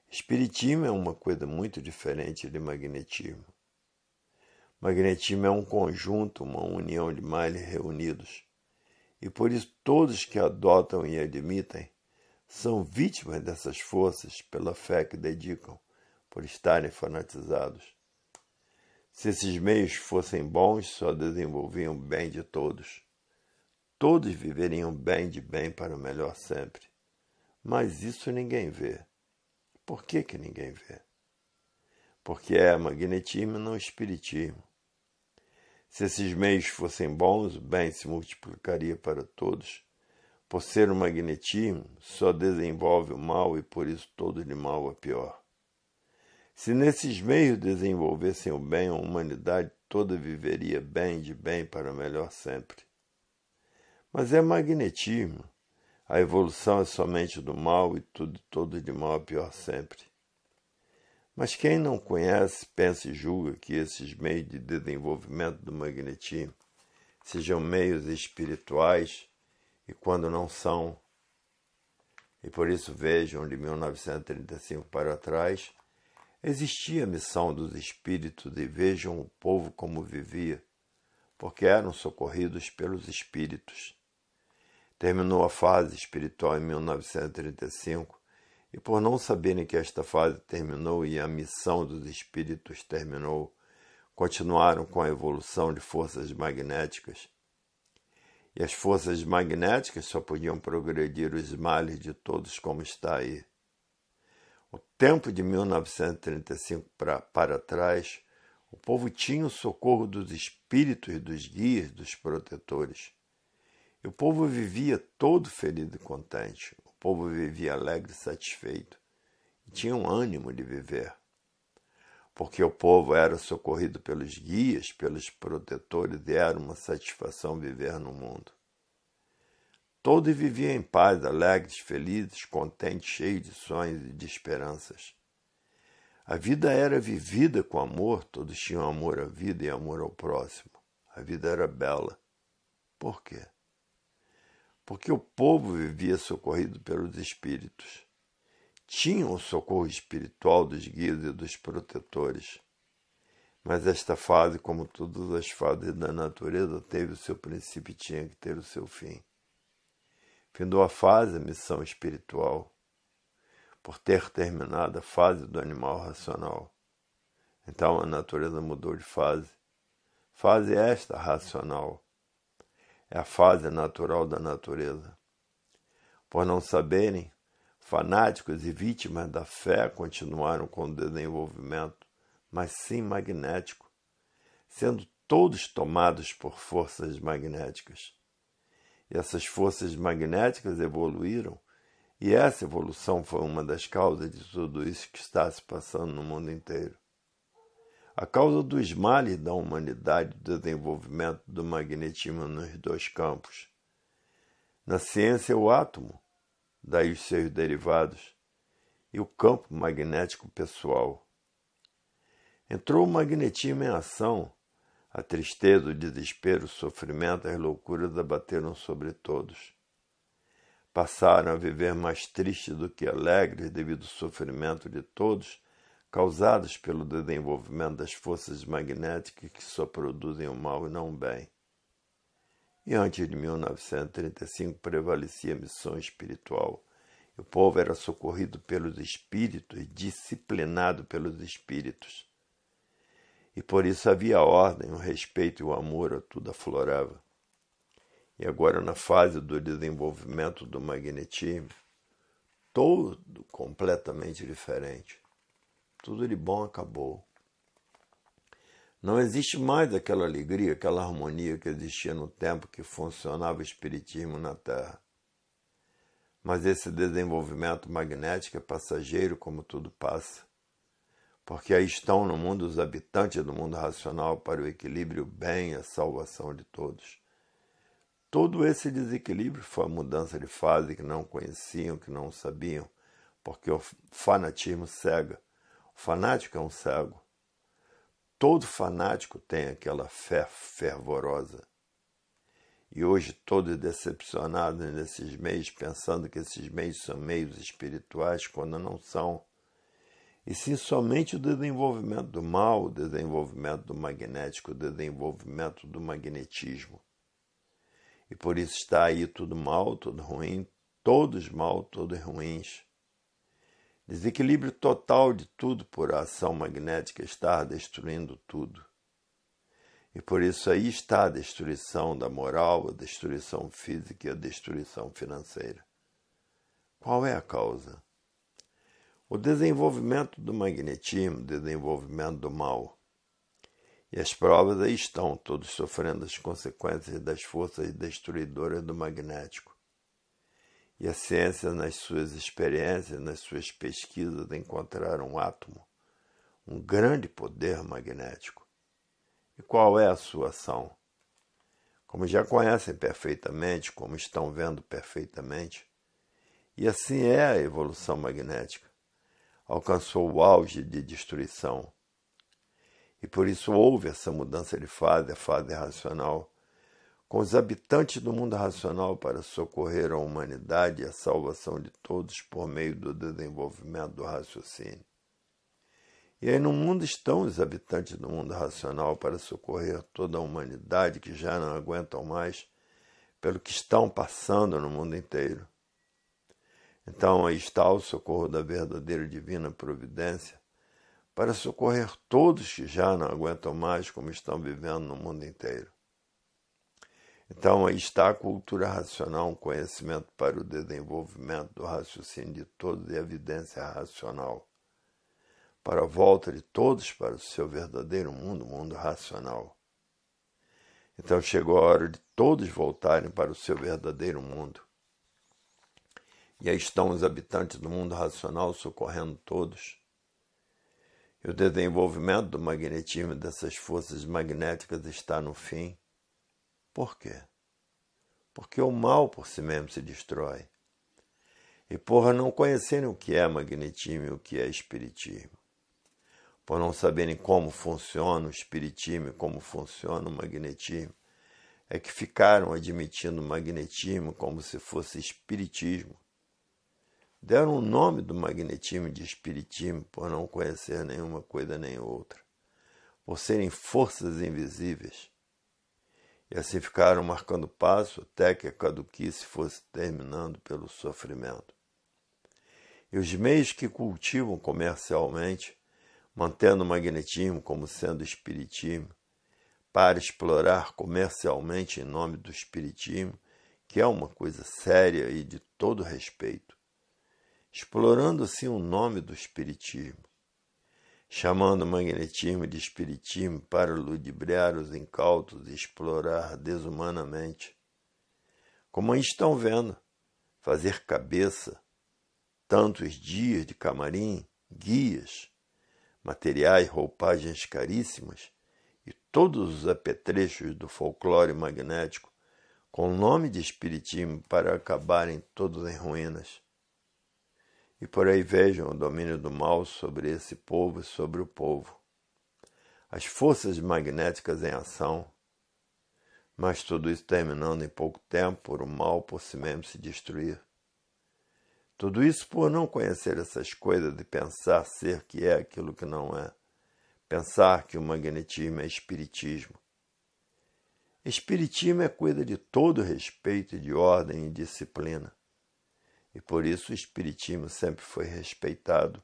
Espiritismo é uma coisa muito diferente de magnetismo. Magnetismo é um conjunto, uma união de males reunidos. E por isso todos que adotam e admitem são vítimas dessas forças pela fé que dedicam, por estarem fanatizados. Se esses meios fossem bons, só desenvolviam o bem de todos. Todos viveriam bem de bem para o melhor sempre. Mas isso ninguém vê. Por que, que ninguém vê? Porque é magnetismo e não espiritismo. Se esses meios fossem bons, o bem se multiplicaria para todos. Por ser o magnetismo, só desenvolve o mal e por isso todo de mal a é pior. Se nesses meios desenvolvessem o bem, a humanidade toda viveria bem de bem para melhor sempre. Mas é magnetismo. A evolução é somente do mal e tudo todo de mal é pior sempre. Mas quem não conhece, pensa e julga que esses meios de desenvolvimento do magnetismo sejam meios espirituais e quando não são. E por isso vejam de 1935 para trás, existia a missão dos espíritos e vejam o povo como vivia, porque eram socorridos pelos espíritos. Terminou a fase espiritual em 1935 e, por não saberem que esta fase terminou e a missão dos espíritos terminou, continuaram com a evolução de forças magnéticas. E as forças magnéticas só podiam progredir os males de todos, como está aí. O tempo de 1935 pra, para trás, o povo tinha o socorro dos espíritos, dos guias, dos protetores o povo vivia todo ferido e contente. O povo vivia alegre e satisfeito. E tinha um ânimo de viver. Porque o povo era socorrido pelos guias, pelos protetores, e era uma satisfação viver no mundo. Todos viviam em paz, alegres, felizes, contentes, cheios de sonhos e de esperanças. A vida era vivida com amor, todos tinham amor à vida e amor ao próximo. A vida era bela. Por quê? porque o povo vivia socorrido pelos espíritos. Tinham o socorro espiritual dos guias e dos protetores. Mas esta fase, como todas as fases da natureza, teve o seu princípio e tinha que ter o seu fim. Findou a fase a missão espiritual, por ter terminado a fase do animal racional. Então a natureza mudou de fase. Fase esta racional é a fase natural da natureza. Por não saberem, fanáticos e vítimas da fé continuaram com o desenvolvimento, mas sim magnético, sendo todos tomados por forças magnéticas. E essas forças magnéticas evoluíram, e essa evolução foi uma das causas de tudo isso que está se passando no mundo inteiro. A causa dos males da humanidade do desenvolvimento do magnetismo nos dois campos. Na ciência, o átomo, daí os seus derivados, e o campo magnético pessoal. Entrou o magnetismo em ação. A tristeza, o desespero, o sofrimento, as loucuras abateram sobre todos. Passaram a viver mais tristes do que alegres devido ao sofrimento de todos causados pelo desenvolvimento das forças magnéticas que só produzem o mal e não o bem. E antes de 1935 prevalecia a missão espiritual. O povo era socorrido pelos espíritos, disciplinado pelos espíritos. E por isso havia ordem, o respeito e o amor a tudo aflorava. E agora, na fase do desenvolvimento do magnetismo, todo completamente diferente. Tudo de bom acabou. Não existe mais aquela alegria, aquela harmonia que existia no tempo que funcionava o espiritismo na Terra. Mas esse desenvolvimento magnético é passageiro, como tudo passa. Porque aí estão no mundo os habitantes do mundo racional para o equilíbrio, o bem, a salvação de todos. Todo esse desequilíbrio foi a mudança de fase que não conheciam, que não sabiam, porque o fanatismo cega fanático é um cego. Todo fanático tem aquela fé fervorosa. E hoje todo decepcionado nesses meios, pensando que esses meios são meios espirituais, quando não são. E sim somente o desenvolvimento do mal, o desenvolvimento do magnético, o desenvolvimento do magnetismo. E por isso está aí tudo mal, tudo ruim, todos mal, todos ruins. Desequilíbrio total de tudo por a ação magnética estar destruindo tudo. E por isso aí está a destruição da moral, a destruição física e a destruição financeira. Qual é a causa? O desenvolvimento do magnetismo, desenvolvimento do mal. E as provas aí estão, todos sofrendo as consequências das forças destruidoras do magnético. E a ciência, nas suas experiências, nas suas pesquisas, encontraram um átomo, um grande poder magnético. E qual é a sua ação? Como já conhecem perfeitamente, como estão vendo perfeitamente. E assim é a evolução magnética. Alcançou o auge de destruição. E por isso houve essa mudança de fase, a fase racional com os habitantes do mundo racional para socorrer a humanidade e a salvação de todos por meio do desenvolvimento do raciocínio. E aí no mundo estão os habitantes do mundo racional para socorrer toda a humanidade que já não aguentam mais pelo que estão passando no mundo inteiro. Então aí está o socorro da verdadeira divina providência para socorrer todos que já não aguentam mais como estão vivendo no mundo inteiro. Então, aí está a cultura racional, um conhecimento para o desenvolvimento do raciocínio de todos e a evidência racional, para a volta de todos para o seu verdadeiro mundo, o mundo racional. Então chegou a hora de todos voltarem para o seu verdadeiro mundo. E aí estão os habitantes do mundo racional socorrendo todos. E o desenvolvimento do magnetismo dessas forças magnéticas está no fim por quê? Porque o mal por si mesmo se destrói. E por não conhecerem o que é magnetismo e o que é espiritismo, por não saberem como funciona o espiritismo e como funciona o magnetismo, é que ficaram admitindo o magnetismo como se fosse espiritismo. Deram o nome do magnetismo de espiritismo por não conhecer nenhuma coisa nem outra, por serem forças invisíveis e assim ficaram marcando passo até que a caduquice fosse terminando pelo sofrimento. E os meios que cultivam comercialmente, mantendo o magnetismo como sendo espiritismo, para explorar comercialmente em nome do espiritismo, que é uma coisa séria e de todo respeito, explorando assim o nome do espiritismo, chamando o magnetismo de espiritismo para ludibriar os incautos e explorar desumanamente. Como estão vendo, fazer cabeça, tantos dias de camarim, guias, materiais, roupagens caríssimas e todos os apetrechos do folclore magnético com o nome de espiritismo para acabarem todos em ruínas. E por aí vejam o domínio do mal sobre esse povo e sobre o povo. As forças magnéticas em ação, mas tudo isso terminando em pouco tempo por o mal por si mesmo se destruir. Tudo isso por não conhecer essas coisas de pensar ser que é aquilo que não é, pensar que o magnetismo é espiritismo. Espiritismo é coisa de todo respeito, de ordem e disciplina e por isso o espiritismo sempre foi respeitado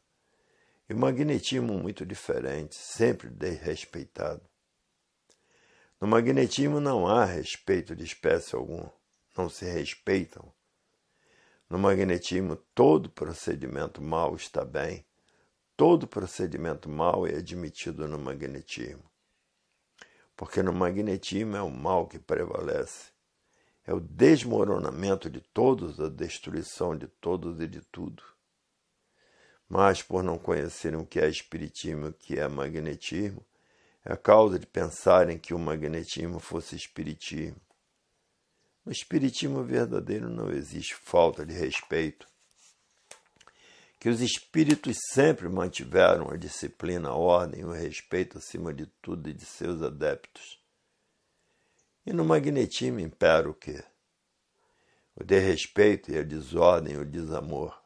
e o magnetismo muito diferente, sempre desrespeitado. No magnetismo não há respeito de espécie alguma, não se respeitam. No magnetismo, todo procedimento mal está bem, todo procedimento mal é admitido no magnetismo. Porque no magnetismo é o mal que prevalece é o desmoronamento de todos, a destruição de todos e de tudo. Mas, por não conhecerem o que é espiritismo e o que é magnetismo, é a causa de pensarem que o magnetismo fosse espiritismo. No espiritismo verdadeiro não existe falta de respeito. Que os espíritos sempre mantiveram a disciplina, a ordem e o respeito acima de tudo e de seus adeptos e no magnetismo impera o quê? O desrespeito e a desordem, o desamor.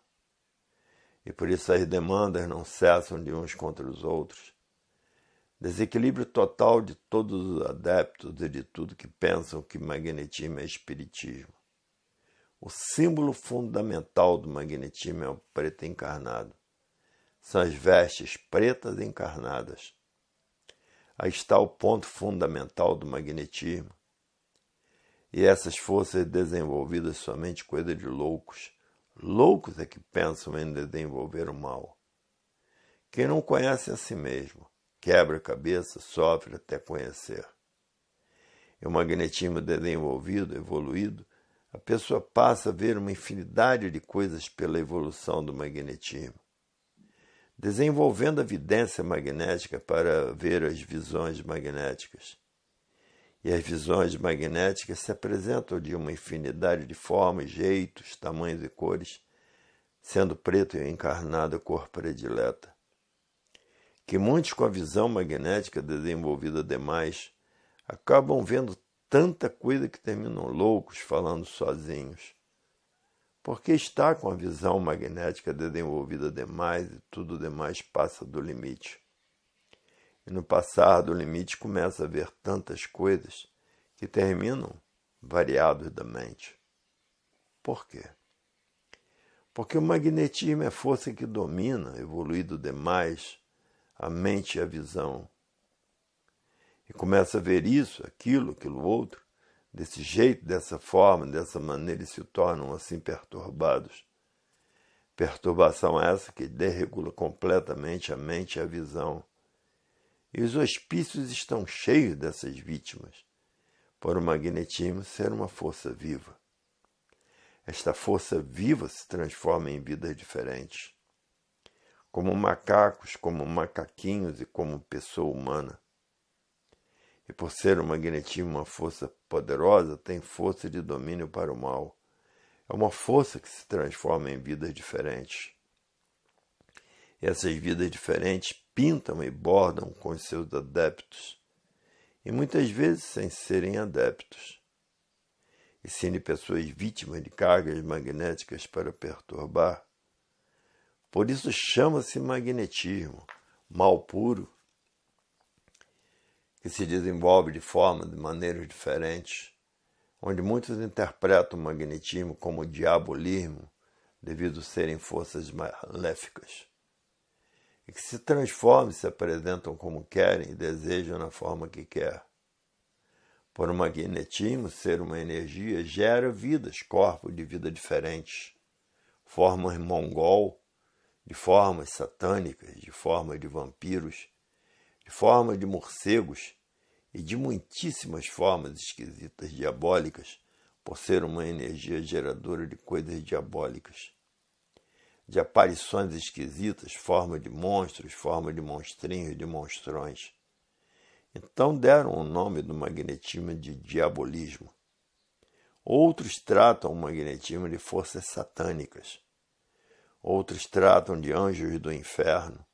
E por isso as demandas não cessam de uns contra os outros. Desequilíbrio total de todos os adeptos e de tudo que pensam que magnetismo é espiritismo. O símbolo fundamental do magnetismo é o preto encarnado. São as vestes pretas encarnadas. Aí está o ponto fundamental do magnetismo e essas forças desenvolvidas somente coisa de loucos. Loucos é que pensam em desenvolver o mal. Quem não conhece a si mesmo, quebra a cabeça, sofre até conhecer. Em um magnetismo desenvolvido, evoluído, a pessoa passa a ver uma infinidade de coisas pela evolução do magnetismo. Desenvolvendo a vidência magnética para ver as visões magnéticas e as visões magnéticas se apresentam de uma infinidade de formas, jeitos, tamanhos e cores, sendo preto e encarnado a cor predileta. Que muitos com a visão magnética desenvolvida demais acabam vendo tanta coisa que terminam loucos falando sozinhos. Porque está com a visão magnética desenvolvida demais e tudo demais passa do limite. E no passado, o limite começa a ver tantas coisas que terminam variados da mente. Por quê? Porque o magnetismo é força que domina, evoluído demais, a mente e a visão. E começa a ver isso, aquilo, aquilo outro, desse jeito, dessa forma, dessa maneira, e se tornam assim perturbados. Perturbação essa que desregula completamente a mente e a visão e os hospícios estão cheios dessas vítimas, por o magnetismo ser uma força viva. Esta força viva se transforma em vidas diferentes, como macacos, como macaquinhos e como pessoa humana. E por ser o magnetismo uma força poderosa, tem força de domínio para o mal. É uma força que se transforma em vidas diferentes. E essas vidas diferentes pintam e bordam com os seus adeptos, e muitas vezes sem serem adeptos. E sendo pessoas vítimas de cargas magnéticas para perturbar. Por isso chama-se magnetismo, mal puro, que se desenvolve de forma, de maneiras diferentes, onde muitos interpretam o magnetismo como diabolismo, devido a serem forças maléficas e que se transformam e se apresentam como querem e desejam na forma que quer. Por um magnetismo, ser uma energia gera vidas, corpos de vida diferentes, formas mongol, de formas satânicas, de formas de vampiros, de formas de morcegos e de muitíssimas formas esquisitas diabólicas, por ser uma energia geradora de coisas diabólicas de aparições esquisitas, forma de monstros, forma de monstrinhos, de monstrões. Então deram o nome do magnetismo de diabolismo. Outros tratam o magnetismo de forças satânicas. Outros tratam de anjos do inferno,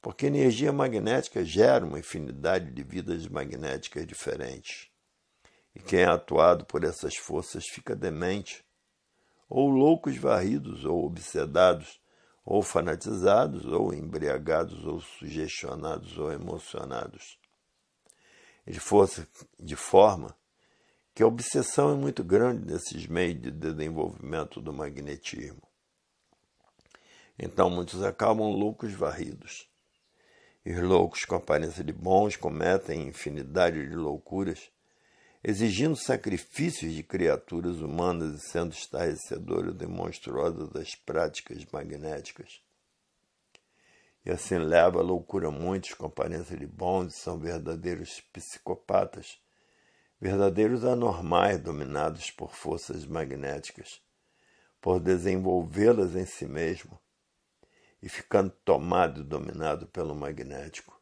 porque energia magnética gera uma infinidade de vidas magnéticas diferentes. E quem é atuado por essas forças fica demente ou loucos varridos, ou obsedados, ou fanatizados, ou embriagados, ou sugestionados, ou emocionados. De, força, de forma que a obsessão é muito grande nesses meios de desenvolvimento do magnetismo. Então muitos acabam loucos varridos. E os loucos com aparência de bons cometem infinidade de loucuras exigindo sacrifícios de criaturas humanas e sendo estarrecedora ou monstruosa das práticas magnéticas. E assim leva à loucura muitos com aparência de bons e são verdadeiros psicopatas, verdadeiros anormais dominados por forças magnéticas, por desenvolvê-las em si mesmo e ficando tomado e dominado pelo magnético,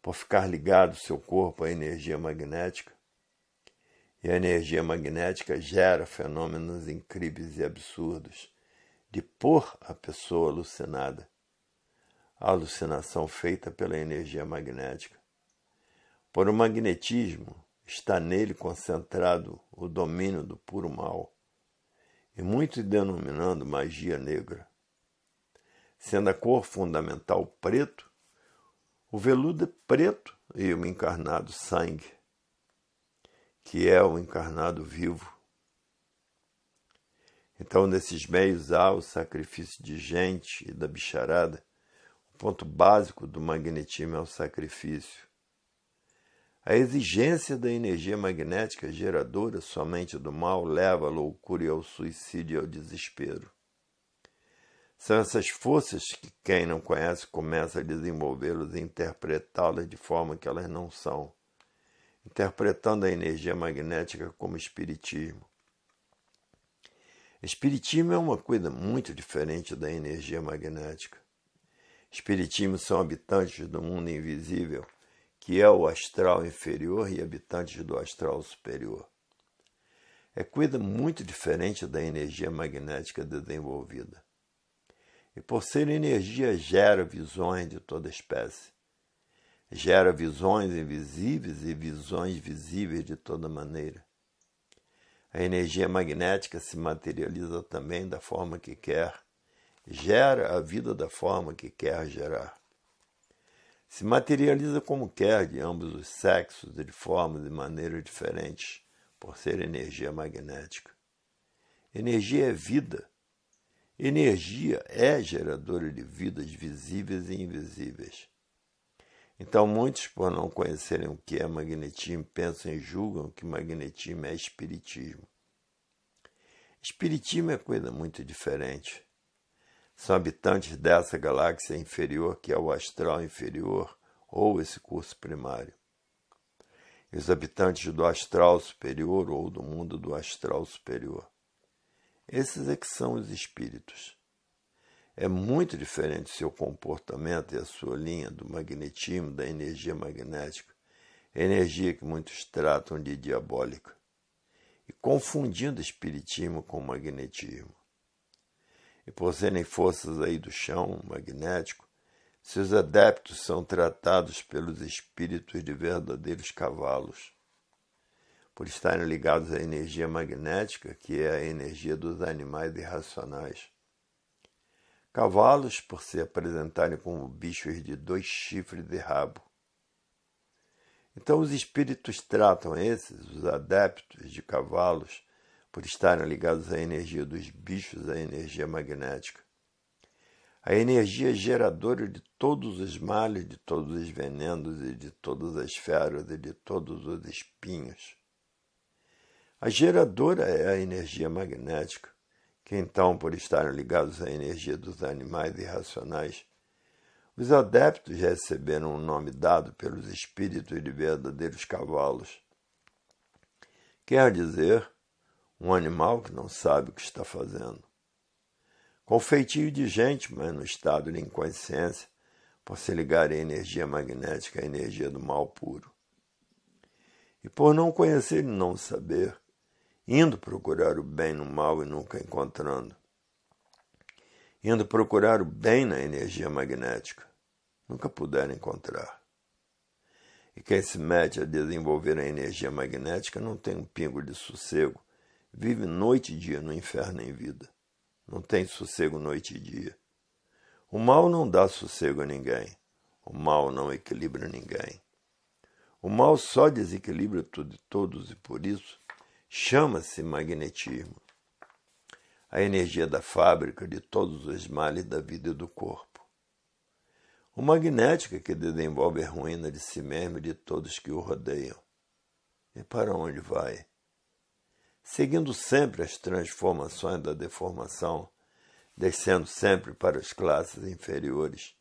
por ficar ligado seu corpo à energia magnética, e a energia magnética gera fenômenos incríveis e absurdos de pôr a pessoa alucinada. A alucinação feita pela energia magnética. Por o um magnetismo, está nele concentrado o domínio do puro mal, e muito denominando magia negra. Sendo a cor fundamental preto, o veludo é preto e o encarnado sangue que é o encarnado vivo. Então, nesses meios há o sacrifício de gente e da bicharada. O ponto básico do magnetismo é o sacrifício. A exigência da energia magnética geradora somente do mal leva à loucura e ao suicídio e ao desespero. São essas forças que quem não conhece começa a desenvolvê-las e interpretá-las de forma que elas não são interpretando a energia magnética como espiritismo. Espiritismo é uma coisa muito diferente da energia magnética. Espiritismo são habitantes do mundo invisível, que é o astral inferior, e habitantes do astral superior. É coisa muito diferente da energia magnética desenvolvida. E por ser energia, gera visões de toda espécie gera visões invisíveis e visões visíveis de toda maneira. A energia magnética se materializa também da forma que quer, gera a vida da forma que quer gerar. Se materializa como quer de ambos os sexos de formas e maneiras diferentes, por ser energia magnética. Energia é vida. Energia é geradora de vidas visíveis e invisíveis. Então, muitos, por não conhecerem o que é magnetismo, pensam e julgam que magnetismo é espiritismo. Espiritismo é coisa muito diferente. São habitantes dessa galáxia inferior que é o astral inferior ou esse curso primário. E os habitantes do astral superior ou do mundo do astral superior. Esses é que são os espíritos. É muito diferente seu comportamento e a sua linha do magnetismo, da energia magnética, é energia que muitos tratam de diabólica, e confundindo espiritismo com magnetismo. E por serem forças aí do chão magnético, seus adeptos são tratados pelos espíritos de verdadeiros cavalos, por estarem ligados à energia magnética, que é a energia dos animais irracionais cavalos por se apresentarem como bichos de dois chifres de rabo. Então os espíritos tratam esses, os adeptos de cavalos, por estarem ligados à energia dos bichos, à energia magnética. A energia geradora de todos os males, de todos os venenos e de todas as feras e de todos os espinhos. A geradora é a energia magnética que então, por estarem ligados à energia dos animais irracionais, os adeptos receberam o um nome dado pelos espíritos de verdadeiros cavalos. Quer dizer, um animal que não sabe o que está fazendo. Com feitio de gente, mas no estado de inconsciência, por se ligar à energia magnética à energia do mal puro. E por não conhecer e não saber, indo procurar o bem no mal e nunca encontrando, indo procurar o bem na energia magnética, nunca puderam encontrar. E quem se mete a desenvolver a energia magnética não tem um pingo de sossego, vive noite e dia no inferno em vida. Não tem sossego noite e dia. O mal não dá sossego a ninguém. O mal não equilibra ninguém. O mal só desequilibra tudo e todos, e por isso chama-se magnetismo. A energia da fábrica de todos os males da vida e do corpo. O magnético é que desenvolve a ruína de si mesmo e de todos que o rodeiam. E para onde vai? Seguindo sempre as transformações da deformação, descendo sempre para as classes inferiores,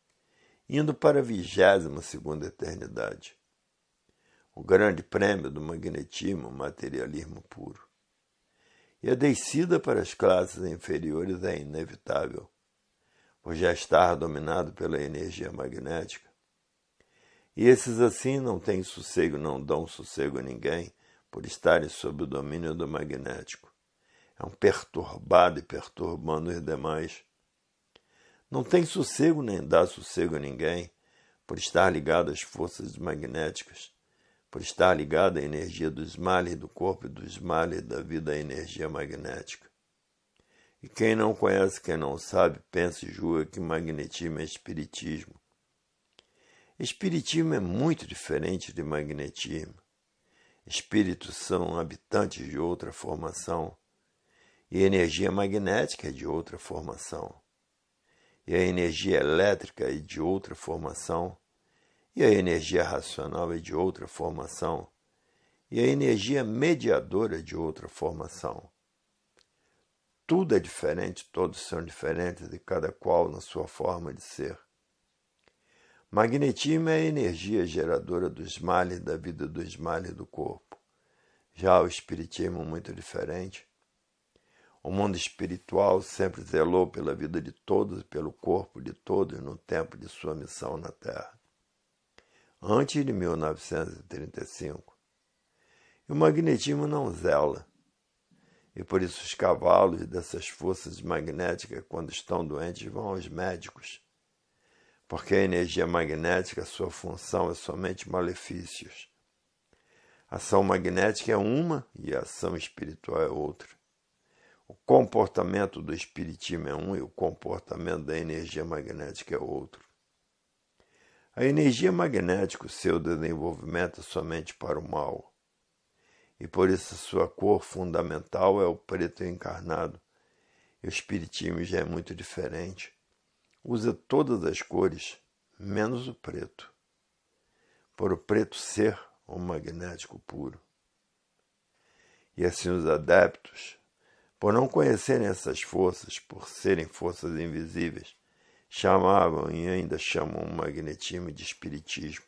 indo para a vigésima segunda eternidade o grande prêmio do magnetismo, materialismo puro. E a descida para as classes inferiores é inevitável, por já estar dominado pela energia magnética. E esses assim não têm sossego, não dão sossego a ninguém, por estarem sob o domínio do magnético. É um perturbado e perturbando os demais. Não tem sossego nem dá sossego a ninguém, por estar ligado às forças magnéticas por estar ligada à energia do Smiley do corpo e do Smiley da vida à energia magnética. E quem não conhece, quem não sabe, pensa e julga que magnetismo é espiritismo. Espiritismo é muito diferente de magnetismo. Espíritos são habitantes de outra formação e energia magnética é de outra formação, e a energia elétrica é de outra formação, e a energia racional é de outra formação, e a energia mediadora é de outra formação. Tudo é diferente, todos são diferentes e cada qual na sua forma de ser. Magnetismo é a energia geradora dos males da vida, dos males do corpo. Já o espiritismo é muito diferente. O mundo espiritual sempre zelou pela vida de todos, pelo corpo de todos no tempo de sua missão na Terra antes de 1935. E o magnetismo não zela. E por isso os cavalos dessas forças magnéticas, quando estão doentes, vão aos médicos. Porque a energia magnética, sua função é somente malefícios. A ação magnética é uma e a ação espiritual é outra. O comportamento do espiritismo é um e o comportamento da energia magnética é outro. A energia magnética seu desenvolvimento é somente para o mal, e por isso sua cor fundamental é o preto encarnado. E o espiritismo já é muito diferente. Usa todas as cores, menos o preto, por o preto ser um magnético puro. E assim os adeptos, por não conhecerem essas forças, por serem forças invisíveis, chamavam e ainda chamam o magnetismo de espiritismo.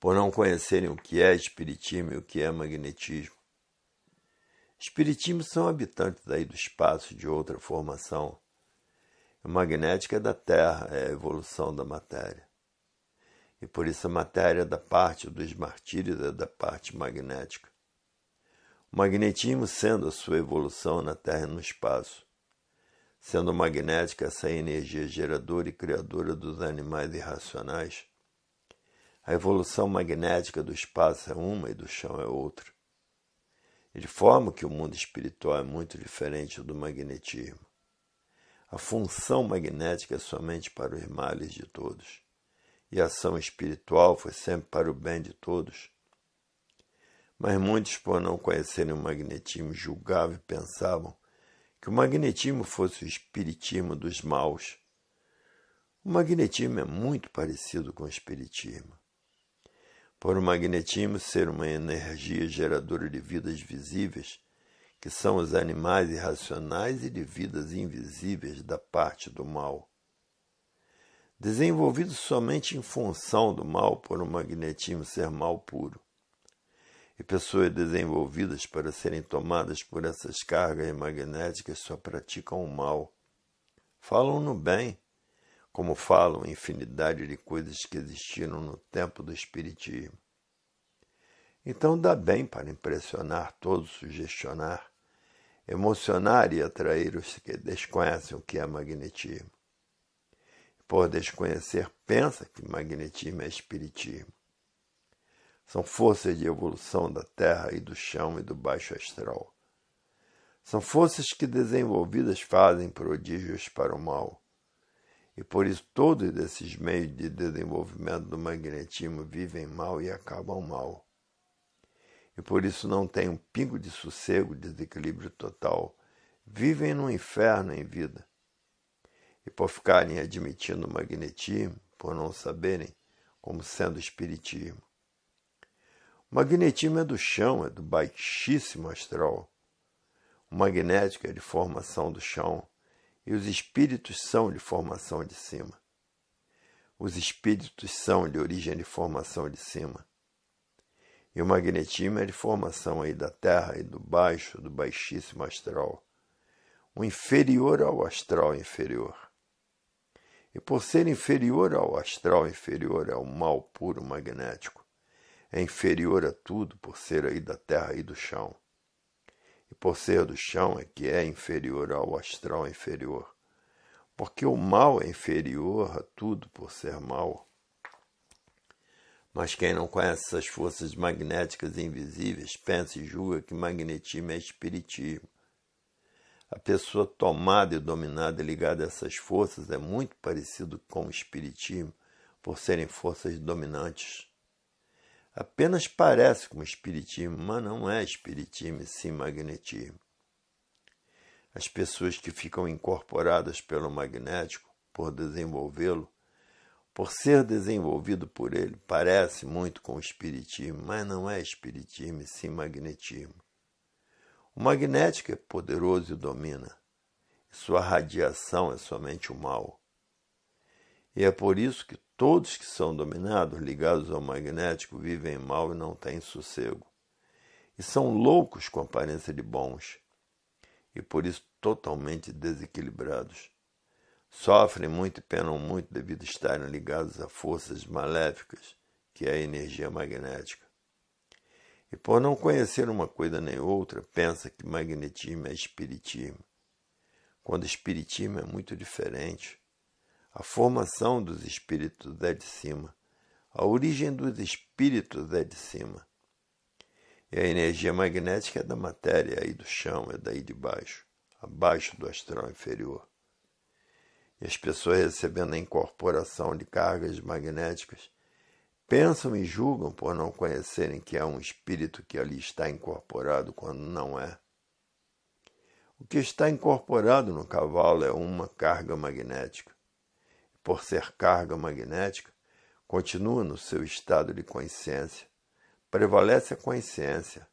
Por não conhecerem o que é espiritismo e o que é magnetismo. Espiritismo são habitantes daí do espaço de outra formação. O magnética é da Terra, é a evolução da matéria. E por isso a matéria é da parte dos martírios é da parte magnética. O magnetismo sendo a sua evolução na Terra e no espaço sendo magnética essa energia geradora e criadora dos animais irracionais? A evolução magnética do espaço é uma e do chão é outra. de forma que o mundo espiritual é muito diferente do magnetismo. A função magnética é somente para os males de todos, e a ação espiritual foi sempre para o bem de todos. Mas muitos, por não conhecerem o magnetismo, julgavam e pensavam que o magnetismo fosse o espiritismo dos maus. O magnetismo é muito parecido com o espiritismo. Por o magnetismo ser uma energia geradora de vidas visíveis, que são os animais irracionais e de vidas invisíveis da parte do mal. Desenvolvido somente em função do mal por um magnetismo ser mal puro, e pessoas desenvolvidas para serem tomadas por essas cargas magnéticas só praticam o mal. Falam no bem, como falam infinidade de coisas que existiram no tempo do Espiritismo. Então dá bem para impressionar todos, sugestionar, emocionar e atrair os que desconhecem o que é magnetismo. por desconhecer, pensa que magnetismo é espiritismo. São forças de evolução da terra e do chão e do baixo astral. São forças que desenvolvidas fazem prodígios para o mal. E por isso todos desses meios de desenvolvimento do magnetismo vivem mal e acabam mal. E por isso não têm um pingo de sossego, desequilíbrio total. Vivem num inferno em vida. E por ficarem admitindo o magnetismo, por não saberem como sendo o espiritismo. Magnetismo é do chão, é do baixíssimo astral. O magnético é de formação do chão e os espíritos são de formação de cima. Os espíritos são de origem de formação de cima. E o magnetismo é de formação aí da terra e do baixo, do baixíssimo astral. O inferior ao astral inferior. E por ser inferior ao astral inferior é o mal puro magnético é inferior a tudo por ser aí da terra e do chão. E por ser do chão é que é inferior ao astral é inferior. Porque o mal é inferior a tudo por ser mal. Mas quem não conhece essas forças magnéticas invisíveis pensa e julga que magnetismo é espiritismo. A pessoa tomada e dominada e ligada a essas forças é muito parecido com o espiritismo, por serem forças dominantes apenas parece com espiritismo, mas não é espiritismo, sim magnetismo. As pessoas que ficam incorporadas pelo magnético, por desenvolvê-lo, por ser desenvolvido por ele, parece muito com o espiritismo, mas não é espiritismo, sim magnetismo. O magnético é poderoso e domina. Sua radiação é somente o mal. E é por isso que todos que são dominados, ligados ao magnético, vivem mal e não têm sossego. E são loucos com aparência de bons, e por isso totalmente desequilibrados. Sofrem muito e penam muito devido a estarem ligados a forças maléficas, que é a energia magnética. E por não conhecer uma coisa nem outra, pensa que magnetismo é espiritismo, quando espiritismo é muito diferente. A formação dos espíritos é de cima. A origem dos espíritos é de cima. E a energia magnética é da matéria aí do chão, é daí de baixo, abaixo do astral inferior. E as pessoas recebendo a incorporação de cargas magnéticas pensam e julgam por não conhecerem que há é um espírito que ali está incorporado quando não é. O que está incorporado no cavalo é uma carga magnética por ser carga magnética, continua no seu estado de consciência. Prevalece a consciência,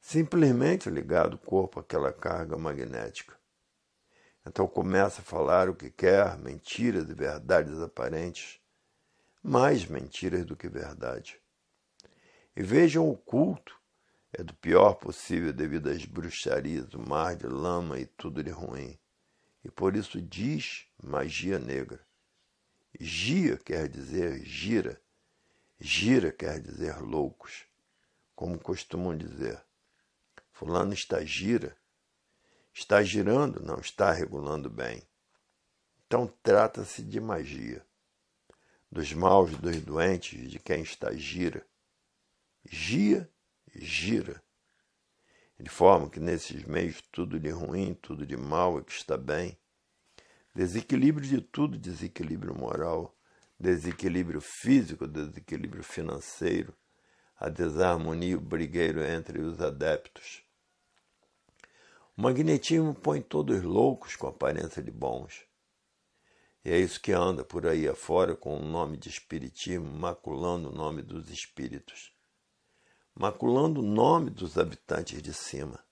simplesmente ligado o corpo àquela carga magnética. Então começa a falar o que quer, mentiras e verdades aparentes, mais mentiras do que verdade. E vejam o culto, é do pior possível devido às bruxarias, o mar de lama e tudo de ruim. E por isso diz magia negra. Gia quer dizer gira, gira quer dizer loucos, como costumam dizer. Fulano está gira. Está girando, não está regulando bem. Então trata-se de magia. Dos maus, dos doentes, de quem está gira. Gia, gira. De forma que nesses meios tudo de ruim, tudo de mal é que está bem Desequilíbrio de tudo: desequilíbrio moral, desequilíbrio físico, desequilíbrio financeiro, a desarmonia, o brigueiro entre os adeptos. O magnetismo põe todos loucos com aparência de bons. E é isso que anda por aí afora com o nome de espiritismo, maculando o nome dos espíritos, maculando o nome dos habitantes de cima.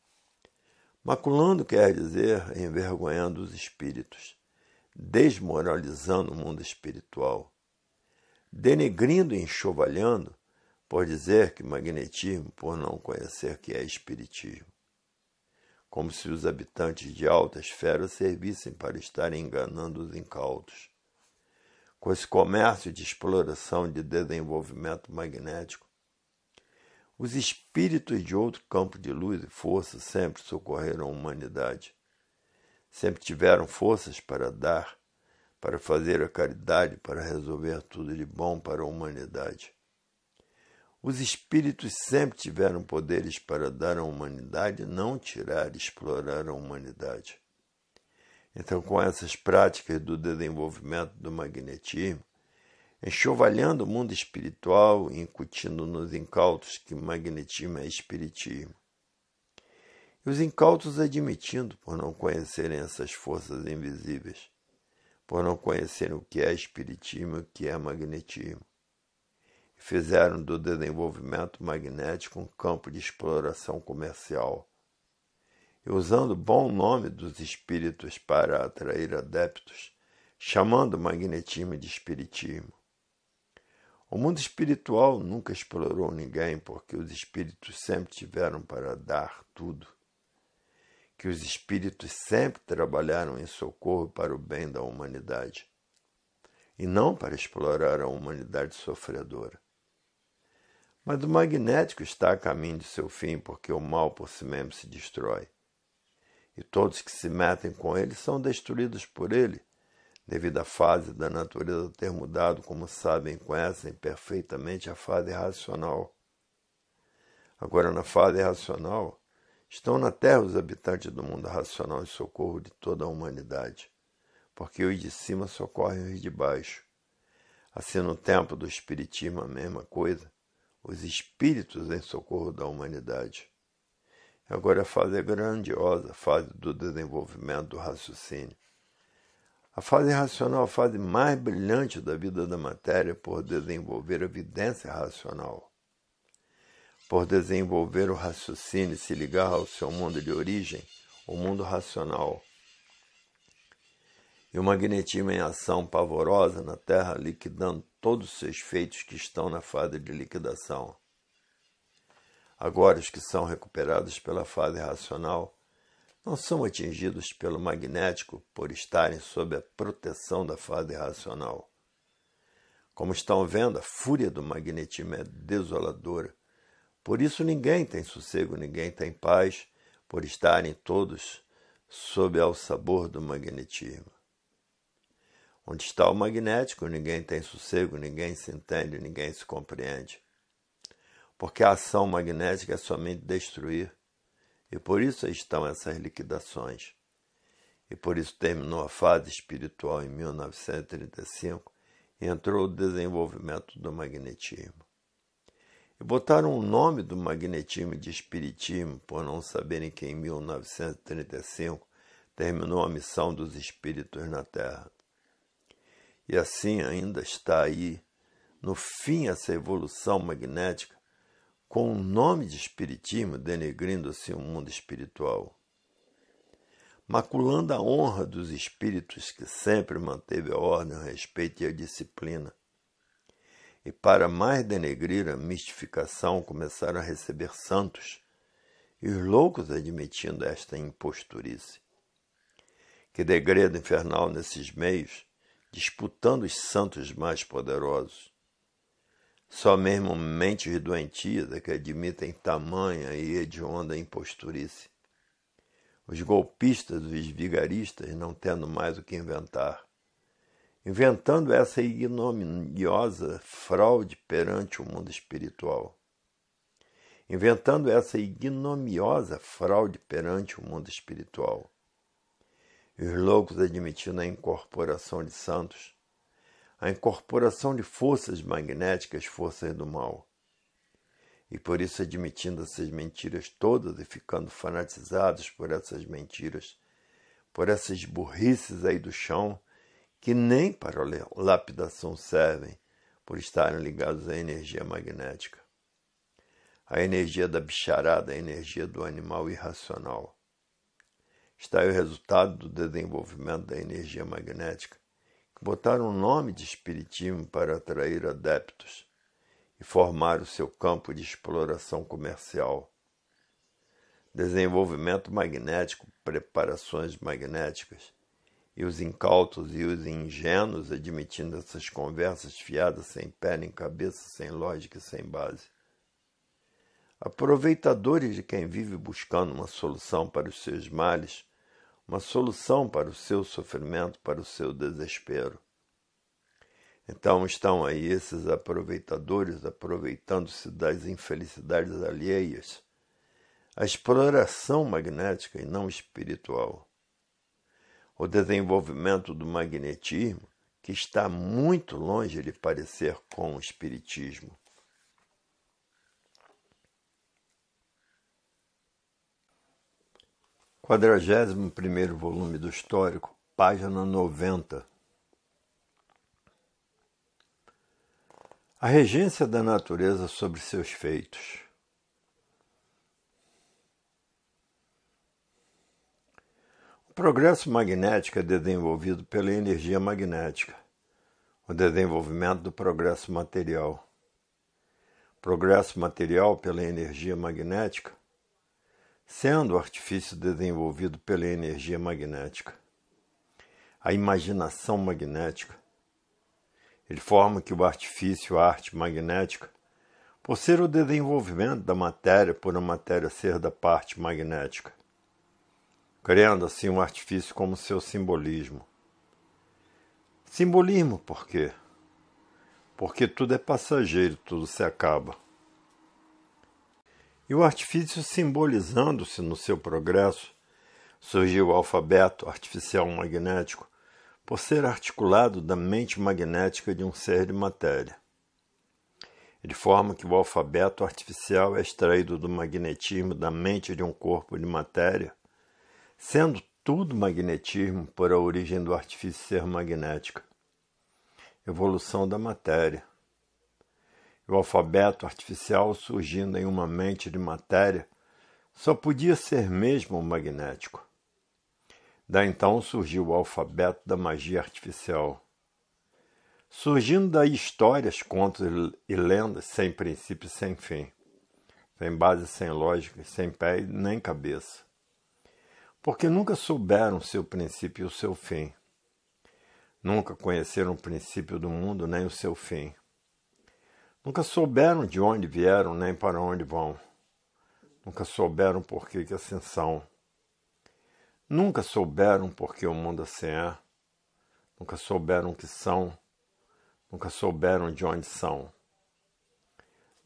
Maculando quer dizer envergonhando os espíritos desmoralizando o mundo espiritual, denegrindo e enxovalhando por dizer que magnetismo por não conhecer que é espiritismo, como se os habitantes de alta esfera servissem para estarem enganando os incautos. Com esse comércio de exploração de desenvolvimento magnético, os espíritos de outro campo de luz e força sempre socorreram a humanidade sempre tiveram forças para dar, para fazer a caridade, para resolver tudo de bom para a humanidade. Os espíritos sempre tiveram poderes para dar à humanidade, não tirar, explorar a humanidade. Então, com essas práticas do desenvolvimento do magnetismo, enxovalhando o mundo espiritual, incutindo nos incautos que magnetismo é espiritismo, e os incautos admitindo por não conhecerem essas forças invisíveis, por não conhecerem o que é espiritismo e o que é magnetismo. E fizeram do desenvolvimento magnético um campo de exploração comercial. E usando o bom nome dos espíritos para atrair adeptos, chamando o magnetismo de espiritismo. O mundo espiritual nunca explorou ninguém porque os espíritos sempre tiveram para dar tudo que os espíritos sempre trabalharam em socorro para o bem da humanidade e não para explorar a humanidade sofredora. Mas o magnético está a caminho de seu fim, porque o mal por si mesmo se destrói. E todos que se metem com ele são destruídos por ele, devido à fase da natureza ter mudado, como sabem e conhecem perfeitamente a fase racional. Agora, na fase racional, Estão na terra os habitantes do mundo racional em socorro de toda a humanidade, porque os de cima socorrem os de baixo. Assim, no tempo do Espiritismo, a mesma coisa, os espíritos em socorro da humanidade. Agora, a fase é grandiosa, a fase do desenvolvimento do raciocínio. A fase racional, a fase mais brilhante da vida da matéria por desenvolver a evidência racional por desenvolver o raciocínio e se ligar ao seu mundo de origem, o mundo racional. E o magnetismo em ação pavorosa na Terra, liquidando todos os seus feitos que estão na fase de liquidação. Agora, os que são recuperados pela fase racional não são atingidos pelo magnético por estarem sob a proteção da fase racional. Como estão vendo, a fúria do magnetismo é desoladora por isso ninguém tem sossego, ninguém tem paz, por estarem todos sob ao sabor do magnetismo. Onde está o magnético, ninguém tem sossego, ninguém se entende, ninguém se compreende. Porque a ação magnética é somente destruir. E por isso estão essas liquidações. E por isso terminou a fase espiritual em 1935 e entrou o desenvolvimento do magnetismo. Botaram o nome do magnetismo de espiritismo por não saberem que em 1935 terminou a missão dos espíritos na Terra. E assim ainda está aí, no fim, essa evolução magnética, com o nome de espiritismo denegrindo-se o um mundo espiritual. Maculando a honra dos espíritos que sempre manteve a ordem, o respeito e a disciplina e, para mais denegrir a mistificação, começaram a receber santos, e os loucos admitindo esta imposturice. Que degredo infernal nesses meios, disputando os santos mais poderosos. Só mesmo mentes doentias é que admitem tamanha e hedionda imposturice. Os golpistas os vigaristas não tendo mais o que inventar inventando essa ignominiosa fraude perante o mundo espiritual. Inventando essa ignomiosa fraude perante o mundo espiritual. E os loucos admitindo a incorporação de santos, a incorporação de forças magnéticas, forças do mal. E por isso admitindo essas mentiras todas e ficando fanatizados por essas mentiras, por essas burrices aí do chão, que nem para lapidação servem por estarem ligados à energia magnética. A energia da bicharada, a energia do animal irracional. Está aí o resultado do desenvolvimento da energia magnética, que botaram o nome de espiritismo para atrair adeptos e formar o seu campo de exploração comercial. Desenvolvimento magnético, preparações magnéticas, e os incautos e os ingênuos admitindo essas conversas fiadas sem pé nem cabeça, sem lógica e sem base. Aproveitadores de quem vive buscando uma solução para os seus males, uma solução para o seu sofrimento, para o seu desespero. Então estão aí esses aproveitadores aproveitando-se das infelicidades alheias, a exploração magnética e não espiritual o desenvolvimento do magnetismo, que está muito longe de parecer com o espiritismo. Quadragésimo primeiro volume do Histórico, página 90. A regência da natureza sobre seus feitos. progresso magnético é desenvolvido pela energia magnética, o desenvolvimento do progresso material. Progresso material pela energia magnética, sendo o artifício desenvolvido pela energia magnética. A imaginação magnética. Ele forma que o artifício, a arte magnética, por ser o desenvolvimento da matéria, por a matéria ser da parte magnética criando assim um artifício como seu simbolismo. Simbolismo por quê? Porque tudo é passageiro, tudo se acaba. E o artifício simbolizando-se no seu progresso, surgiu o alfabeto artificial magnético por ser articulado da mente magnética de um ser de matéria. De forma que o alfabeto artificial é extraído do magnetismo da mente de um corpo de matéria sendo tudo magnetismo por a origem do artifício ser magnética. Evolução da matéria. O alfabeto artificial surgindo em uma mente de matéria só podia ser mesmo magnético. Da então surgiu o alfabeto da magia artificial. Surgindo daí histórias, contos e lendas sem princípio e sem fim, sem base, sem lógica, sem pé nem cabeça porque nunca souberam seu princípio e o seu fim. Nunca conheceram o princípio do mundo nem o seu fim. Nunca souberam de onde vieram nem para onde vão. Nunca souberam por que, que assim são. Nunca souberam por que o mundo assim é. Nunca souberam que são. Nunca souberam de onde são.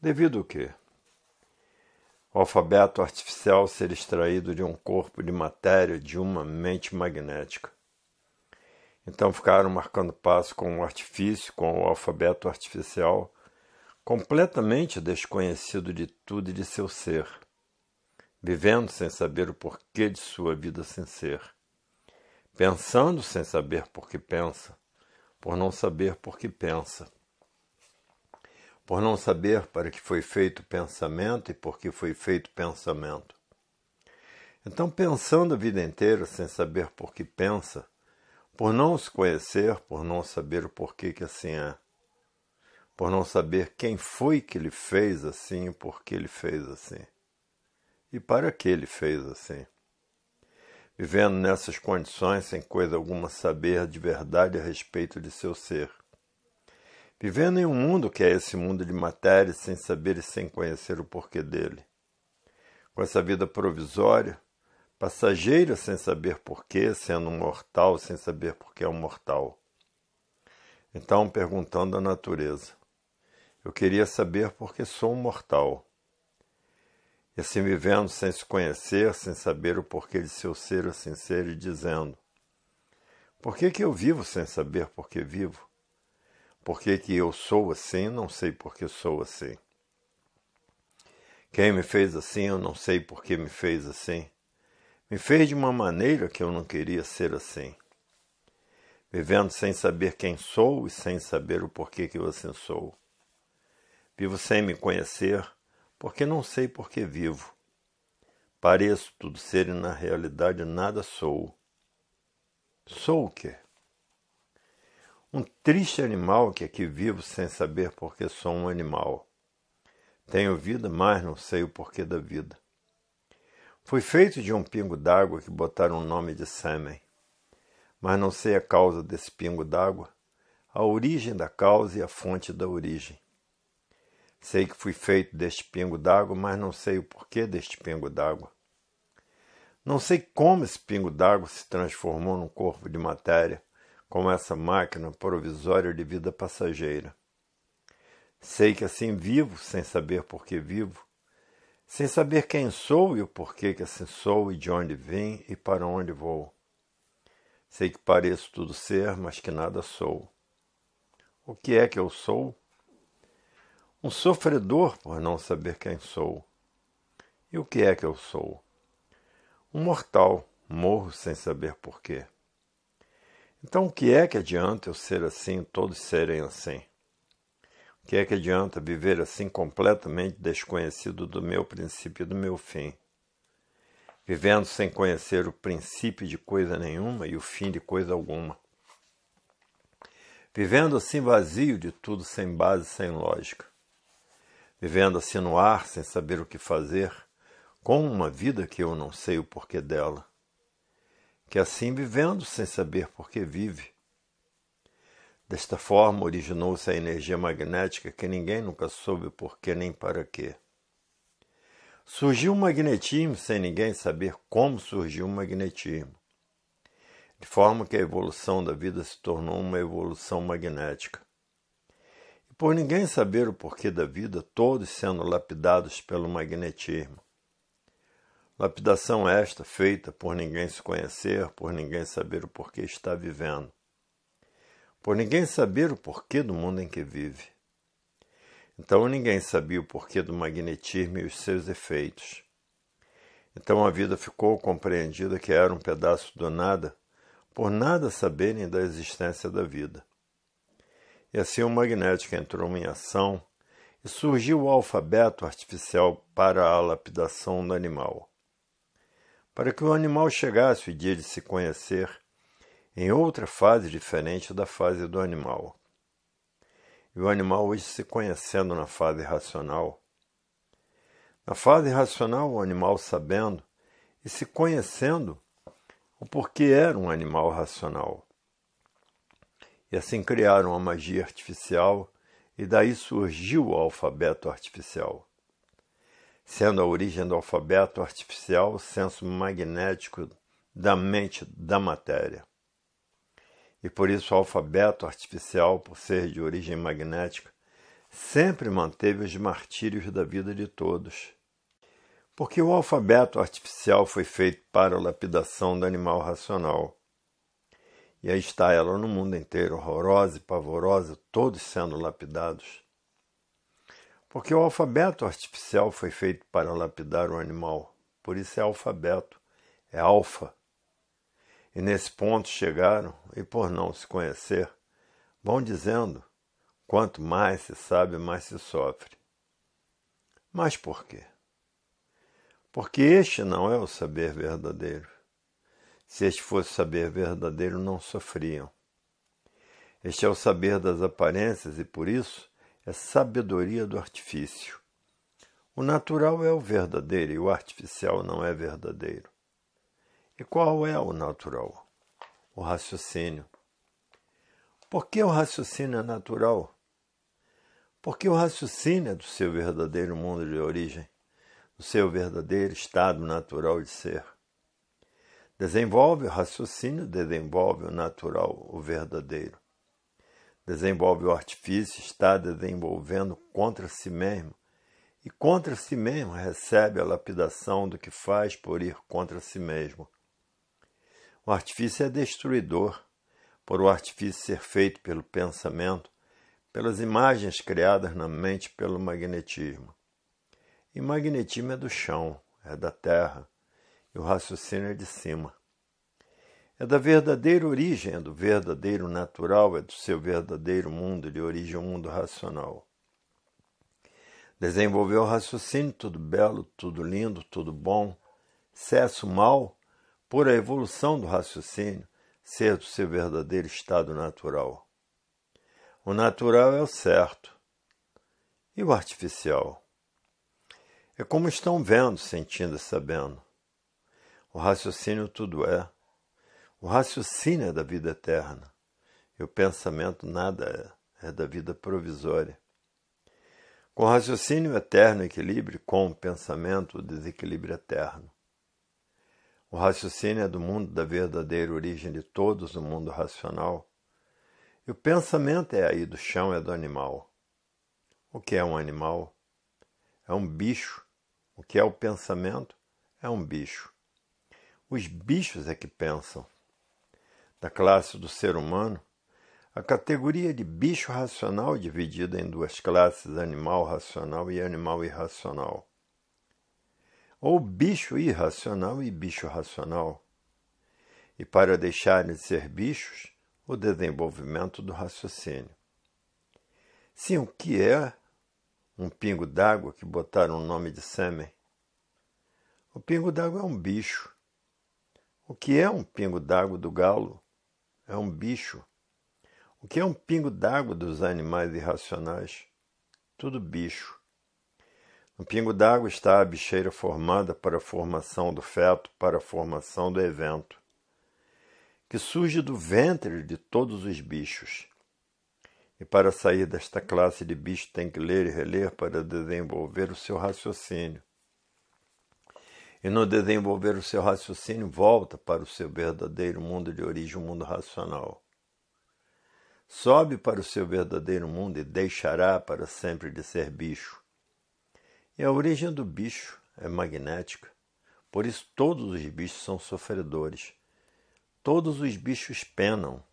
Devido o quê? o alfabeto artificial ser extraído de um corpo de matéria de uma mente magnética. Então ficaram marcando passo com o artifício, com o alfabeto artificial, completamente desconhecido de tudo e de seu ser, vivendo sem saber o porquê de sua vida sem ser, pensando sem saber por que pensa, por não saber por que pensa por não saber para que foi feito o pensamento e por que foi feito o pensamento. Então, pensando a vida inteira sem saber por que pensa, por não se conhecer, por não saber o porquê que assim é, por não saber quem foi que ele fez assim e por que ele fez assim, e para que ele fez assim. Vivendo nessas condições, sem coisa alguma saber de verdade a respeito de seu ser, vivendo em um mundo que é esse mundo de matéria, sem saber e sem conhecer o porquê dele. Com essa vida provisória, passageira sem saber porquê, sendo mortal sem saber porquê é um mortal. Então, perguntando à natureza, eu queria saber porque sou um mortal. E assim vivendo sem se conhecer, sem saber o porquê de seu ser assim ser, e dizendo: Por que, que eu vivo sem saber por que vivo? Por que, que eu sou assim? Não sei por que sou assim. Quem me fez assim, eu não sei por que me fez assim. Me fez de uma maneira que eu não queria ser assim. Vivendo sem saber quem sou e sem saber o porquê que eu assim sou. Vivo sem me conhecer, porque não sei por que vivo. Pareço tudo ser e na realidade nada sou. Sou o quê? Um triste animal que aqui vivo sem saber porque sou um animal. Tenho vida, mas não sei o porquê da vida. Fui feito de um pingo d'água que botaram o nome de sêmen. Mas não sei a causa desse pingo d'água, a origem da causa e a fonte da origem. Sei que fui feito deste pingo d'água, mas não sei o porquê deste pingo d'água. Não sei como esse pingo d'água se transformou num corpo de matéria com essa máquina provisória de vida passageira. Sei que assim vivo, sem saber por que vivo, sem saber quem sou e o porquê que assim sou, e de onde vim e para onde vou. Sei que pareço tudo ser, mas que nada sou. O que é que eu sou? Um sofredor por não saber quem sou. E o que é que eu sou? Um mortal, morro sem saber porquê. Então, o que é que adianta eu ser assim, todos serem assim? O que é que adianta viver assim, completamente desconhecido do meu princípio e do meu fim? Vivendo sem conhecer o princípio de coisa nenhuma e o fim de coisa alguma. Vivendo assim vazio de tudo, sem base, sem lógica. Vivendo assim no ar, sem saber o que fazer, com uma vida que eu não sei o porquê dela que assim vivendo sem saber por que vive. Desta forma originou-se a energia magnética que ninguém nunca soube por que nem para quê. Surgiu o magnetismo sem ninguém saber como surgiu o magnetismo. De forma que a evolução da vida se tornou uma evolução magnética. E por ninguém saber o porquê da vida, todos sendo lapidados pelo magnetismo. Lapidação esta feita por ninguém se conhecer, por ninguém saber o porquê está vivendo, por ninguém saber o porquê do mundo em que vive. Então ninguém sabia o porquê do magnetismo e os seus efeitos. Então a vida ficou compreendida que era um pedaço do nada, por nada saberem da existência da vida. E assim o magnético entrou em ação e surgiu o alfabeto artificial para a lapidação do animal para que o animal chegasse o dia de se conhecer em outra fase diferente da fase do animal. E o animal hoje se conhecendo na fase racional. Na fase racional, o animal sabendo e se conhecendo o porquê era um animal racional. E assim criaram a magia artificial, e daí surgiu o alfabeto artificial sendo a origem do alfabeto artificial o senso magnético da mente da matéria. E por isso o alfabeto artificial, por ser de origem magnética, sempre manteve os martírios da vida de todos. Porque o alfabeto artificial foi feito para a lapidação do animal racional. E aí está ela no mundo inteiro, horrorosa e pavorosa, todos sendo lapidados. Porque o alfabeto artificial foi feito para lapidar o animal, por isso é alfabeto, é alfa. E nesse ponto chegaram, e por não se conhecer, vão dizendo: quanto mais se sabe, mais se sofre. Mas por quê? Porque este não é o saber verdadeiro. Se este fosse o saber verdadeiro, não sofriam. Este é o saber das aparências e por isso é sabedoria do artifício. O natural é o verdadeiro e o artificial não é verdadeiro. E qual é o natural? O raciocínio. Por que o raciocínio é natural? Porque o raciocínio é do seu verdadeiro mundo de origem, do seu verdadeiro estado natural de ser. Desenvolve o raciocínio, desenvolve o natural, o verdadeiro desenvolve o artifício, está desenvolvendo contra si mesmo, e contra si mesmo recebe a lapidação do que faz por ir contra si mesmo. O artifício é destruidor, por o artifício ser feito pelo pensamento, pelas imagens criadas na mente pelo magnetismo. E magnetismo é do chão, é da terra, e o raciocínio é de cima é da verdadeira origem, é do verdadeiro natural, é do seu verdadeiro mundo de origem, o um mundo racional. Desenvolveu o raciocínio, tudo belo, tudo lindo, tudo bom, cessa o mal por a evolução do raciocínio, ser do seu verdadeiro estado natural. O natural é o certo e o artificial. É como estão vendo, sentindo e sabendo. O raciocínio tudo é, o raciocínio é da vida eterna e o pensamento nada é, é da vida provisória. Com o raciocínio eterno equilíbrio, com o pensamento o desequilíbrio eterno. O raciocínio é do mundo da verdadeira origem de todos, o mundo racional. E o pensamento é aí do chão, é do animal. O que é um animal? É um bicho. O que é o pensamento? É um bicho. Os bichos é que pensam da classe do ser humano, a categoria de bicho racional dividida em duas classes, animal racional e animal irracional. Ou bicho irracional e bicho racional. E para deixarem de ser bichos, o desenvolvimento do raciocínio. Sim, o que é um pingo d'água que botaram o nome de sêmen? O pingo d'água é um bicho. O que é um pingo d'água do galo? é um bicho. O que é um pingo d'água dos animais irracionais? Tudo bicho. No pingo d'água está a bicheira formada para a formação do feto, para a formação do evento, que surge do ventre de todos os bichos. E para sair desta classe de bicho tem que ler e reler para desenvolver o seu raciocínio e no desenvolver o seu raciocínio volta para o seu verdadeiro mundo de origem, o mundo racional. Sobe para o seu verdadeiro mundo e deixará para sempre de ser bicho. E a origem do bicho é magnética, por isso todos os bichos são sofredores. Todos os bichos penam.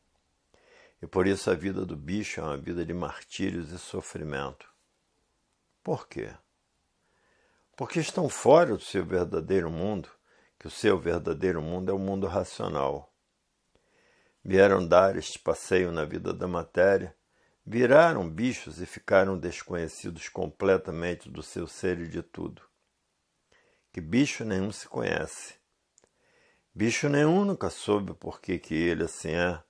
E por isso a vida do bicho é uma vida de martírios e sofrimento. Por quê? porque estão fora do seu verdadeiro mundo, que o seu verdadeiro mundo é o mundo racional. Vieram dar este passeio na vida da matéria, viraram bichos e ficaram desconhecidos completamente do seu ser e de tudo. Que bicho nenhum se conhece. Bicho nenhum nunca soube por que, que ele assim é,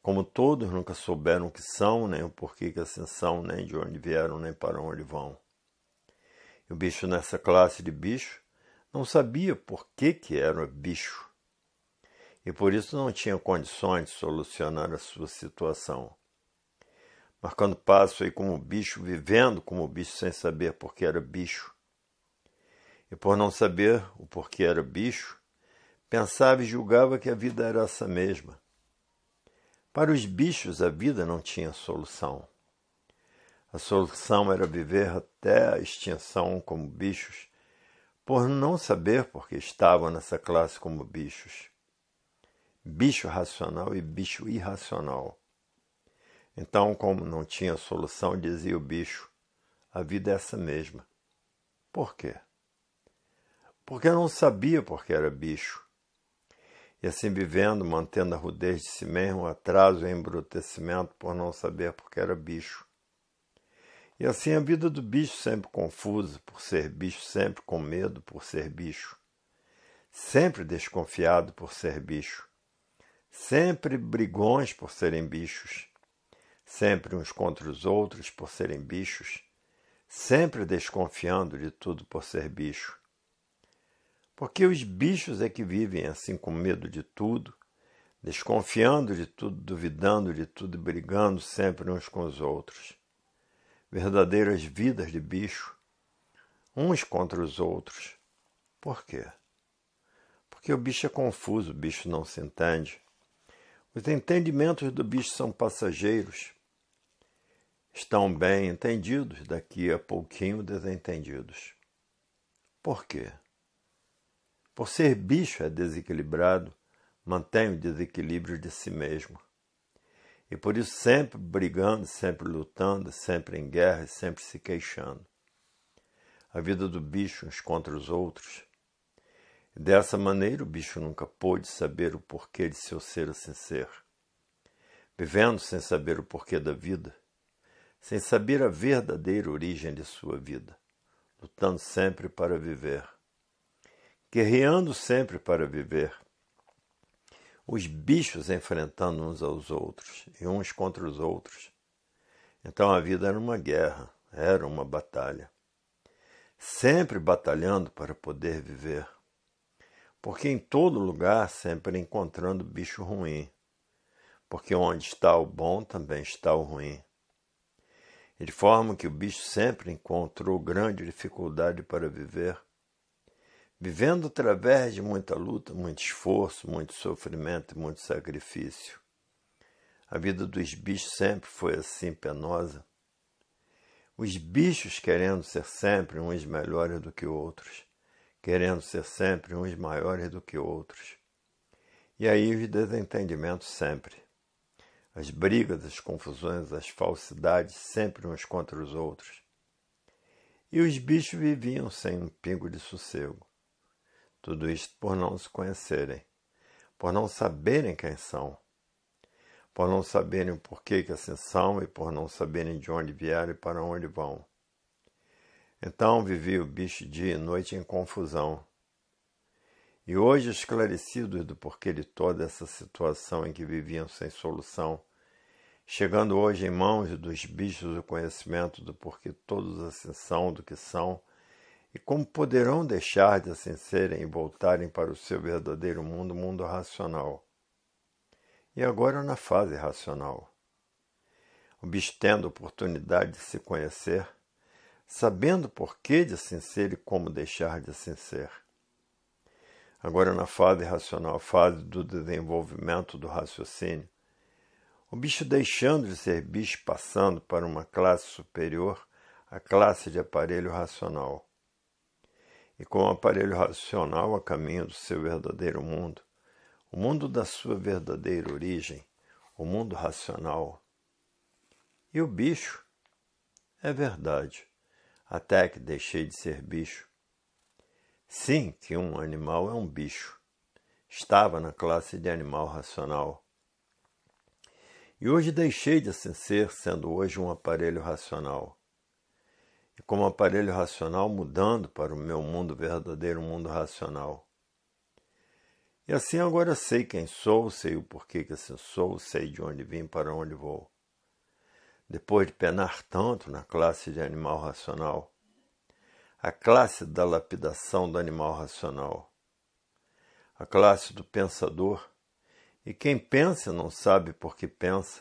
como todos nunca souberam o que são, nem o porquê que assim são, nem de onde vieram, nem para onde vão. O bicho nessa classe de bicho não sabia por que, que era bicho e por isso não tinha condições de solucionar a sua situação. Marcando passo aí como bicho, vivendo como bicho sem saber por que era bicho. E por não saber o porquê era bicho, pensava e julgava que a vida era essa mesma. Para os bichos a vida não tinha solução. A solução era viver até a extinção como bichos, por não saber por que estavam nessa classe como bichos. Bicho racional e bicho irracional. Então, como não tinha solução, dizia o bicho: a vida é essa mesma. Por quê? Porque não sabia por que era bicho. E assim vivendo, mantendo a rudez de si mesmo, o atraso e embrutecimento por não saber por que era bicho. E assim a vida do bicho sempre confusa, por ser bicho, sempre com medo por ser bicho, sempre desconfiado por ser bicho, sempre brigões por serem bichos, sempre uns contra os outros por serem bichos, sempre desconfiando de tudo por ser bicho. Porque os bichos é que vivem assim com medo de tudo, desconfiando de tudo, duvidando de tudo, brigando sempre uns com os outros verdadeiras vidas de bicho, uns contra os outros. Por quê? Porque o bicho é confuso, o bicho não se entende. Os entendimentos do bicho são passageiros. Estão bem entendidos, daqui a pouquinho desentendidos. Por quê? Por ser bicho é desequilibrado, mantém o desequilíbrio de si mesmo. E por isso sempre brigando, sempre lutando, sempre em guerra e sempre se queixando. A vida do bicho uns contra os outros. Dessa maneira o bicho nunca pôde saber o porquê de seu ser assim ser. Vivendo sem saber o porquê da vida, sem saber a verdadeira origem de sua vida, lutando sempre para viver, guerreando sempre para viver os bichos enfrentando uns aos outros e uns contra os outros. Então a vida era uma guerra, era uma batalha. Sempre batalhando para poder viver. Porque em todo lugar sempre encontrando bicho ruim. Porque onde está o bom também está o ruim. E de forma que o bicho sempre encontrou grande dificuldade para viver vivendo através de muita luta, muito esforço, muito sofrimento e muito sacrifício. A vida dos bichos sempre foi assim penosa. Os bichos querendo ser sempre uns melhores do que outros, querendo ser sempre uns maiores do que outros. E aí os desentendimentos sempre. As brigas, as confusões, as falsidades sempre uns contra os outros. E os bichos viviam sem um pingo de sossego. Tudo isto por não se conhecerem, por não saberem quem são, por não saberem o porquê que assim são e por não saberem de onde vieram e para onde vão. Então vivi o bicho dia e noite em confusão. E hoje, esclarecidos do porquê de toda essa situação em que viviam sem solução, chegando hoje em mãos dos bichos o conhecimento do porquê todos assim são, do que são, e como poderão deixar de assim serem e voltarem para o seu verdadeiro mundo, mundo racional? E agora na fase racional. Obstendo a oportunidade de se conhecer, sabendo por que de assim ser e como deixar de assim ser. Agora na fase racional, fase do desenvolvimento do raciocínio, o bicho deixando de ser bicho passando para uma classe superior, a classe de aparelho racional e com o aparelho racional a caminho do seu verdadeiro mundo, o mundo da sua verdadeira origem, o mundo racional. E o bicho? É verdade, até que deixei de ser bicho. Sim, que um animal é um bicho. Estava na classe de animal racional. E hoje deixei de assim ser, sendo hoje um aparelho racional como aparelho racional mudando para o meu mundo verdadeiro, mundo racional. E assim agora sei quem sou, sei o porquê que assim sou, sei de onde vim, para onde vou. Depois de penar tanto na classe de animal racional, a classe da lapidação do animal racional, a classe do pensador, e quem pensa não sabe por que pensa,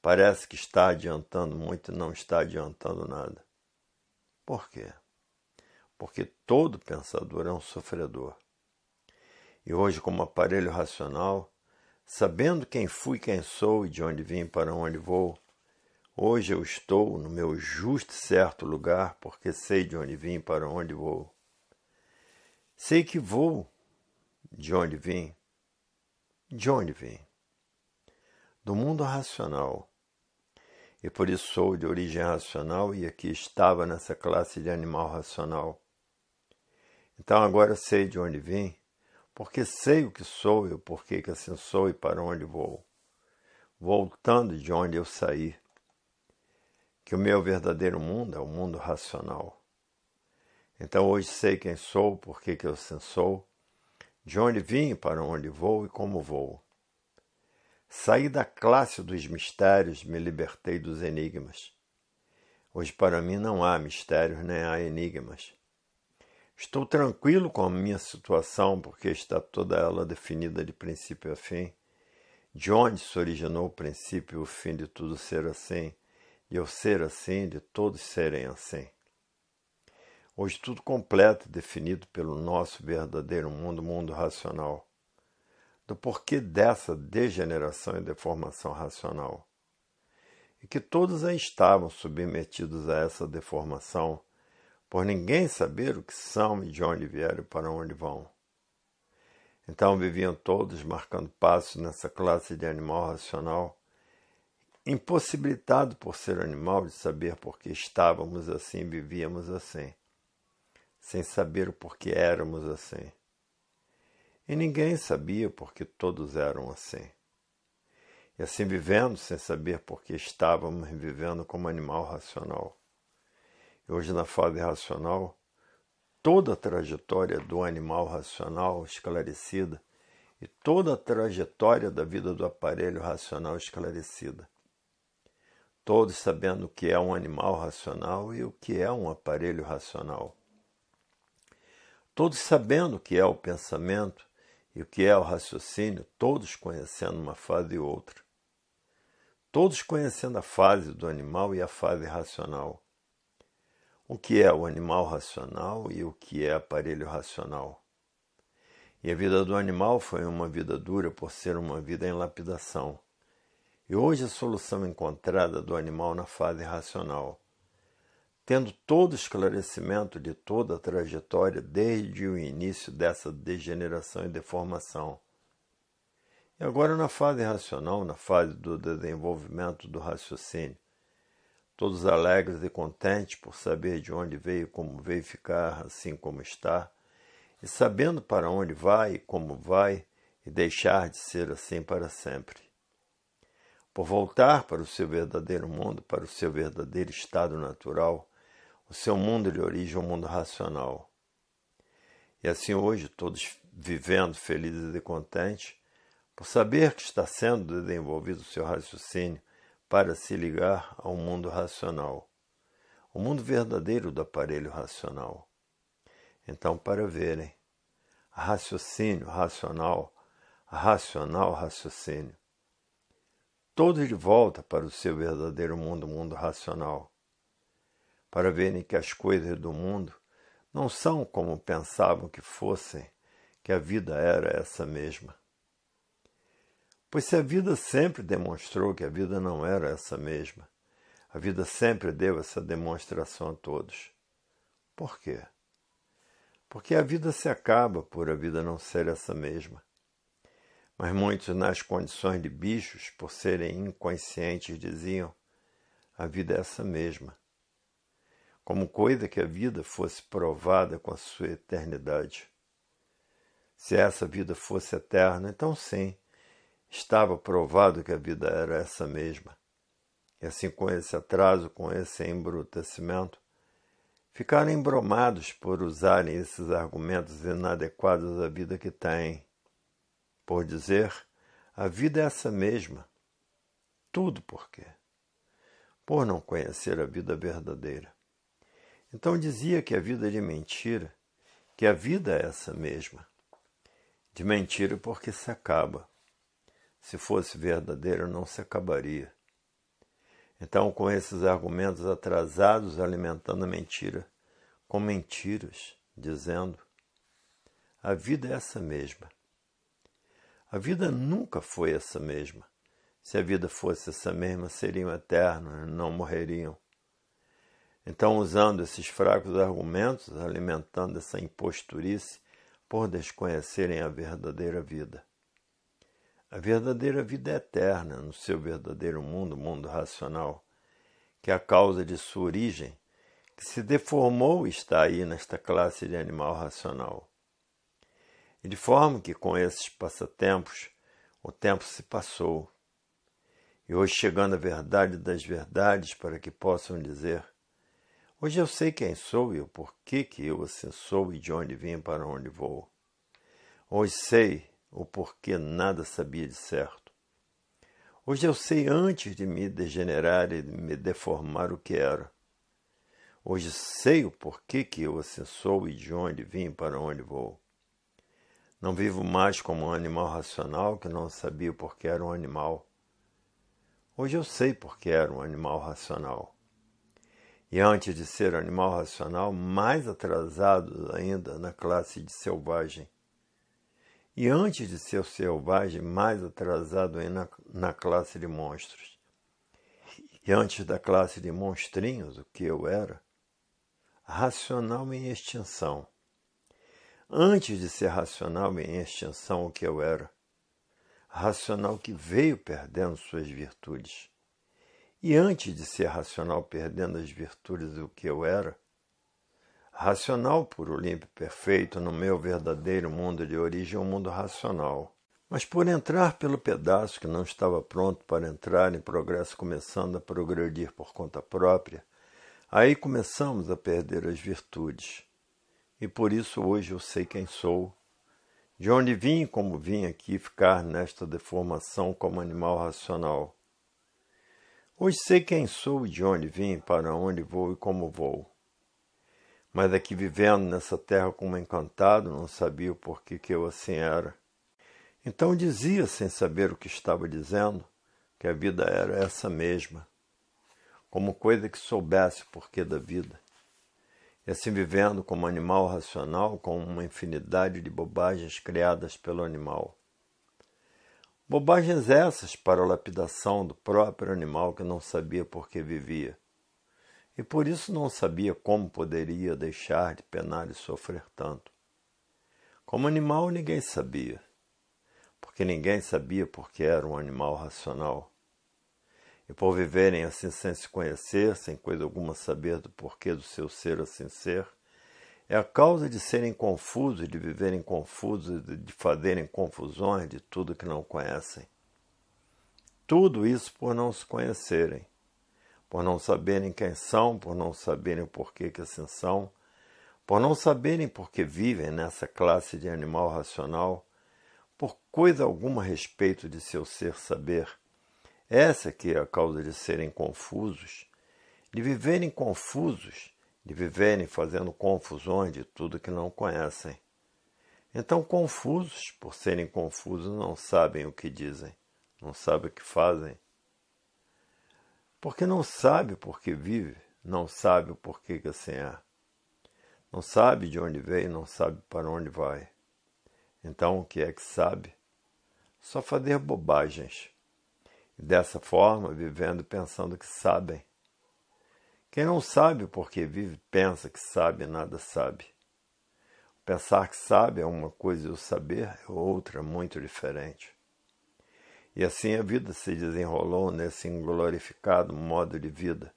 parece que está adiantando muito e não está adiantando nada. Por quê? Porque todo pensador é um sofredor. E hoje, como aparelho racional, sabendo quem fui, quem sou e de onde vim para onde vou, hoje eu estou no meu justo e certo lugar, porque sei de onde vim para onde vou. Sei que vou de onde vim. De onde vim? Do mundo racional, e por isso sou de origem racional e aqui estava nessa classe de animal racional. Então agora sei de onde vim, porque sei o que sou e o porquê que assim sou e para onde vou, voltando de onde eu saí. Que o meu verdadeiro mundo é o mundo racional. Então hoje sei quem sou, porquê que eu assim sou, de onde vim, para onde vou e como vou. Saí da classe dos mistérios, me libertei dos enigmas. Hoje para mim não há mistérios nem há enigmas. Estou tranquilo com a minha situação, porque está toda ela definida de princípio a fim. De onde se originou o princípio e o fim de tudo ser assim, e eu ser assim, de todos serem assim. Hoje tudo completo, definido pelo nosso verdadeiro mundo, mundo racional do porquê dessa degeneração e deformação racional, e que todos aí estavam submetidos a essa deformação, por ninguém saber o que são e de onde vieram e para onde vão. Então viviam todos marcando passos nessa classe de animal racional, impossibilitado por ser animal de saber por que estávamos assim e vivíamos assim, sem saber o porquê éramos assim e ninguém sabia porque todos eram assim. E assim vivendo sem saber porque estávamos vivendo como animal racional. E hoje, na fase racional, toda a trajetória do animal racional esclarecida e toda a trajetória da vida do aparelho racional esclarecida. Todos sabendo o que é um animal racional e o que é um aparelho racional. Todos sabendo o que é o pensamento e o que é o raciocínio? Todos conhecendo uma fase e outra. Todos conhecendo a fase do animal e a fase racional. O que é o animal racional e o que é aparelho racional? E a vida do animal foi uma vida dura por ser uma vida em lapidação. E hoje a solução encontrada do animal na fase racional tendo todo esclarecimento de toda a trajetória desde o início dessa degeneração e deformação. E agora, na fase racional, na fase do desenvolvimento do raciocínio, todos alegres e contentes por saber de onde veio, como veio ficar, assim como está, e sabendo para onde vai e como vai, e deixar de ser assim para sempre. Por voltar para o seu verdadeiro mundo, para o seu verdadeiro estado natural, o seu mundo de origem o é um mundo racional. E assim hoje, todos vivendo felizes e contentes, por saber que está sendo desenvolvido o seu raciocínio para se ligar ao mundo racional, o mundo verdadeiro do aparelho racional. Então, para verem, raciocínio, racional, racional, raciocínio. Todos de volta para o seu verdadeiro mundo, mundo racional para verem que as coisas do mundo não são como pensavam que fossem, que a vida era essa mesma. Pois se a vida sempre demonstrou que a vida não era essa mesma, a vida sempre deu essa demonstração a todos. Por quê? Porque a vida se acaba por a vida não ser essa mesma. Mas muitos, nas condições de bichos, por serem inconscientes, diziam: a vida é essa mesma como coisa que a vida fosse provada com a sua eternidade. Se essa vida fosse eterna, então sim, estava provado que a vida era essa mesma. E assim, com esse atraso, com esse embrutecimento, ficaram embromados por usarem esses argumentos inadequados à vida que têm. Por dizer, a vida é essa mesma. Tudo por quê? Por não conhecer a vida verdadeira. Então dizia que a vida é de mentira, que a vida é essa mesma, de mentira porque se acaba. Se fosse verdadeira, não se acabaria. Então, com esses argumentos atrasados, alimentando a mentira, com mentiras, dizendo: a vida é essa mesma. A vida nunca foi essa mesma. Se a vida fosse essa mesma, seriam eternos, não morreriam. Então, usando esses fracos argumentos, alimentando essa imposturice por desconhecerem a verdadeira vida. A verdadeira vida é eterna no seu verdadeiro mundo, mundo racional, que é a causa de sua origem, que se deformou está aí nesta classe de animal racional. E de forma que com esses passatempos, o tempo se passou. E hoje chegando à verdade das verdades para que possam dizer Hoje eu sei quem sou e o porquê que eu assim sou e de onde vim para onde vou. Hoje sei o porquê nada sabia de certo. Hoje eu sei antes de me degenerar e de me deformar o que era. Hoje sei o porquê que eu assim sou e de onde vim para onde vou. Não vivo mais como um animal racional que não sabia porquê era um animal. Hoje eu sei porque era um animal racional e antes de ser animal racional, mais atrasado ainda na classe de selvagem. E antes de ser selvagem, mais atrasado ainda na classe de monstros. E antes da classe de monstrinhos, o que eu era, racional em extinção. Antes de ser racional em extinção, o que eu era, racional que veio perdendo suas virtudes. E antes de ser racional, perdendo as virtudes do que eu era, racional por Olímpio perfeito no meu verdadeiro mundo de origem, é um mundo racional. Mas por entrar pelo pedaço que não estava pronto para entrar em progresso, começando a progredir por conta própria, aí começamos a perder as virtudes. E por isso hoje eu sei quem sou, de onde vim e como vim aqui ficar nesta deformação como animal racional. Hoje sei quem sou e de onde vim, para onde vou e como vou. Mas aqui vivendo nessa terra como encantado, não sabia o porquê que eu assim era. Então dizia, sem saber o que estava dizendo, que a vida era essa mesma, como coisa que soubesse o porquê da vida. E assim vivendo como animal racional, com uma infinidade de bobagens criadas pelo animal. Bobagens essas para a lapidação do próprio animal que não sabia por que vivia, e por isso não sabia como poderia deixar de penar e sofrer tanto. Como animal, ninguém sabia, porque ninguém sabia porque era um animal racional. E por viverem assim sem se conhecer, sem coisa alguma saber do porquê do seu ser assim ser, é a causa de serem confusos, de viverem confusos, de fazerem confusões de tudo que não conhecem. Tudo isso por não se conhecerem, por não saberem quem são, por não saberem por que, que assim são, por não saberem por que vivem nessa classe de animal racional, por coisa alguma a respeito de seu ser saber. Essa que é a causa de serem confusos, de viverem confusos de viverem fazendo confusões de tudo que não conhecem. Então, confusos, por serem confusos, não sabem o que dizem, não sabem o que fazem. Porque não sabe por que vive, não sabe o porquê assim é. Não sabe de onde veio, não sabe para onde vai. Então, o que é que sabe? Só fazer bobagens. E dessa forma, vivendo pensando que sabem, quem não sabe porque vive, pensa que sabe, nada sabe. Pensar que sabe é uma coisa e o saber é outra, muito diferente. E assim a vida se desenrolou nesse inglorificado modo de vida.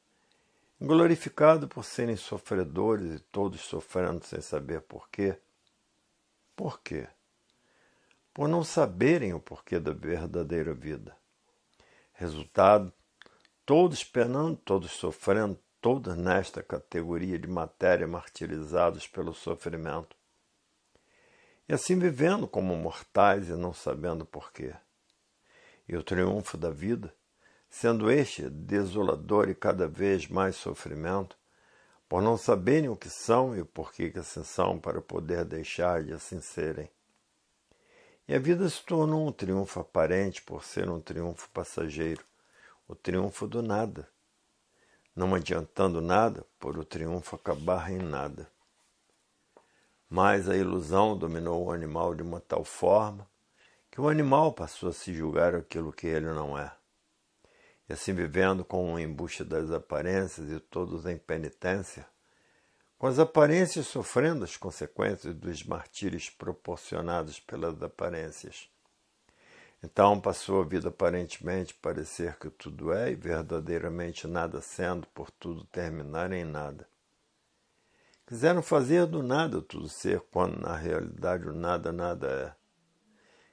Inglorificado por serem sofredores e todos sofrendo sem saber porquê. Por quê? Por não saberem o porquê da verdadeira vida. Resultado: todos penando, todos sofrendo, todos nesta categoria de matéria martirizados pelo sofrimento. E assim vivendo como mortais e não sabendo porquê. E o triunfo da vida, sendo este desolador e cada vez mais sofrimento, por não saberem o que são e o porquê que assim são para poder deixar de assim serem. E a vida se tornou um triunfo aparente por ser um triunfo passageiro, o triunfo do nada não adiantando nada, por o triunfo acabar em nada. Mas a ilusão dominou o animal de uma tal forma que o animal passou a se julgar aquilo que ele não é. E assim vivendo com o embuste das aparências e todos em penitência, com as aparências sofrendo as consequências dos martírios proporcionados pelas aparências. Então passou a vida aparentemente parecer que tudo é e verdadeiramente nada sendo, por tudo terminar em nada. Quiseram fazer do nada tudo ser, quando na realidade o nada nada é.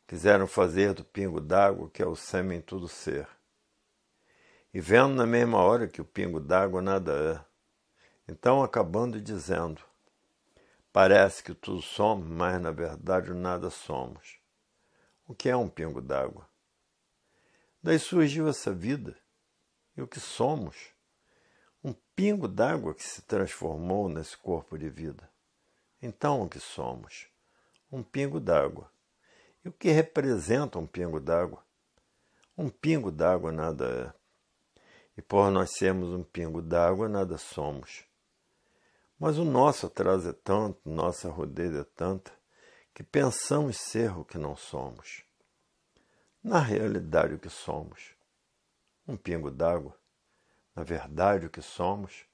Quiseram fazer do pingo d'água, que é o sêmen, tudo ser. E vendo na mesma hora que o pingo d'água nada é. Então acabando dizendo: Parece que tudo somos, mas na verdade o nada somos. O que é um pingo d'água? Daí surgiu essa vida e o que somos? Um pingo d'água que se transformou nesse corpo de vida. Então, o que somos? Um pingo d'água. E o que representa um pingo d'água? Um pingo d'água nada é. E por nós sermos um pingo d'água, nada somos. Mas o nosso atraso é tanto, nossa rodeia é tanta, que pensamos ser o que não somos. Na realidade, o que somos? Um pingo d'água. Na verdade, o que somos?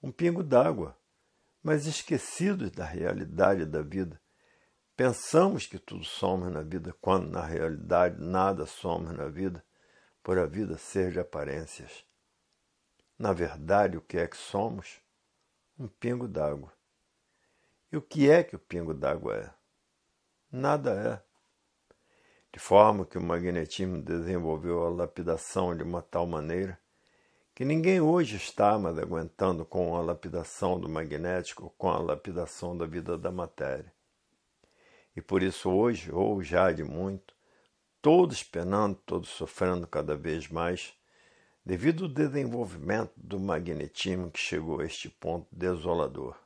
Um pingo d'água. Mas esquecidos da realidade da vida, pensamos que tudo somos na vida, quando na realidade nada somos na vida, por a vida ser de aparências. Na verdade, o que é que somos? Um pingo d'água. E o que é que o pingo d'água é? nada é. De forma que o magnetismo desenvolveu a lapidação de uma tal maneira que ninguém hoje está mais aguentando com a lapidação do magnético com a lapidação da vida da matéria. E por isso hoje, ou já de muito, todos penando, todos sofrendo cada vez mais, devido ao desenvolvimento do magnetismo que chegou a este ponto desolador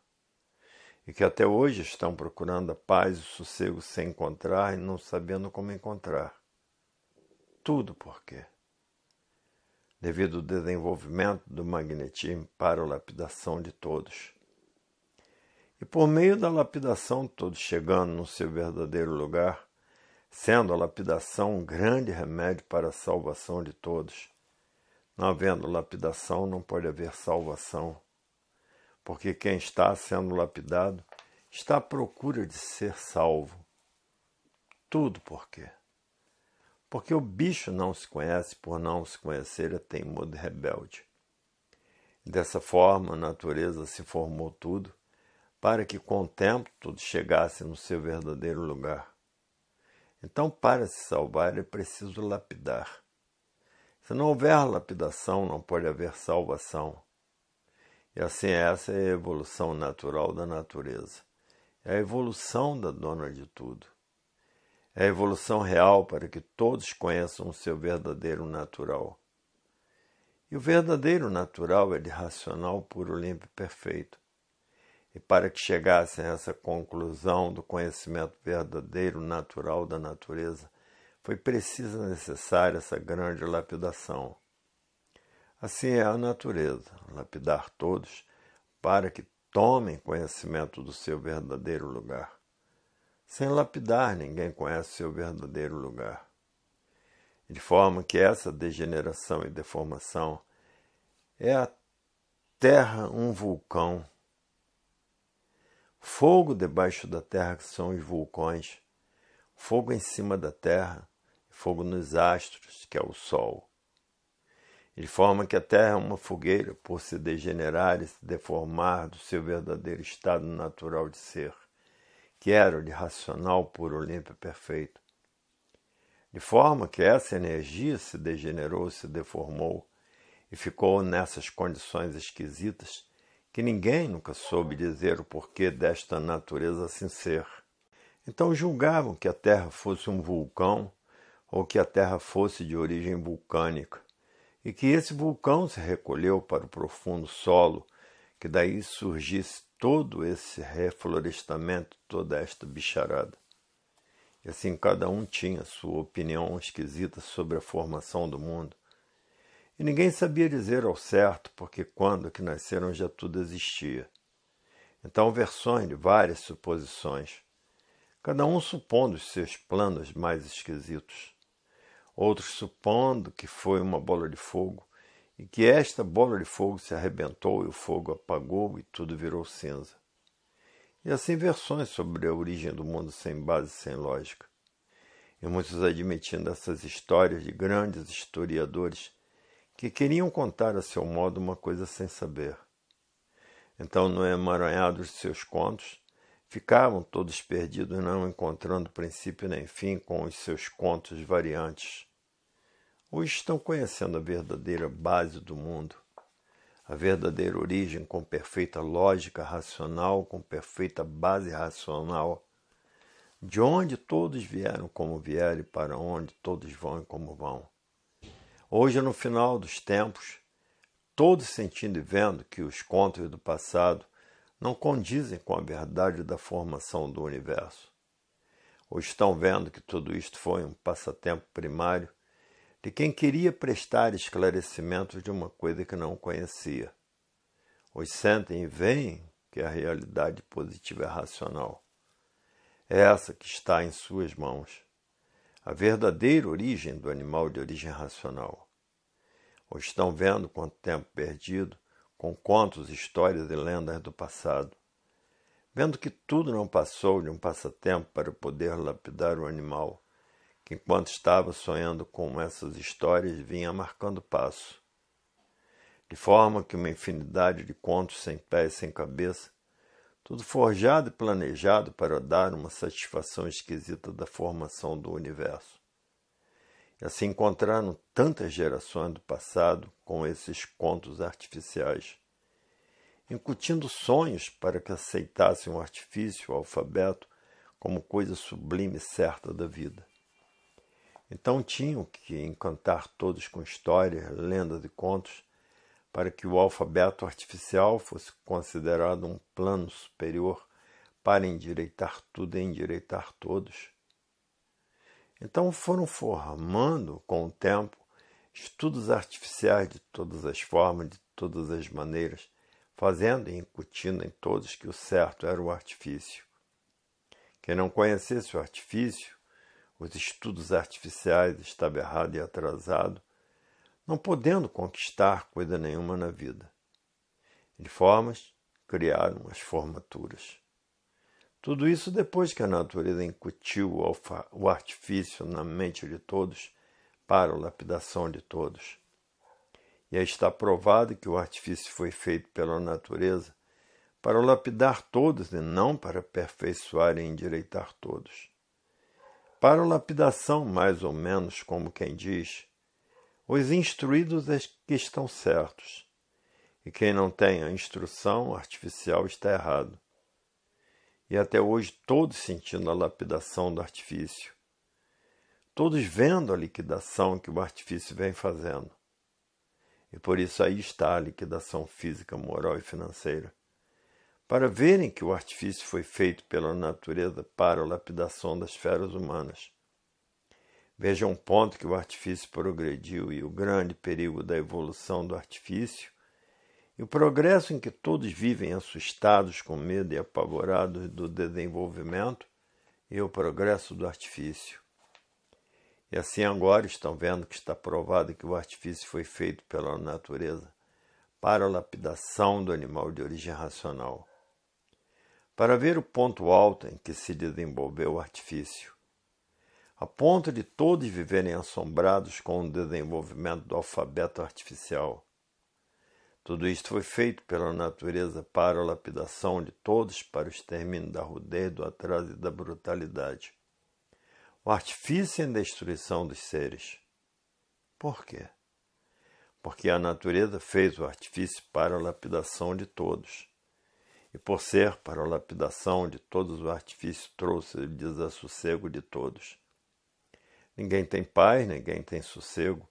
e que até hoje estão procurando a paz e o sossego sem encontrar e não sabendo como encontrar. Tudo por quê? Devido ao desenvolvimento do magnetismo para a lapidação de todos. E por meio da lapidação, todos chegando no seu verdadeiro lugar, sendo a lapidação um grande remédio para a salvação de todos. Não havendo lapidação, não pode haver salvação porque quem está sendo lapidado está à procura de ser salvo. Tudo por quê? Porque o bicho não se conhece por não se conhecer é teimoso e rebelde. Dessa forma, a natureza se formou tudo para que com o tempo tudo chegasse no seu verdadeiro lugar. Então, para se salvar, é preciso lapidar. Se não houver lapidação, não pode haver salvação. E assim, essa é a evolução natural da natureza. É a evolução da dona de tudo. É a evolução real para que todos conheçam o seu verdadeiro natural. E o verdadeiro natural é de racional, puro, limpo e perfeito. E para que chegassem a essa conclusão do conhecimento verdadeiro, natural da natureza, foi precisa necessária essa grande lapidação. Assim é a natureza, lapidar todos para que tomem conhecimento do seu verdadeiro lugar. Sem lapidar, ninguém conhece seu verdadeiro lugar. de forma que essa degeneração e deformação é a terra um vulcão. Fogo debaixo da terra, que são os vulcões, fogo em cima da terra, fogo nos astros, que é o sol de forma que a Terra é uma fogueira por se degenerar e se deformar do seu verdadeiro estado natural de ser, que era o de racional por Olimpo perfeito. De forma que essa energia se degenerou, se deformou e ficou nessas condições esquisitas que ninguém nunca soube dizer o porquê desta natureza assim ser. Então julgavam que a Terra fosse um vulcão ou que a Terra fosse de origem vulcânica e que esse vulcão se recolheu para o profundo solo, que daí surgisse todo esse reflorestamento, toda esta bicharada. E assim cada um tinha sua opinião esquisita sobre a formação do mundo. E ninguém sabia dizer ao certo porque quando que nasceram já tudo existia. Então versões de várias suposições, cada um supondo os seus planos mais esquisitos outros supondo que foi uma bola de fogo e que esta bola de fogo se arrebentou e o fogo apagou e tudo virou cinza. E assim versões sobre a origem do mundo sem base, sem lógica. E muitos admitindo essas histórias de grandes historiadores que queriam contar a seu modo uma coisa sem saber. Então, no emaranhado de seus contos, ficavam todos perdidos, não encontrando princípio nem fim com os seus contos variantes. Hoje estão conhecendo a verdadeira base do mundo, a verdadeira origem com perfeita lógica racional, com perfeita base racional, de onde todos vieram como vieram e para onde todos vão e como vão. Hoje, no final dos tempos, todos sentindo e vendo que os contos do passado não condizem com a verdade da formação do universo. Hoje estão vendo que tudo isto foi um passatempo primário de quem queria prestar esclarecimentos de uma coisa que não conhecia. Os sentem e veem que a realidade positiva é racional. É essa que está em suas mãos. A verdadeira origem do animal de origem racional. Ou estão vendo quanto tempo perdido com contos, histórias e lendas do passado, vendo que tudo não passou de um passatempo para poder lapidar o animal que enquanto estava sonhando com essas histórias vinha marcando passo. De forma que uma infinidade de contos sem pé e sem cabeça, tudo forjado e planejado para dar uma satisfação esquisita da formação do universo. E assim encontraram tantas gerações do passado com esses contos artificiais, incutindo sonhos para que aceitassem o artifício, o alfabeto, como coisa sublime e certa da vida. Então tinham que encantar todos com histórias, lendas e contos para que o alfabeto artificial fosse considerado um plano superior para endireitar tudo e endireitar todos. Então foram formando com o tempo estudos artificiais de todas as formas, de todas as maneiras, fazendo e incutindo em todos que o certo era o artifício. Quem não conhecesse o artifício os estudos artificiais estava errado e atrasado, não podendo conquistar coisa nenhuma na vida. De formas, criaram as formaturas. Tudo isso depois que a natureza incutiu o artifício na mente de todos para a lapidação de todos. E está provado que o artifício foi feito pela natureza para lapidar todos e não para aperfeiçoar e endireitar todos. Para a lapidação, mais ou menos como quem diz, os instruídos é que estão certos, e quem não tem a instrução artificial está errado. E até hoje todos sentindo a lapidação do artifício, todos vendo a liquidação que o artifício vem fazendo. E por isso aí está a liquidação física, moral e financeira para verem que o artifício foi feito pela natureza para a lapidação das feras humanas. Veja um ponto que o artifício progrediu e o grande perigo da evolução do artifício, e o progresso em que todos vivem assustados com medo e apavorados do desenvolvimento, e o progresso do artifício. E assim agora estão vendo que está provado que o artifício foi feito pela natureza para a lapidação do animal de origem racional para ver o ponto alto em que se desenvolveu o artifício, a ponto de todos viverem assombrados com o desenvolvimento do alfabeto artificial. Tudo isto foi feito pela natureza para a lapidação de todos, para o extermínio da rudez, do atraso e da brutalidade. O artifício em destruição dos seres. Por quê? Porque a natureza fez o artifício para a lapidação de todos e por ser para a lapidação de todos o artifício trouxe o desassossego de todos. Ninguém tem paz, ninguém tem sossego,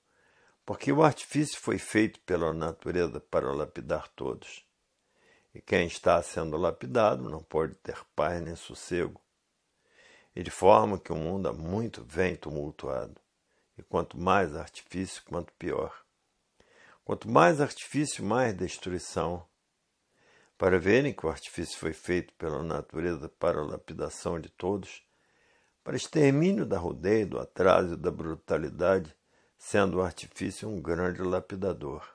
porque o artifício foi feito pela natureza para lapidar todos. E quem está sendo lapidado não pode ter paz nem sossego. E de forma que o mundo há é muito vem tumultuado. E quanto mais artifício, quanto pior. Quanto mais artifício, mais destruição para verem que o artifício foi feito pela natureza para a lapidação de todos, para extermínio da rudeza, do atraso e da brutalidade, sendo o artifício um grande lapidador.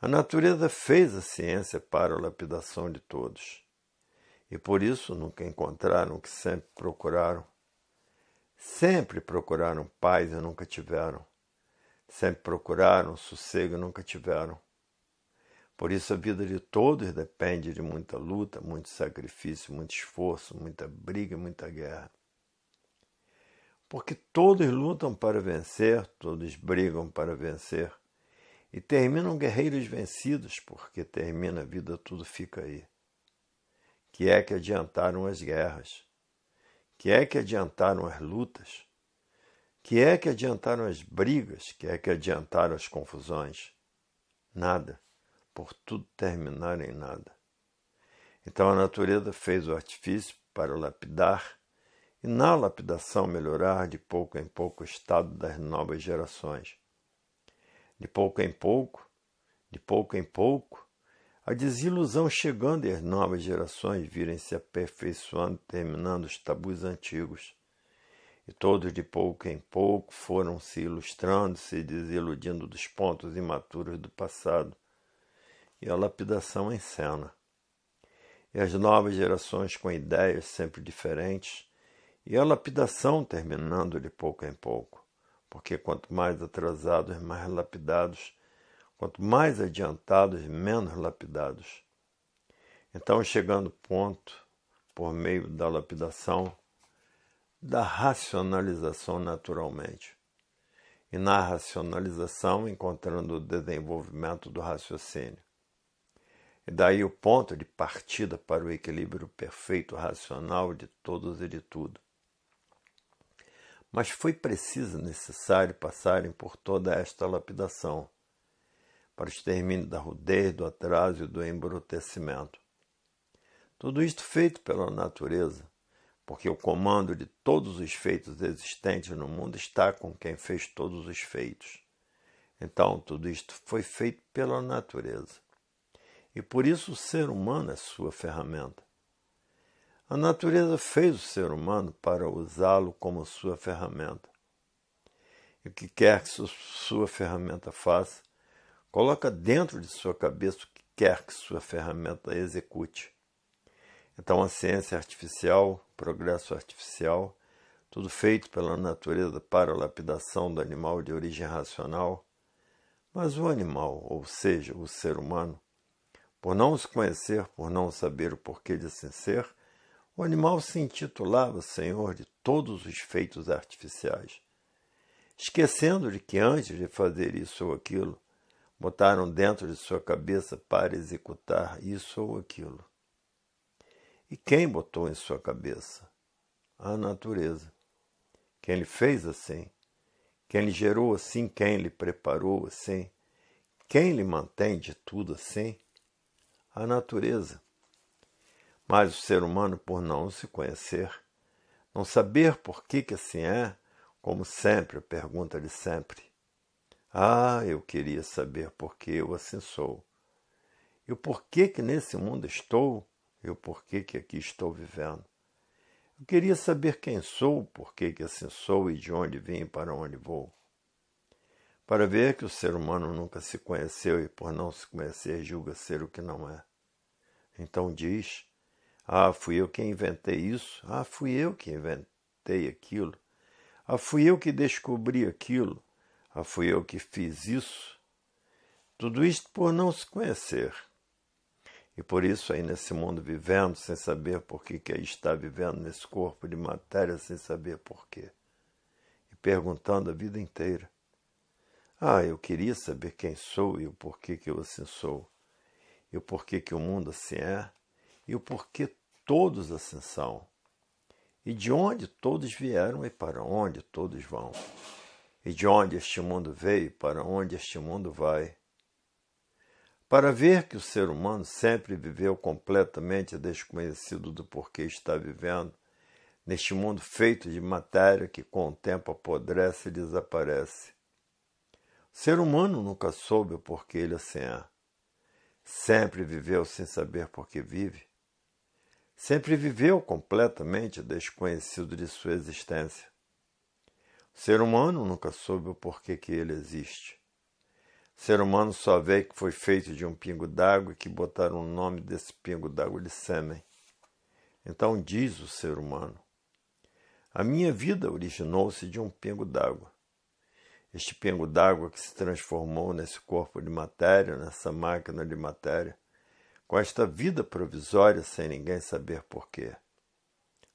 A natureza fez a ciência para a lapidação de todos, e por isso nunca encontraram o que sempre procuraram. Sempre procuraram paz e nunca tiveram. Sempre procuraram sossego e nunca tiveram por isso, a vida de todos depende de muita luta, muito sacrifício, muito esforço, muita briga, muita guerra. Porque todos lutam para vencer, todos brigam para vencer, e terminam guerreiros vencidos, porque termina a vida, tudo fica aí. Que é que adiantaram as guerras? Que é que adiantaram as lutas? Que é que adiantaram as brigas? Que é que adiantaram as confusões? Nada por tudo terminar em nada. Então a natureza fez o artifício para lapidar e na lapidação melhorar de pouco em pouco o estado das novas gerações. De pouco em pouco, de pouco em pouco, a desilusão chegando e as novas gerações virem se aperfeiçoando, terminando os tabus antigos. E todos de pouco em pouco foram se ilustrando, se desiludindo dos pontos imaturos do passado e a lapidação em cena. E as novas gerações com ideias sempre diferentes, e a lapidação terminando de pouco em pouco, porque quanto mais atrasados, mais lapidados, quanto mais adiantados, menos lapidados. Então, chegando ponto, por meio da lapidação, da racionalização naturalmente. E na racionalização, encontrando o desenvolvimento do raciocínio e Daí o ponto de partida para o equilíbrio perfeito, racional de todos e de tudo. Mas foi preciso necessário passarem por toda esta lapidação, para o extermínio da rudez, do atraso e do embrutecimento. Tudo isto feito pela natureza, porque o comando de todos os feitos existentes no mundo está com quem fez todos os feitos. Então, tudo isto foi feito pela natureza. E por isso o ser humano é sua ferramenta. A natureza fez o ser humano para usá-lo como sua ferramenta. E o que quer que sua ferramenta faça, coloca dentro de sua cabeça o que quer que sua ferramenta execute. Então, a ciência artificial, progresso artificial, tudo feito pela natureza para a lapidação do animal de origem racional, mas o animal, ou seja, o ser humano, por não os conhecer, por não saber o porquê de assim ser, o animal se intitulava senhor de todos os feitos artificiais, esquecendo de que antes de fazer isso ou aquilo, botaram dentro de sua cabeça para executar isso ou aquilo. E quem botou em sua cabeça? A natureza. Quem lhe fez assim? Quem lhe gerou assim? Quem lhe preparou assim? Quem lhe mantém de tudo assim? a natureza. Mas o ser humano, por não se conhecer, não saber por que, que assim é, como sempre, pergunta-lhe sempre: Ah, eu queria saber por que eu assim sou. E o porquê que nesse mundo estou e o porquê que aqui estou vivendo. Eu queria saber quem sou, por que que assim sou e de onde vim e para onde vou para ver que o ser humano nunca se conheceu e, por não se conhecer, julga ser o que não é. Então diz: Ah, fui eu quem inventei isso, ah, fui eu que inventei aquilo, ah, fui eu que descobri aquilo, ah, fui eu que fiz isso. Tudo isto por não se conhecer. E por isso aí nesse mundo vivendo sem saber por que, que aí está vivendo nesse corpo de matéria sem saber por quê. E perguntando a vida inteira. Ah, eu queria saber quem sou e o porquê que eu assim sou, e o porquê que o mundo assim é, e o porquê todos assim são, e de onde todos vieram e para onde todos vão, e de onde este mundo veio e para onde este mundo vai. Para ver que o ser humano sempre viveu completamente desconhecido do porquê está vivendo, neste mundo feito de matéria que com o tempo apodrece e desaparece Ser humano nunca soube o porquê ele é assim é. Sempre viveu sem saber por que vive. Sempre viveu completamente desconhecido de sua existência. ser humano nunca soube o porquê que ele existe. ser humano só vê que foi feito de um pingo d'água e que botaram o nome desse pingo d'água de sêmen. Então diz o ser humano: A minha vida originou-se de um pingo d'água este pingo d'água que se transformou nesse corpo de matéria, nessa máquina de matéria, com esta vida provisória sem ninguém saber porquê.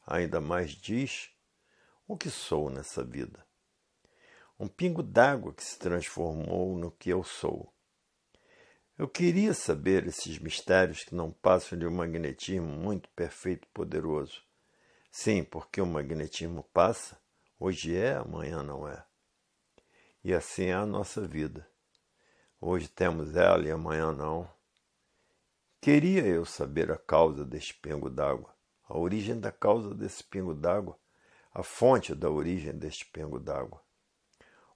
Ainda mais diz o que sou nessa vida. Um pingo d'água que se transformou no que eu sou. Eu queria saber esses mistérios que não passam de um magnetismo muito perfeito e poderoso. Sim, porque o magnetismo passa, hoje é, amanhã não é. E assim é a nossa vida. Hoje temos ela e amanhã não. Queria eu saber a causa deste pingo d'água, a origem da causa desse pingo d'água, a fonte da origem deste pingo d'água.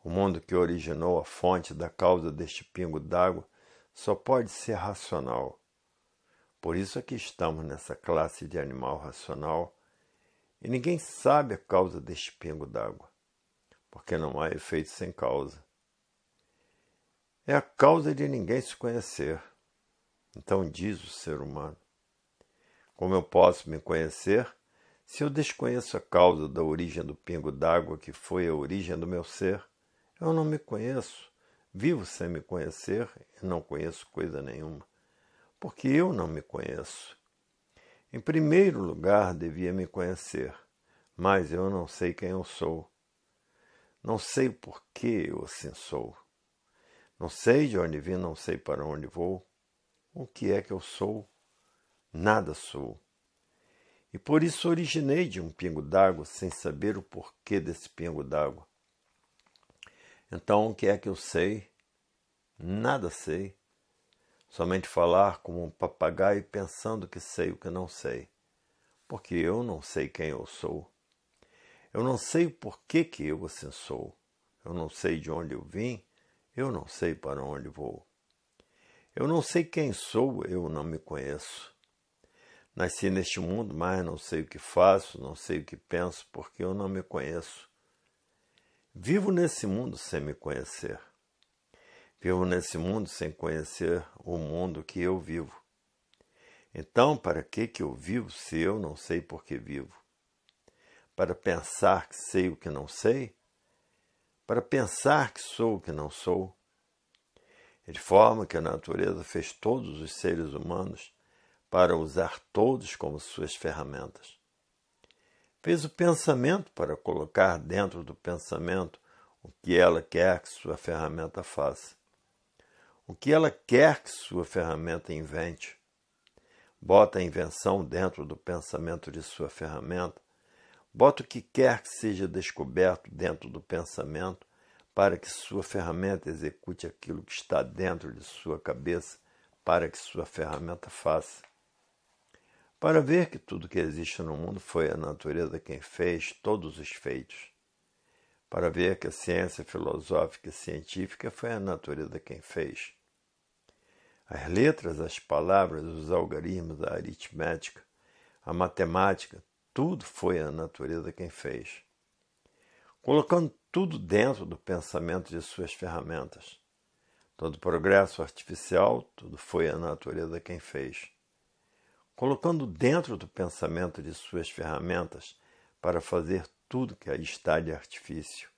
O mundo que originou a fonte da causa deste pingo d'água só pode ser racional. Por isso é que estamos nessa classe de animal racional e ninguém sabe a causa deste pingo d'água porque não há efeito sem causa. É a causa de ninguém se conhecer. Então diz o ser humano: Como eu posso me conhecer se eu desconheço a causa da origem do pingo d'água que foi a origem do meu ser? Eu não me conheço, vivo sem me conhecer e não conheço coisa nenhuma, porque eu não me conheço. Em primeiro lugar, devia me conhecer, mas eu não sei quem eu sou. Não sei por que eu assim sou. Não sei de onde vim, não sei para onde vou. O que é que eu sou? Nada sou. E por isso originei de um pingo d'água, sem saber o porquê desse pingo d'água. Então, o que é que eu sei? Nada sei. Somente falar como um papagaio pensando que sei o que não sei, porque eu não sei quem eu sou. Eu não sei o porquê que eu assim sou. Eu não sei de onde eu vim. Eu não sei para onde vou. Eu não sei quem sou, eu não me conheço. Nasci neste mundo, mas não sei o que faço, não sei o que penso, porque eu não me conheço. Vivo nesse mundo sem me conhecer. Vivo nesse mundo sem conhecer o mundo que eu vivo. Então, para que que eu vivo se eu não sei por que vivo? para pensar que sei o que não sei, para pensar que sou o que não sou. De forma que a natureza fez todos os seres humanos para usar todos como suas ferramentas. Fez o pensamento para colocar dentro do pensamento o que ela quer que sua ferramenta faça, o que ela quer que sua ferramenta invente. Bota a invenção dentro do pensamento de sua ferramenta Bota o que quer que seja descoberto dentro do pensamento para que sua ferramenta execute aquilo que está dentro de sua cabeça, para que sua ferramenta faça. Para ver que tudo que existe no mundo foi a natureza quem fez todos os feitos. Para ver que a ciência filosófica e científica foi a natureza quem fez. As letras, as palavras, os algarismos, a aritmética, a matemática, tudo foi a natureza quem fez, colocando tudo dentro do pensamento de suas ferramentas. Todo progresso artificial, tudo foi a natureza quem fez, colocando dentro do pensamento de suas ferramentas para fazer tudo que aí está de artifício.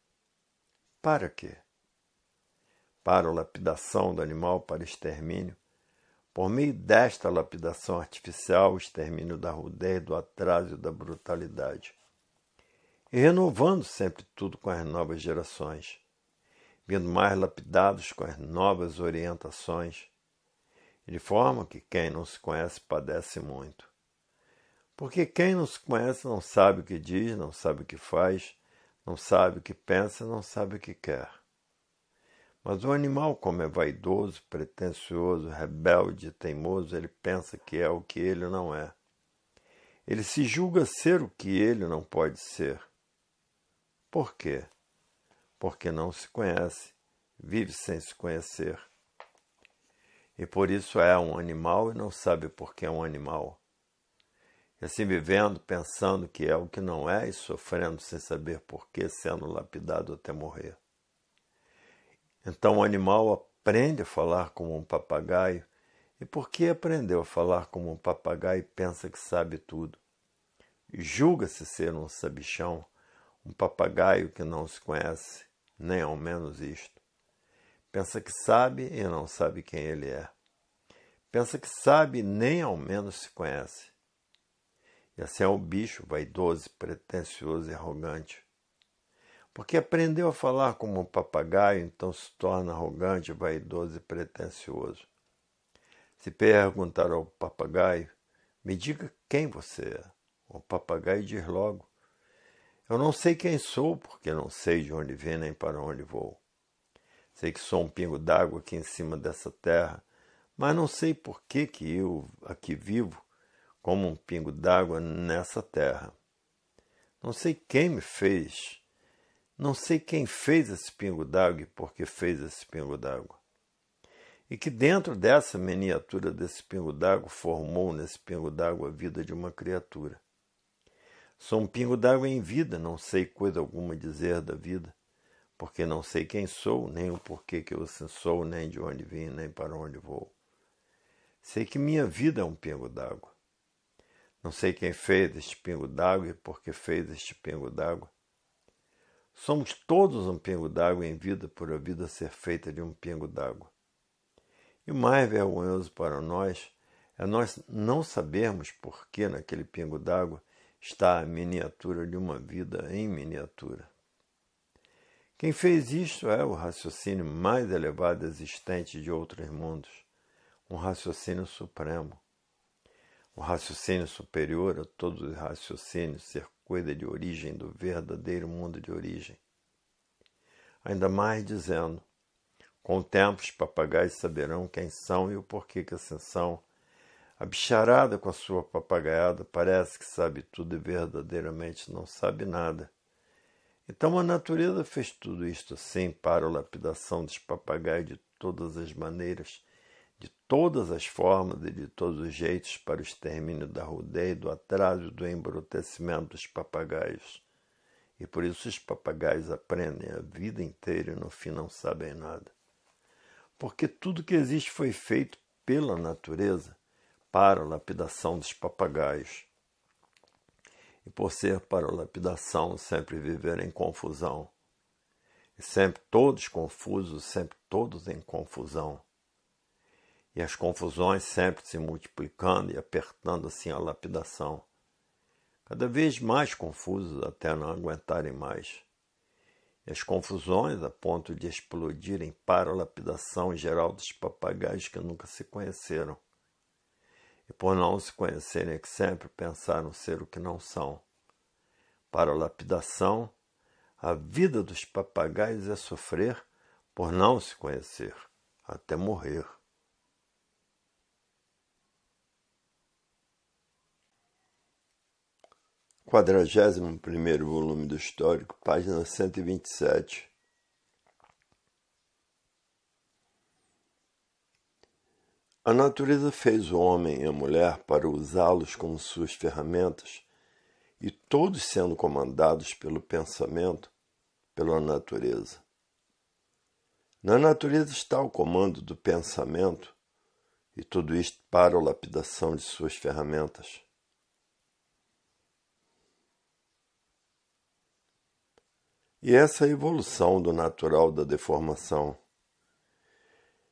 Para quê? Para a lapidação do animal para extermínio, por meio desta lapidação artificial, o extermínio da rudez, do atraso e da brutalidade. E renovando sempre tudo com as novas gerações, vindo mais lapidados com as novas orientações, de forma que quem não se conhece padece muito. Porque quem não se conhece não sabe o que diz, não sabe o que faz, não sabe o que pensa, não sabe o que quer. Mas o animal, como é vaidoso, pretensioso, rebelde, teimoso, ele pensa que é o que ele não é. Ele se julga ser o que ele não pode ser. Por quê? Porque não se conhece, vive sem se conhecer. E por isso é um animal e não sabe por que é um animal. E assim vivendo, pensando que é o que não é e sofrendo sem saber por que, sendo lapidado até morrer. Então o animal aprende a falar como um papagaio. E porque aprendeu a falar como um papagaio, pensa que sabe tudo. Julga-se ser um sabichão, um papagaio que não se conhece, nem ao menos isto. Pensa que sabe e não sabe quem ele é. Pensa que sabe nem ao menos se conhece. E assim é o bicho vaidoso, pretensioso e arrogante. Porque aprendeu a falar como um papagaio, então se torna arrogante, vaidoso e pretensioso. Se perguntar ao papagaio, me diga quem você é. O papagaio diz logo: Eu não sei quem sou, porque não sei de onde vim nem para onde vou. Sei que sou um pingo d'água aqui em cima dessa terra, mas não sei por que, que eu aqui vivo como um pingo d'água nessa terra. Não sei quem me fez não sei quem fez esse pingo d'água e por que fez esse pingo d'água. E que dentro dessa miniatura desse pingo d'água formou nesse pingo d'água a vida de uma criatura. Sou um pingo d'água em vida, não sei coisa alguma dizer da vida, porque não sei quem sou, nem o porquê que eu sou, nem de onde vim, nem para onde vou. Sei que minha vida é um pingo d'água. Não sei quem fez este pingo d'água e por que fez este pingo d'água. Somos todos um pingo d'água em vida por a vida ser feita de um pingo d'água. E o mais vergonhoso para nós é nós não sabermos por que naquele pingo d'água está a miniatura de uma vida em miniatura. Quem fez isto é o raciocínio mais elevado existente de outros mundos, um raciocínio supremo, o raciocínio superior a todos os raciocínios circuida de origem do verdadeiro mundo de origem. Ainda mais dizendo, com o tempo os papagaios saberão quem são e o porquê que ascensão são. A bicharada com a sua papagaiada parece que sabe tudo e verdadeiramente não sabe nada. Então a natureza fez tudo isto assim para a lapidação dos papagaios de todas as maneiras, de todas as formas e de todos os jeitos para o extermínio da rudeia, do atraso e do embrutecimento dos papagaios. E por isso os papagaios aprendem a vida inteira e no fim não sabem nada. Porque tudo que existe foi feito pela natureza para a lapidação dos papagaios. E por ser para a lapidação, sempre viver em confusão. E sempre todos confusos, sempre todos em confusão e as confusões sempre se multiplicando e apertando assim a lapidação, cada vez mais confusos até não aguentarem mais. E as confusões a ponto de explodirem para a lapidação geral dos papagaios que nunca se conheceram. E por não se conhecerem é que sempre pensaram ser o que não são. Para a lapidação, a vida dos papagaios é sofrer por não se conhecer, até morrer. 41 volume do Histórico, página 127. A natureza fez o homem e a mulher para usá-los como suas ferramentas, e todos sendo comandados pelo pensamento, pela natureza. Na natureza está o comando do pensamento, e tudo isto para a lapidação de suas ferramentas. e essa evolução do natural da deformação.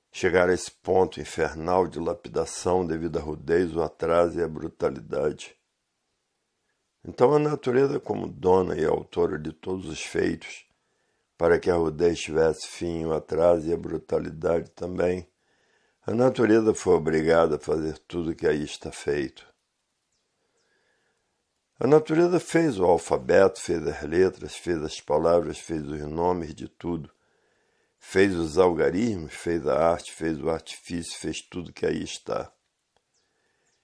Chegar a esse ponto infernal de lapidação devido à rudez, o atraso e a brutalidade. Então a natureza, como dona e autora de todos os feitos, para que a rudez tivesse fim, o atraso e a brutalidade também, a natureza foi obrigada a fazer tudo o que aí está feito. A natureza fez o alfabeto, fez as letras, fez as palavras, fez os nomes de tudo. Fez os algarismos, fez a arte, fez o artifício, fez tudo que aí está.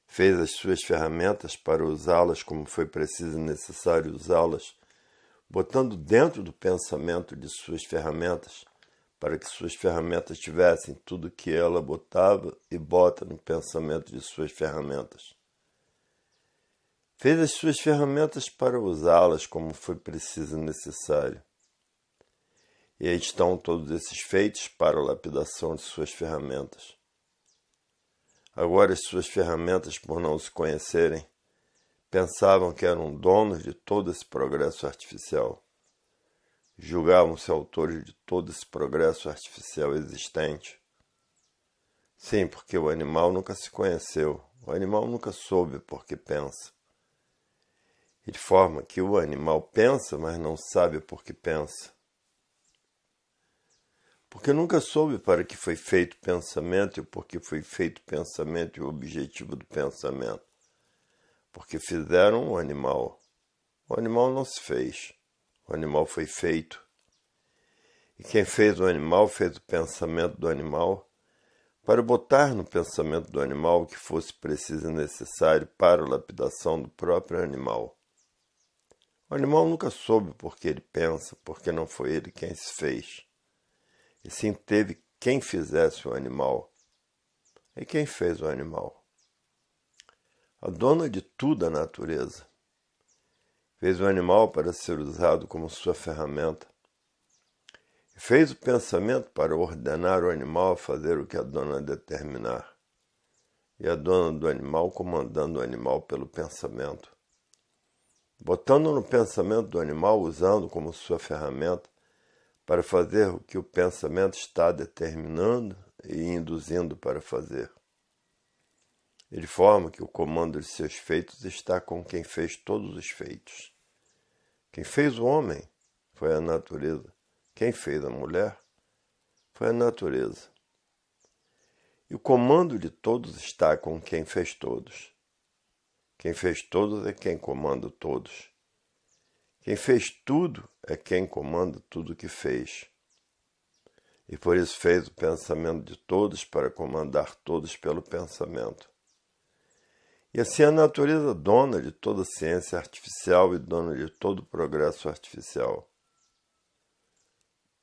Fez as suas ferramentas para usá-las como foi preciso e necessário usá-las, botando dentro do pensamento de suas ferramentas, para que suas ferramentas tivessem tudo que ela botava e bota no pensamento de suas ferramentas fez as suas ferramentas para usá-las como foi preciso e necessário. E aí estão todos esses feitos para a lapidação de suas ferramentas. Agora, as suas ferramentas, por não se conhecerem, pensavam que eram donos de todo esse progresso artificial. Julgavam-se autores de todo esse progresso artificial existente. Sim, porque o animal nunca se conheceu, o animal nunca soube por que pensa de forma que o animal pensa, mas não sabe por que pensa. Porque nunca soube para que foi feito o pensamento e por que foi feito o pensamento e o objetivo do pensamento. Porque fizeram o animal. O animal não se fez. O animal foi feito. E quem fez o animal fez o pensamento do animal para botar no pensamento do animal o que fosse preciso e necessário para a lapidação do próprio animal. O animal nunca soube por que ele pensa, porque não foi ele quem se fez. E sim teve quem fizesse o animal. E quem fez o animal? A dona de tudo a natureza. Fez o animal para ser usado como sua ferramenta. E fez o pensamento para ordenar o animal a fazer o que a dona determinar. E a dona do animal comandando o animal pelo pensamento botando no pensamento do animal, usando como sua ferramenta para fazer o que o pensamento está determinando e induzindo para fazer. Ele forma que o comando de seus feitos está com quem fez todos os feitos. Quem fez o homem foi a natureza. Quem fez a mulher foi a natureza. E o comando de todos está com quem fez todos. Quem fez todos é quem comanda todos. Quem fez tudo é quem comanda tudo que fez. E por isso fez o pensamento de todos para comandar todos pelo pensamento. E assim a natureza é dona de toda ciência artificial e dona de todo progresso artificial.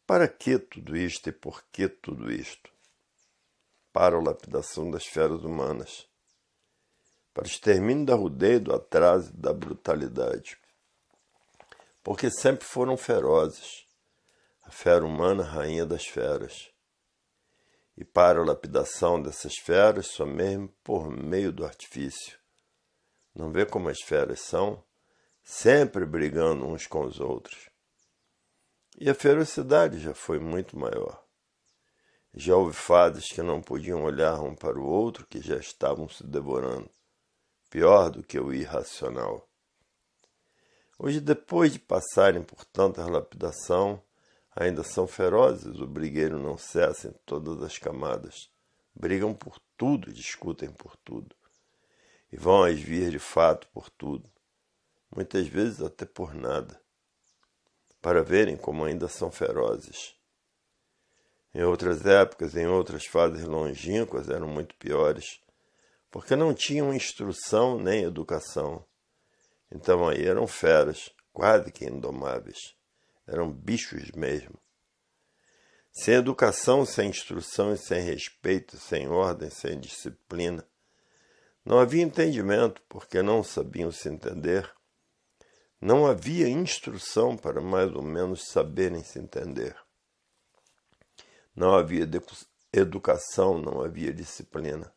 Para que tudo isto e por que tudo isto? Para a lapidação das feras humanas para tá, o extermínio da rudez, do atraso e da brutalidade. Porque sempre foram ferozes, a fera humana, rainha das feras. E para a lapidação dessas feras, só mesmo por meio do artifício. Não vê como as feras são? Sempre brigando uns com os outros. E a ferocidade já foi muito maior. Já houve fadas que não podiam olhar um para o outro, que já estavam se devorando pior do que o irracional. Hoje, depois de passarem por tanta lapidação, ainda são ferozes, o brigueiro não cessa em todas as camadas. Brigam por tudo, discutem por tudo. E vão às vias de fato por tudo, muitas vezes até por nada, para verem como ainda são ferozes. Em outras épocas, em outras fases longínquas, eram muito piores porque não tinham instrução nem educação. Então aí eram feras, quase que indomáveis. Eram bichos mesmo. Sem educação, sem instrução e sem respeito, sem ordem, sem disciplina. Não havia entendimento, porque não sabiam se entender. Não havia instrução para mais ou menos saberem se entender. Não havia educação, não havia disciplina.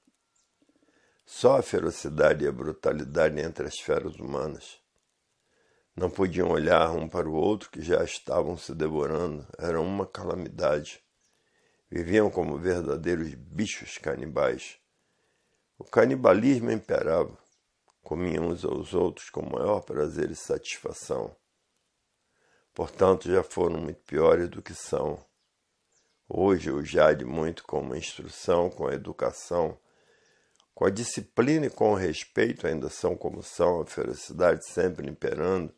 Só a ferocidade e a brutalidade entre as feras humanas. Não podiam olhar um para o outro que já estavam se devorando, era uma calamidade. Viviam como verdadeiros bichos canibais. O canibalismo imperava. Comiam uns aos outros com maior prazer e satisfação. Portanto, já foram muito piores do que são. Hoje, o Jade, muito com a instrução, com a educação, com a disciplina e com o respeito, ainda são como são, a ferocidade sempre imperando,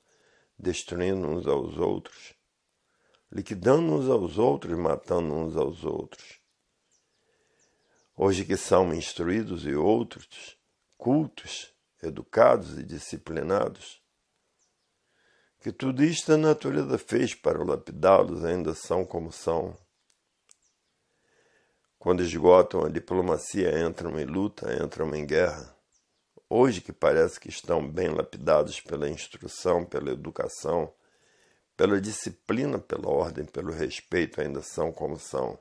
destruindo uns aos outros, liquidando uns aos outros, matando uns aos outros. Hoje que são instruídos e outros, cultos, educados e disciplinados, que tudo isto a natureza fez para lapidá-los, ainda são como são. Quando esgotam a diplomacia, entram em luta, entram em guerra. Hoje que parece que estão bem lapidados pela instrução, pela educação, pela disciplina, pela ordem, pelo respeito, ainda são como são.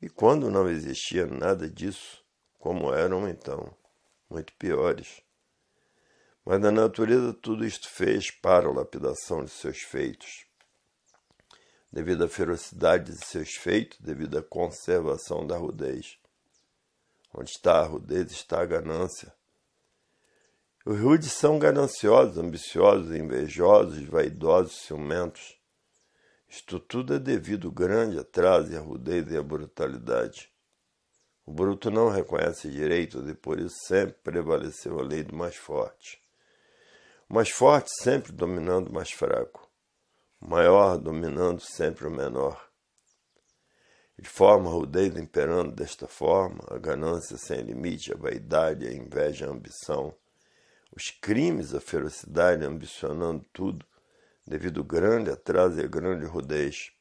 E quando não existia nada disso, como eram então, muito piores. Mas na natureza tudo isto fez para a lapidação de seus feitos devido à ferocidade de seus feitos, devido à conservação da rudez. Onde está a rudez, está a ganância. Os rudes são gananciosos, ambiciosos, invejosos, vaidosos, ciumentos. Isto tudo é devido ao grande atraso e à rudez e à brutalidade. O bruto não reconhece direitos e por isso sempre prevaleceu a lei do mais forte. O mais forte sempre dominando o mais fraco o maior dominando sempre o menor. De forma rudeza imperando desta forma, a ganância sem limite, a vaidade, a inveja, a ambição, os crimes, a ferocidade, ambicionando tudo, devido ao grande atraso e a grande rudez.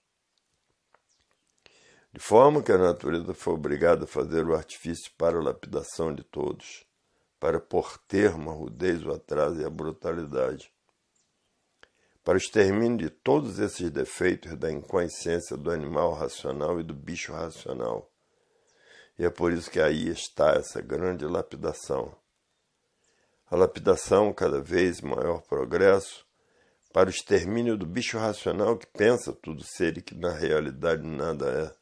De forma que a natureza foi obrigada a fazer o artifício para a lapidação de todos, para por termo a rudez, o atraso e a brutalidade para o extermínio de todos esses defeitos da inconsciência do animal racional e do bicho racional. E é por isso que aí está essa grande lapidação. A lapidação, cada vez maior progresso, para o extermínio do bicho racional que pensa tudo ser e que na realidade nada é.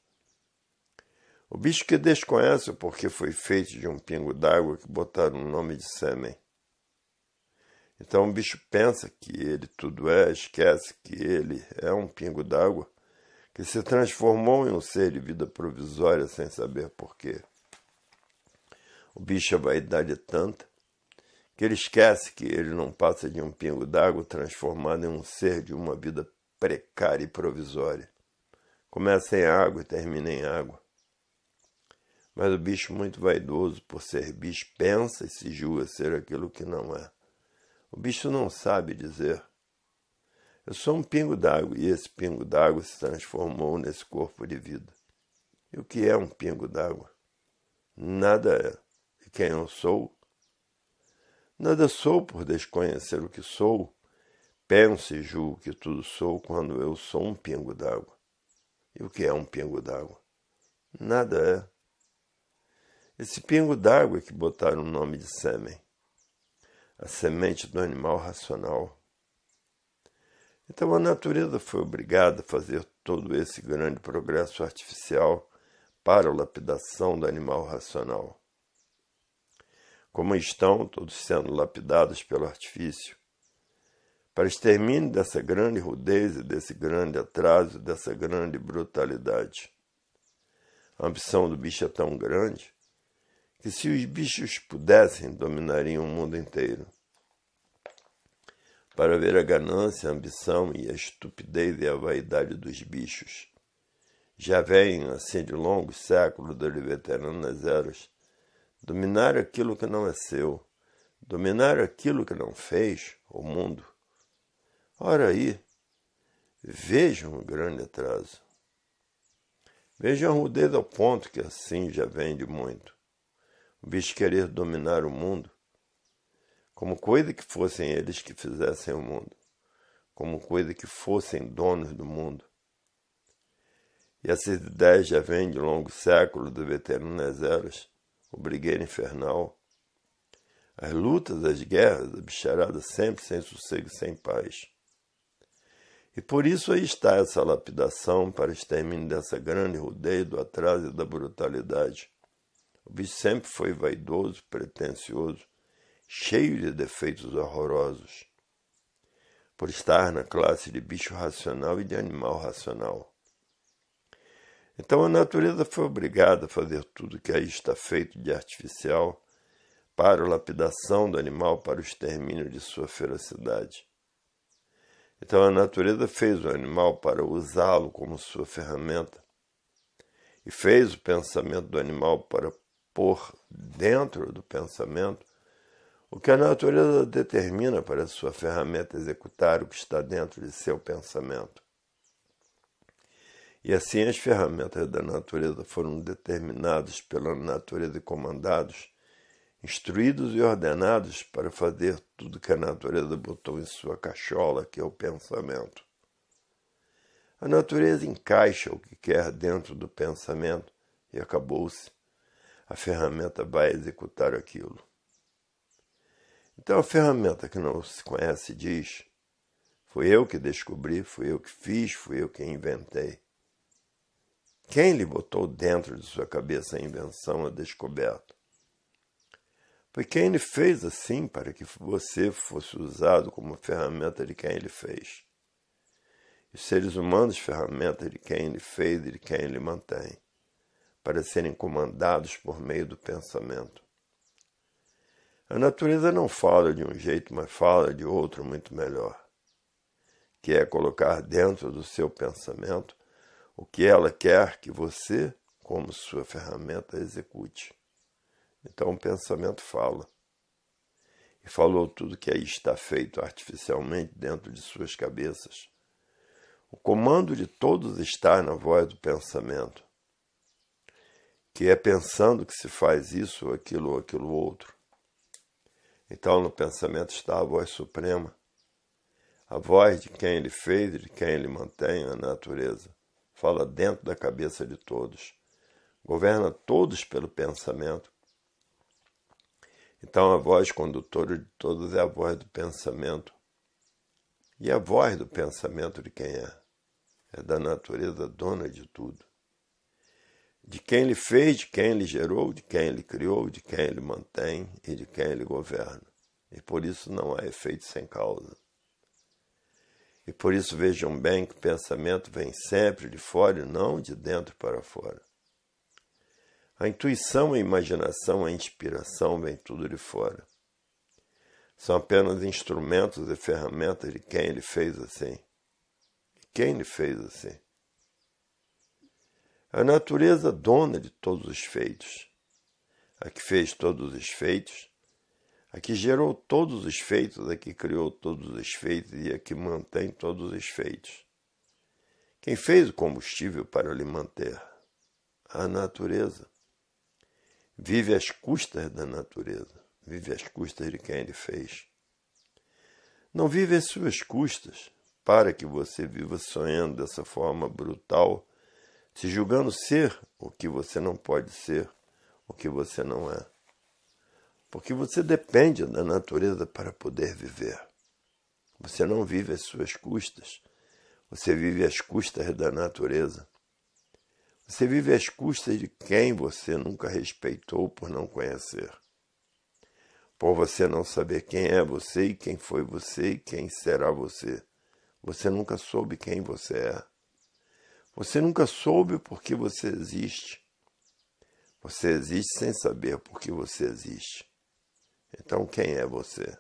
O bicho que desconhece porque foi feito de um pingo d'água que botaram o nome de sêmen. Então o bicho pensa que ele tudo é, esquece que ele é um pingo d'água que se transformou em um ser de vida provisória sem saber porquê. O bicho, a é vaidade é tanta que ele esquece que ele não passa de um pingo d'água transformado em um ser de uma vida precária e provisória. Começa em água e termina em água. Mas o bicho muito vaidoso, por ser bicho, pensa e se julga ser aquilo que não é. O bicho não sabe dizer. Eu sou um pingo d'água e esse pingo d'água se transformou nesse corpo de vida. E o que é um pingo d'água? Nada é. E quem eu sou? Nada sou por desconhecer o que sou. Penso e julgo que tudo sou quando eu sou um pingo d'água. E o que é um pingo d'água? Nada é. Esse pingo d'água é que botaram o nome de sêmen a semente do animal racional. Então a natureza foi obrigada a fazer todo esse grande progresso artificial para a lapidação do animal racional. Como estão todos sendo lapidados pelo artifício, para extermínio dessa grande rudez e desse grande atraso, dessa grande brutalidade. A ambição do bicho é tão grande que se os bichos pudessem, dominariam o mundo inteiro. Para ver a ganância, a ambição e a estupidez e a vaidade dos bichos. Já vem, assim de longos séculos de nas eras, dominar aquilo que não é seu, dominar aquilo que não fez, o mundo. Ora aí, vejam o grande atraso. Vejam a rudez ao ponto que assim já vem de muito viste querer dominar o mundo, como coisa que fossem eles que fizessem o mundo, como coisa que fossem donos do mundo. E essas ideias já vêm de longos séculos do veterano nas eras, o brigueiro infernal. As lutas, as guerras, a bicharada sempre sem sossego sem paz. E por isso aí está essa lapidação para extermínio dessa grande rudeza do atraso e da brutalidade. O bicho sempre foi vaidoso, pretensioso, cheio de defeitos horrorosos, por estar na classe de bicho racional e de animal racional. Então a natureza foi obrigada a fazer tudo que aí está feito de artificial para a lapidação do animal, para o extermínio de sua ferocidade. Então a natureza fez o animal para usá-lo como sua ferramenta e fez o pensamento do animal para por dentro do pensamento o que a natureza determina para sua ferramenta executar o que está dentro de seu pensamento. E assim as ferramentas da natureza foram determinadas pela natureza e comandados, instruídos e ordenados para fazer tudo que a natureza botou em sua cachola, que é o pensamento. A natureza encaixa o que quer dentro do pensamento e acabou-se a ferramenta vai executar aquilo. Então a ferramenta que não se conhece diz: foi eu que descobri, fui eu que fiz, fui eu que inventei. Quem lhe botou dentro de sua cabeça a invenção, a descoberta? Foi quem lhe fez assim para que você fosse usado como ferramenta de quem ele fez. Os seres humanos, ferramenta de quem ele fez e de quem ele mantém para serem comandados por meio do pensamento. A natureza não fala de um jeito, mas fala de outro muito melhor, que é colocar dentro do seu pensamento o que ela quer que você, como sua ferramenta, execute. Então o pensamento fala. E falou tudo que aí está feito artificialmente dentro de suas cabeças. O comando de todos está na voz do pensamento que é pensando que se faz isso, aquilo ou aquilo outro. Então, no pensamento está a voz suprema, a voz de quem ele fez e de quem ele mantém a natureza. Fala dentro da cabeça de todos, governa todos pelo pensamento. Então, a voz condutora de todos é a voz do pensamento. E é a voz do pensamento de quem é? É da natureza dona de tudo de quem ele fez, de quem ele gerou, de quem ele criou, de quem ele mantém e de quem ele governa. E por isso não há efeito sem causa. E por isso vejam bem que o pensamento vem sempre de fora e não de dentro para fora. A intuição, a imaginação, a inspiração vem tudo de fora. São apenas instrumentos e ferramentas de quem ele fez assim. E quem ele fez assim? A natureza dona de todos os feitos, a que fez todos os feitos, a que gerou todos os feitos, a que criou todos os feitos e a que mantém todos os feitos. Quem fez o combustível para lhe manter? A natureza. Vive às custas da natureza, vive às custas de quem ele fez. Não vive às suas custas, para que você viva sonhando dessa forma brutal se julgando ser o que você não pode ser, o que você não é. Porque você depende da natureza para poder viver. Você não vive às suas custas, você vive às custas da natureza. Você vive às custas de quem você nunca respeitou por não conhecer. Por você não saber quem é você e quem foi você e quem será você. Você nunca soube quem você é. Você nunca soube por que você existe. Você existe sem saber por que você existe. Então, quem é você?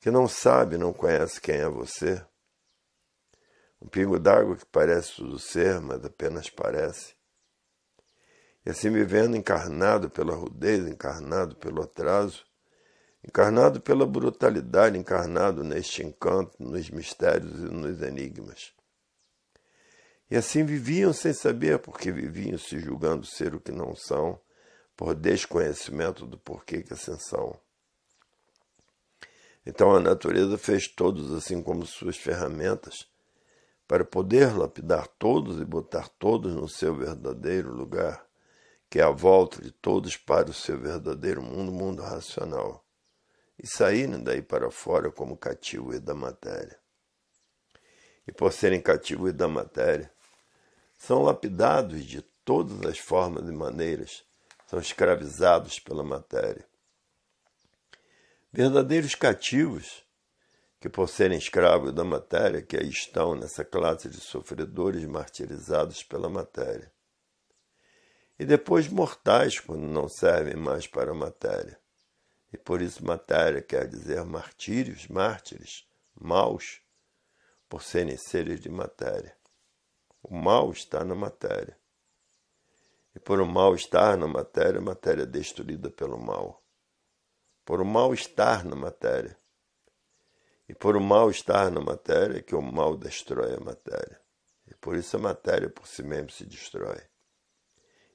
Que não sabe, não conhece quem é você. Um pingo d'água que parece tudo ser, mas apenas parece. E assim vivendo encarnado pela rudez, encarnado pelo atraso, encarnado pela brutalidade, encarnado neste encanto, nos mistérios e nos enigmas. E assim viviam sem saber porque viviam, se julgando ser o que não são, por desconhecimento do porquê que assim são. Então a natureza fez todos assim como suas ferramentas, para poder lapidar todos e botar todos no seu verdadeiro lugar, que é a volta de todos para o seu verdadeiro mundo, mundo racional, e saírem daí para fora como cativos da matéria. E por serem cativos da matéria, são lapidados de todas as formas e maneiras, são escravizados pela matéria. Verdadeiros cativos, que por serem escravos da matéria, que aí estão nessa classe de sofredores martirizados pela matéria. E depois mortais, quando não servem mais para a matéria. E por isso matéria quer dizer martírios, mártires, maus, por serem seres de matéria. O mal está na matéria. E por o mal estar na matéria, a matéria é destruída pelo mal. Por o mal estar na matéria. E por o mal estar na matéria, é que o mal destrói a matéria. E por isso a matéria por si mesma se destrói.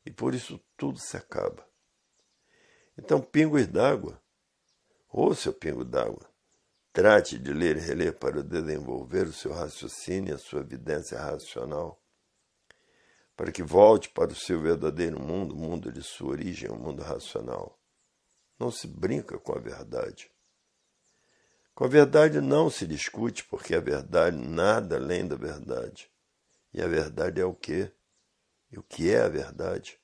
E por isso tudo se acaba. Então, pingos d'água. Ouça o pingo d'água. Trate de ler e reler para desenvolver o seu raciocínio e a sua evidência racional, para que volte para o seu verdadeiro mundo, o mundo de sua origem, o mundo racional. Não se brinca com a verdade. Com a verdade não se discute, porque a verdade nada além da verdade. E a verdade é o quê? E o que é a verdade?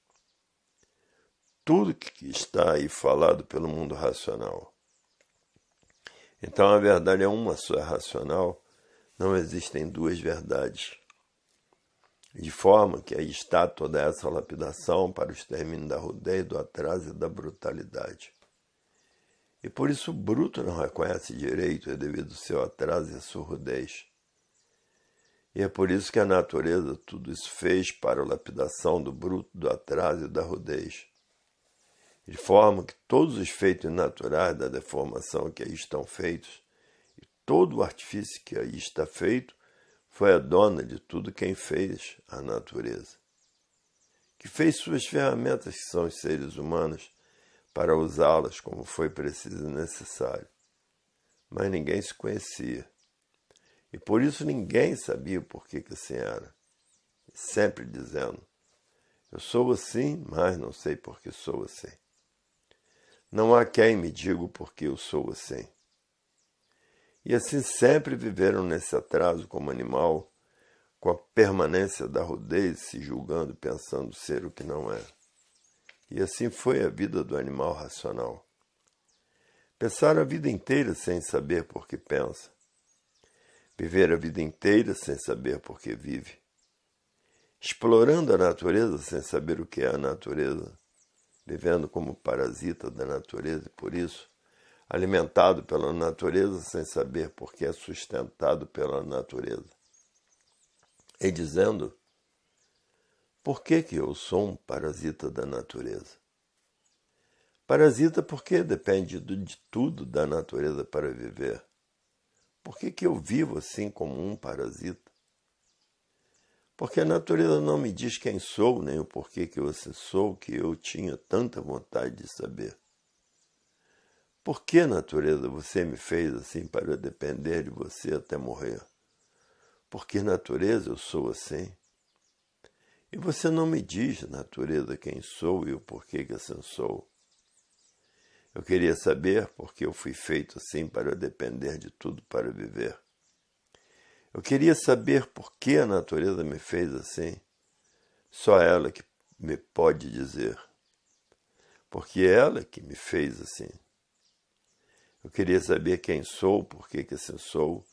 Tudo que está aí falado pelo mundo racional então a verdade é uma só é racional, não existem duas verdades. De forma que aí está toda essa lapidação para o extermínio da rudez, do atraso e da brutalidade. E por isso o Bruto não reconhece direito é devido ao seu atraso e à rudez. E é por isso que a natureza tudo isso fez para a lapidação do bruto, do atraso e da rudez de forma que todos os feitos naturais da deformação que aí estão feitos, e todo o artifício que aí está feito, foi a dona de tudo quem fez a natureza, que fez suas ferramentas, que são os seres humanos, para usá-las como foi preciso e necessário. Mas ninguém se conhecia. E por isso ninguém sabia o porquê que assim era. Sempre dizendo, eu sou assim, mas não sei por que sou assim. Não há quem me diga porque eu sou assim. E assim sempre viveram nesse atraso como animal, com a permanência da rudez, se julgando, pensando ser o que não é. E assim foi a vida do animal racional. Pensaram a vida inteira sem saber por que pensa. Viver a vida inteira sem saber por que vive. Explorando a natureza sem saber o que é a natureza vivendo como parasita da natureza e por isso alimentado pela natureza sem saber porque é sustentado pela natureza. E dizendo: Por que que eu sou um parasita da natureza? Parasita porque depende de tudo da natureza para viver. Por que que eu vivo assim como um parasita? porque a natureza não me diz quem sou, nem o porquê que você sou, que eu tinha tanta vontade de saber. Por que, natureza, você me fez assim para eu depender de você até morrer? Por que, natureza, eu sou assim? E você não me diz, natureza, quem sou e o porquê que assim sou. Eu queria saber por que eu fui feito assim para eu depender de tudo para viver. Eu queria saber por que a natureza me fez assim. Só ela que me pode dizer. Porque é ela que me fez assim. Eu queria saber quem sou, por que que assim sou,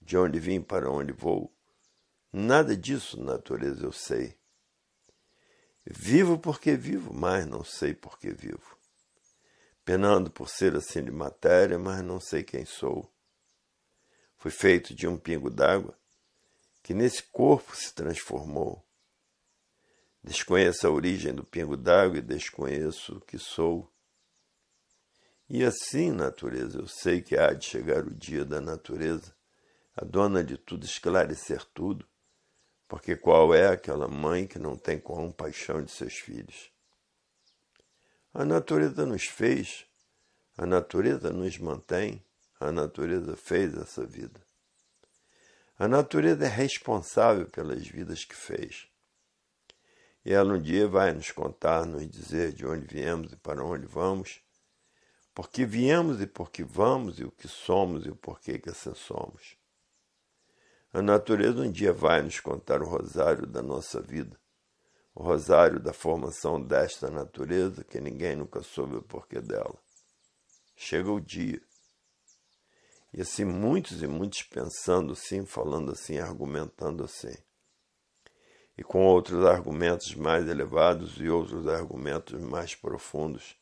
de onde vim, para onde vou. Nada disso, natureza, eu sei. Vivo porque vivo, mas não sei por que vivo. Penando por ser assim de matéria, mas não sei quem sou foi feito de um pingo d'água, que nesse corpo se transformou. Desconheço a origem do pingo d'água e desconheço o que sou. E assim, natureza, eu sei que há de chegar o dia da natureza, a dona de tudo esclarecer tudo, porque qual é aquela mãe que não tem compaixão de seus filhos? A natureza nos fez, a natureza nos mantém, a natureza fez essa vida. A natureza é responsável pelas vidas que fez. E ela um dia vai nos contar, nos dizer de onde viemos e para onde vamos, porque viemos e porque vamos, e o que somos e o porquê que assim somos. A natureza um dia vai nos contar o rosário da nossa vida, o rosário da formação desta natureza que ninguém nunca soube o porquê dela. Chega o dia e assim, muitos e muitos pensando assim, falando assim, argumentando assim. E com outros argumentos mais elevados e outros argumentos mais profundos,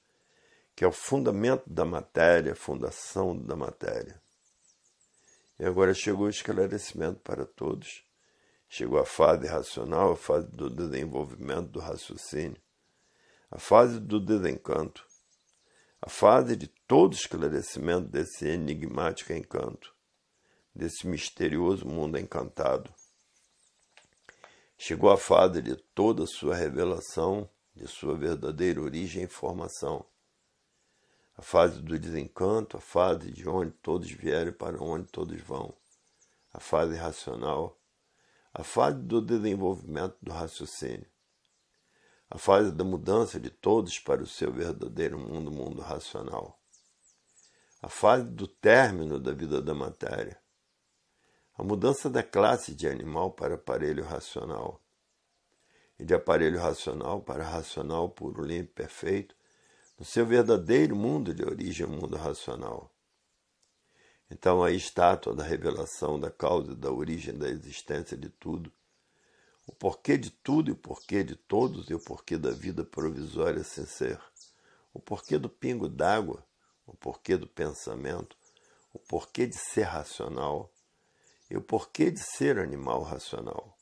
que é o fundamento da matéria, fundação da matéria. E agora chegou o esclarecimento para todos. Chegou a fase racional, a fase do desenvolvimento do raciocínio, a fase do desencanto, a fase de todo esclarecimento desse enigmático encanto, desse misterioso mundo encantado. Chegou a fase de toda sua revelação de sua verdadeira origem e formação. A fase do desencanto, a fase de onde todos vieram e para onde todos vão. A fase racional, a fase do desenvolvimento do raciocínio a fase da mudança de todos para o seu verdadeiro mundo, mundo racional, a fase do término da vida da matéria, a mudança da classe de animal para aparelho racional, e de aparelho racional para racional puro, limpo, perfeito, no seu verdadeiro mundo de origem, mundo racional. Então a estátua da revelação da causa e da origem da existência de tudo o porquê de tudo e o porquê de todos e o porquê da vida provisória sem ser, o porquê do pingo d'água, o porquê do pensamento, o porquê de ser racional e o porquê de ser animal racional.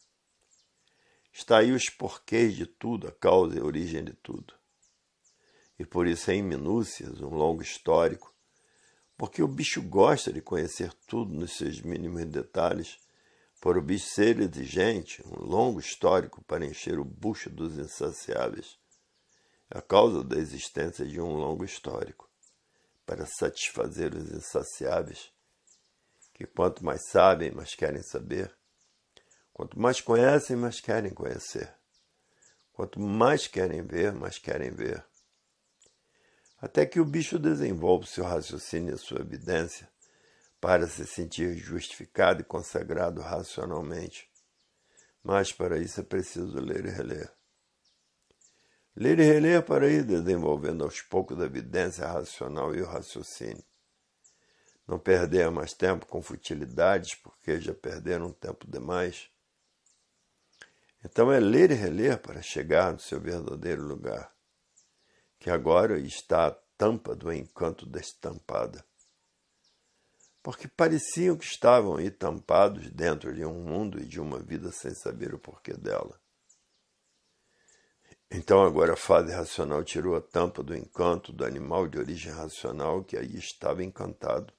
Está aí os porquês de tudo, a causa e a origem de tudo. E por isso é em minúcias um longo histórico, porque o bicho gosta de conhecer tudo nos seus mínimos detalhes bicho ser exigente, um longo histórico para encher o bucho dos insaciáveis. A causa da existência de um longo histórico, para satisfazer os insaciáveis, que quanto mais sabem, mais querem saber, quanto mais conhecem, mais querem conhecer, quanto mais querem ver, mais querem ver até que o bicho desenvolve seu raciocínio e sua evidência, para se sentir justificado e consagrado racionalmente. Mas para isso é preciso ler e reler. Ler e reler é para ir desenvolvendo aos poucos a evidência racional e o raciocínio. Não perder mais tempo com futilidades, porque já perderam tempo demais. Então é ler e reler para chegar no seu verdadeiro lugar, que agora está a tampa do encanto destampada porque pareciam que estavam aí tampados dentro de um mundo e de uma vida sem saber o porquê dela. Então agora a fase racional tirou a tampa do encanto do animal de origem racional que aí estava encantado,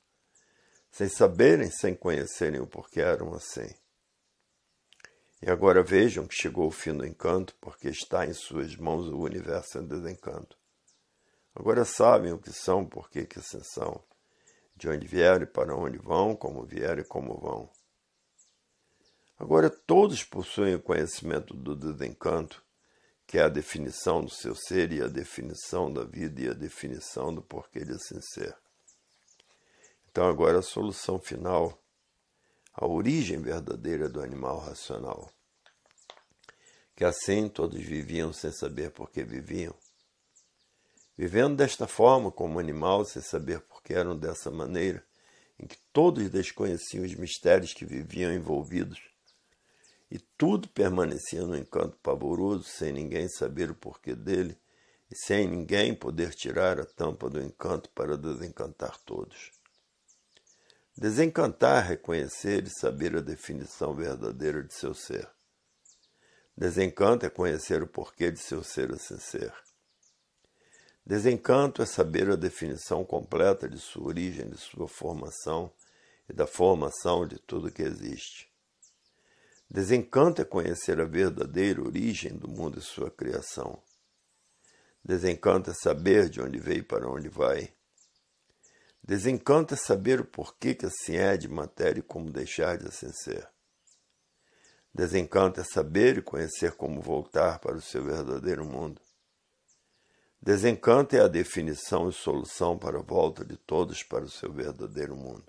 sem saberem, sem conhecerem o porquê eram assim. E agora vejam que chegou o fim do encanto, porque está em suas mãos o universo em desencanto. Agora sabem o que são, por que que assim são de onde vieram e para onde vão, como vieram e como vão. Agora, todos possuem o conhecimento do desencanto, que é a definição do seu ser e a definição da vida e a definição do porquê de assim ser. Então, agora a solução final, a origem verdadeira do animal racional. Que assim todos viviam sem saber por que viviam, Vivendo desta forma, como animal, sem saber por que eram dessa maneira, em que todos desconheciam os mistérios que viviam envolvidos, e tudo permanecia num encanto pavoroso, sem ninguém saber o porquê dele, e sem ninguém poder tirar a tampa do encanto para desencantar todos. Desencantar, reconhecer e saber a definição verdadeira de seu ser. Desencanto é conhecer o porquê de seu ser assim ser. Desencanto é saber a definição completa de sua origem, de sua formação e da formação de tudo que existe. Desencanto é conhecer a verdadeira origem do mundo e sua criação. Desencanto é saber de onde veio e para onde vai. Desencanto é saber o porquê que assim é de matéria e como deixar de assim ser. Desencanto é saber e conhecer como voltar para o seu verdadeiro mundo. Desencanto é a definição e solução para a volta de todos para o seu verdadeiro mundo.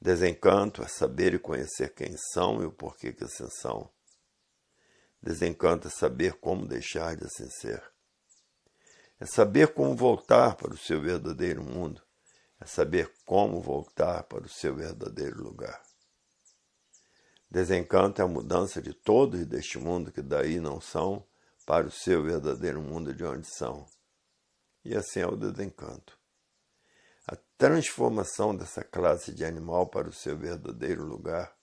Desencanto é saber e conhecer quem são e o porquê que assim são. Desencanto é saber como deixar de assim ser. É saber como voltar para o seu verdadeiro mundo. É saber como voltar para o seu verdadeiro lugar. Desencanto é a mudança de todos deste mundo que daí não são para o seu verdadeiro mundo de onde são. E assim é o desencanto. A transformação dessa classe de animal para o seu verdadeiro lugar,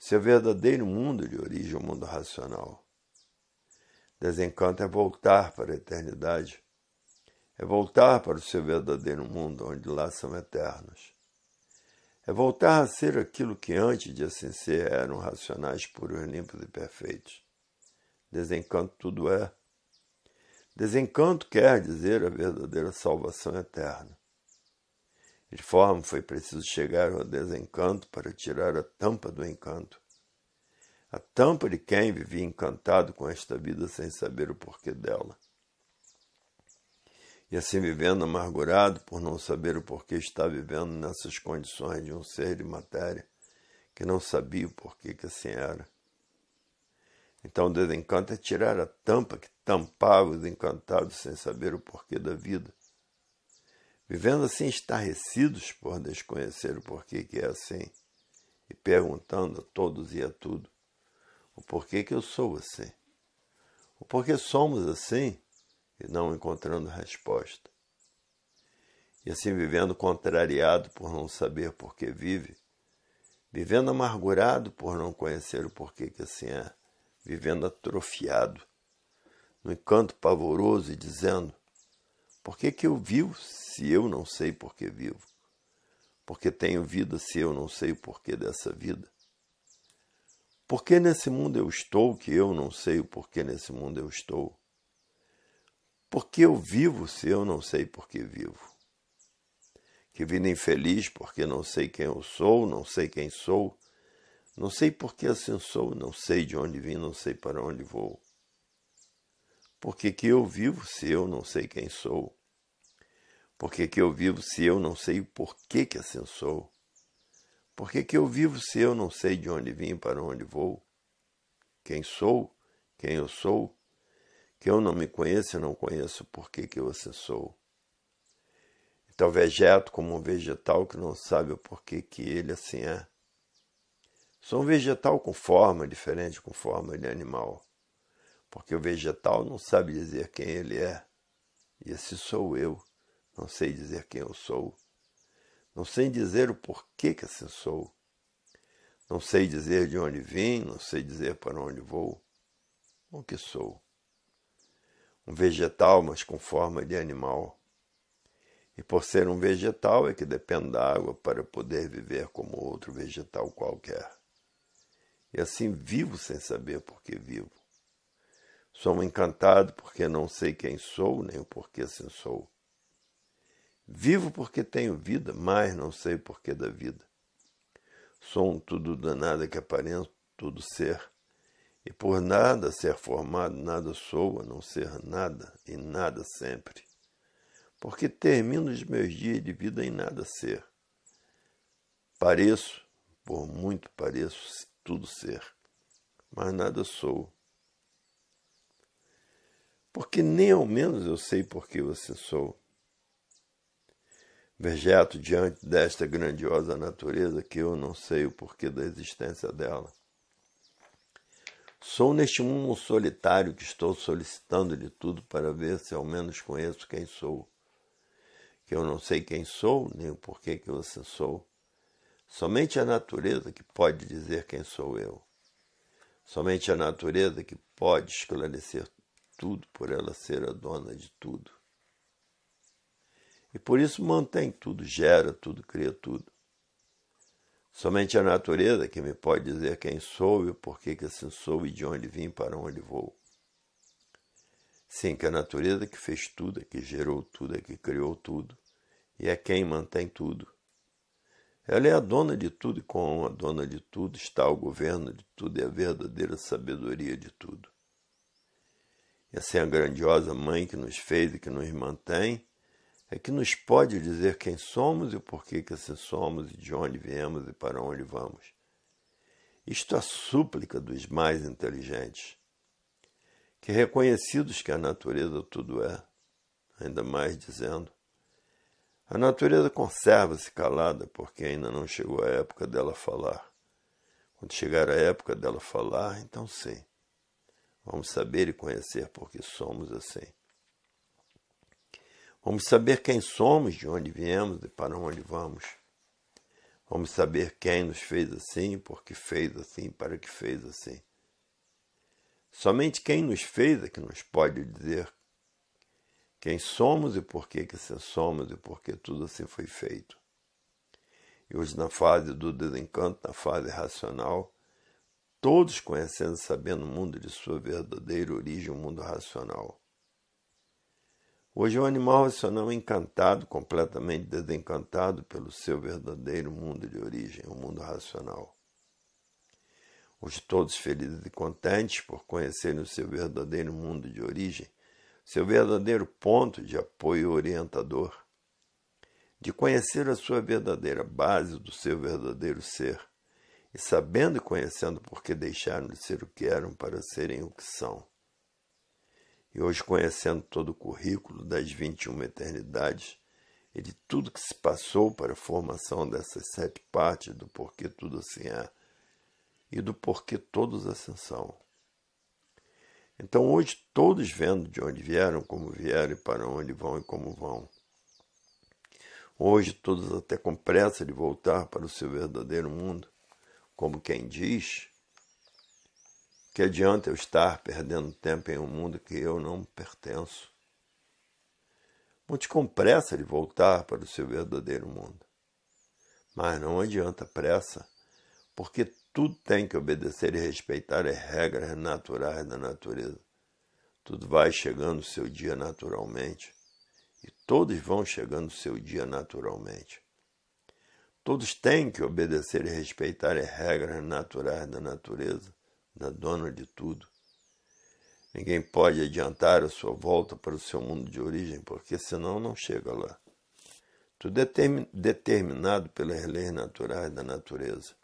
o seu verdadeiro mundo de origem, o mundo racional. Desencanto é voltar para a eternidade, é voltar para o seu verdadeiro mundo, onde lá são eternos. É voltar a ser aquilo que antes de assim ser eram racionais puros, limpos e perfeitos Desencanto tudo é. Desencanto quer dizer a verdadeira salvação eterna. De forma foi preciso chegar ao desencanto para tirar a tampa do encanto. A tampa de quem vivia encantado com esta vida sem saber o porquê dela. E assim vivendo amargurado por não saber o porquê está vivendo nessas condições de um ser de matéria que não sabia o porquê que assim era. Então o desencanto é tirar a tampa que tampava os encantados sem saber o porquê da vida. Vivendo assim estarrecidos por desconhecer o porquê que é assim e perguntando a todos e a tudo o porquê que eu sou assim, o porquê somos assim e não encontrando resposta. E assim vivendo contrariado por não saber por que vive, vivendo amargurado por não conhecer o porquê que assim é vivendo atrofiado, no encanto pavoroso e dizendo: Por que, que eu vivo se eu não sei por que vivo? Porque tenho vida se eu não sei o porquê dessa vida? Por que nesse mundo eu estou que eu não sei o porquê nesse mundo eu estou? Por que eu vivo se eu não sei por que vivo? Que vida infeliz porque não sei quem eu sou, não sei quem sou, não sei por que assim sou, não sei de onde vim, não sei para onde vou. Porque que eu vivo se eu não sei quem sou? Porque que eu vivo se eu não sei o porquê que assim sou? Porque que eu vivo se eu não sei de onde vim, para onde vou? Quem sou? Quem eu sou? Que eu não me conheço e não conheço porquê que eu assim sou. Então vegeto é como um vegetal que não sabe o porquê que ele assim é Sou um vegetal com forma diferente, com forma de animal. Porque o vegetal não sabe dizer quem ele é. E esse sou eu. Não sei dizer quem eu sou. Não sei dizer o porquê que assim sou. Não sei dizer de onde vim, não sei dizer para onde vou. O que sou? Um vegetal, mas com forma de animal. E por ser um vegetal é que depende da água para poder viver como outro vegetal qualquer. E assim vivo sem saber por que vivo. Sou encantado porque não sei quem sou, nem o porquê assim sou. Vivo porque tenho vida, mas não sei o porquê da vida. Sou um tudo danado que aparento tudo ser, e por nada ser formado, nada sou, a não ser nada e nada sempre. Porque termino os meus dias de vida em nada ser. Pareço, por muito pareço, tudo ser, mas nada sou. Porque nem ao menos eu sei por que você sou. Vegeto diante desta grandiosa natureza que eu não sei o porquê da existência dela. Sou neste mundo solitário que estou solicitando lhe tudo para ver se ao menos conheço quem sou. Que eu não sei quem sou, nem o porquê que você sou. Somente a natureza que pode dizer quem sou eu. Somente a natureza que pode esclarecer tudo por ela ser a dona de tudo. E por isso mantém tudo, gera tudo, cria tudo. Somente a natureza que me pode dizer quem sou e por que, que assim sou e de onde vim para onde vou. Sim, que a natureza que fez tudo, é que gerou tudo, é que criou tudo, e é quem mantém tudo. Ela é a dona de tudo, e com a dona de tudo está o governo de tudo e a verdadeira sabedoria de tudo. Essa é a grandiosa mãe que nos fez e que nos mantém, é que nos pode dizer quem somos e o porquê que assim somos, e de onde viemos e para onde vamos. Isto é a súplica dos mais inteligentes, que reconhecidos que a natureza tudo é, ainda mais dizendo, a natureza conserva-se calada porque ainda não chegou a época dela falar. Quando chegar a época dela falar, então sim. Vamos saber e conhecer porque somos assim. Vamos saber quem somos, de onde viemos e para onde vamos. Vamos saber quem nos fez assim, por que fez assim, para que fez assim. Somente quem nos fez é que nos pode dizer quem somos e por que, que somos e por que tudo assim foi feito. E hoje, na fase do desencanto, na fase racional, todos conhecendo e sabendo o mundo de sua verdadeira origem, o mundo racional. Hoje é um animal racional encantado, completamente desencantado pelo seu verdadeiro mundo de origem, o mundo racional. Hoje todos felizes e contentes por conhecerem o seu verdadeiro mundo de origem, seu verdadeiro ponto de apoio orientador, de conhecer a sua verdadeira base do seu verdadeiro ser, e sabendo e conhecendo por que deixaram de ser o que eram para serem o que são. E hoje, conhecendo todo o currículo das 21 eternidades e de tudo que se passou para a formação dessas sete partes do porquê tudo assim é e do porquê todos assim são então hoje todos vendo de onde vieram, como vieram e para onde vão e como vão. Hoje todos até com pressa de voltar para o seu verdadeiro mundo, como quem diz que adianta eu estar perdendo tempo em um mundo que eu não pertenço. Muitos com pressa de voltar para o seu verdadeiro mundo. Mas não adianta pressa, porque Tu tem que obedecer e respeitar as regras naturais da natureza. Tudo vai chegando o seu dia naturalmente. E todos vão chegando o seu dia naturalmente. Todos têm que obedecer e respeitar as regras naturais da natureza, da dona de tudo. Ninguém pode adiantar a sua volta para o seu mundo de origem, porque senão não chega lá. Tudo é determinado pelas leis naturais da natureza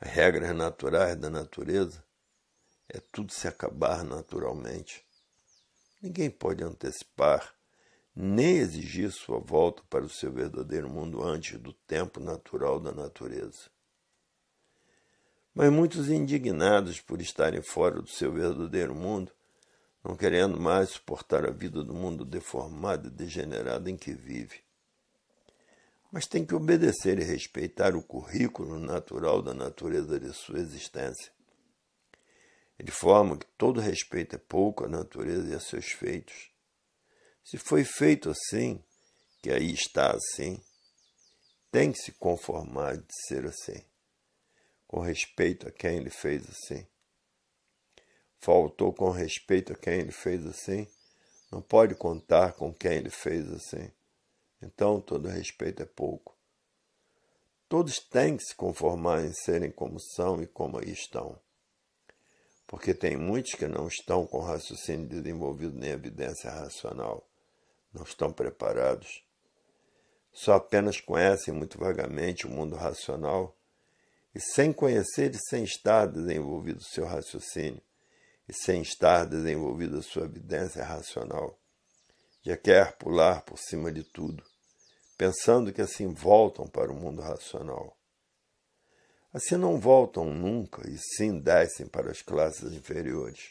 regras naturais da natureza, é tudo se acabar naturalmente. Ninguém pode antecipar nem exigir sua volta para o seu verdadeiro mundo antes do tempo natural da natureza. Mas muitos indignados por estarem fora do seu verdadeiro mundo, não querendo mais suportar a vida do mundo deformado e degenerado em que vive, mas tem que obedecer e respeitar o currículo natural da natureza de sua existência. de forma que todo respeito é pouco à natureza e a seus feitos. Se foi feito assim, que aí está assim, tem que se conformar de ser assim, com respeito a quem ele fez assim. Faltou com respeito a quem ele fez assim, não pode contar com quem ele fez assim então, todo respeito é pouco. Todos têm que se conformar em serem como são e como aí estão. Porque tem muitos que não estão com raciocínio desenvolvido nem evidência racional, não estão preparados. Só apenas conhecem muito vagamente o mundo racional e, sem conhecer e sem estar desenvolvido o seu raciocínio, e sem estar desenvolvida sua evidência racional, já quer pular por cima de tudo, pensando que assim voltam para o mundo racional. Assim não voltam nunca e sim descem para as classes inferiores.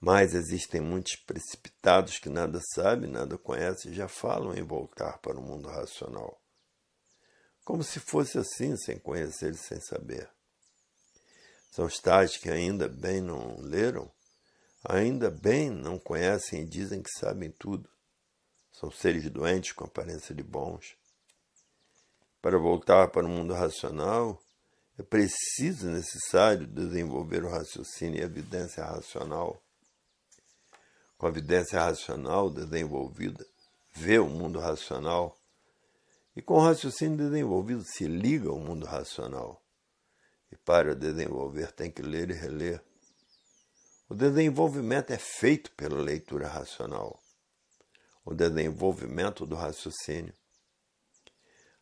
Mas existem muitos precipitados que nada sabem, nada conhecem e já falam em voltar para o mundo racional. Como se fosse assim, sem conhecer e sem saber. São os tais que ainda bem não leram, ainda bem não conhecem e dizem que sabem tudo. São seres doentes com aparência de bons. Para voltar para o mundo racional, é preciso e necessário desenvolver o raciocínio e a evidência racional. Com a evidência racional desenvolvida, vê o mundo racional. E com o raciocínio desenvolvido, se liga ao mundo racional. E para desenvolver, tem que ler e reler. O desenvolvimento é feito pela leitura racional o desenvolvimento do raciocínio.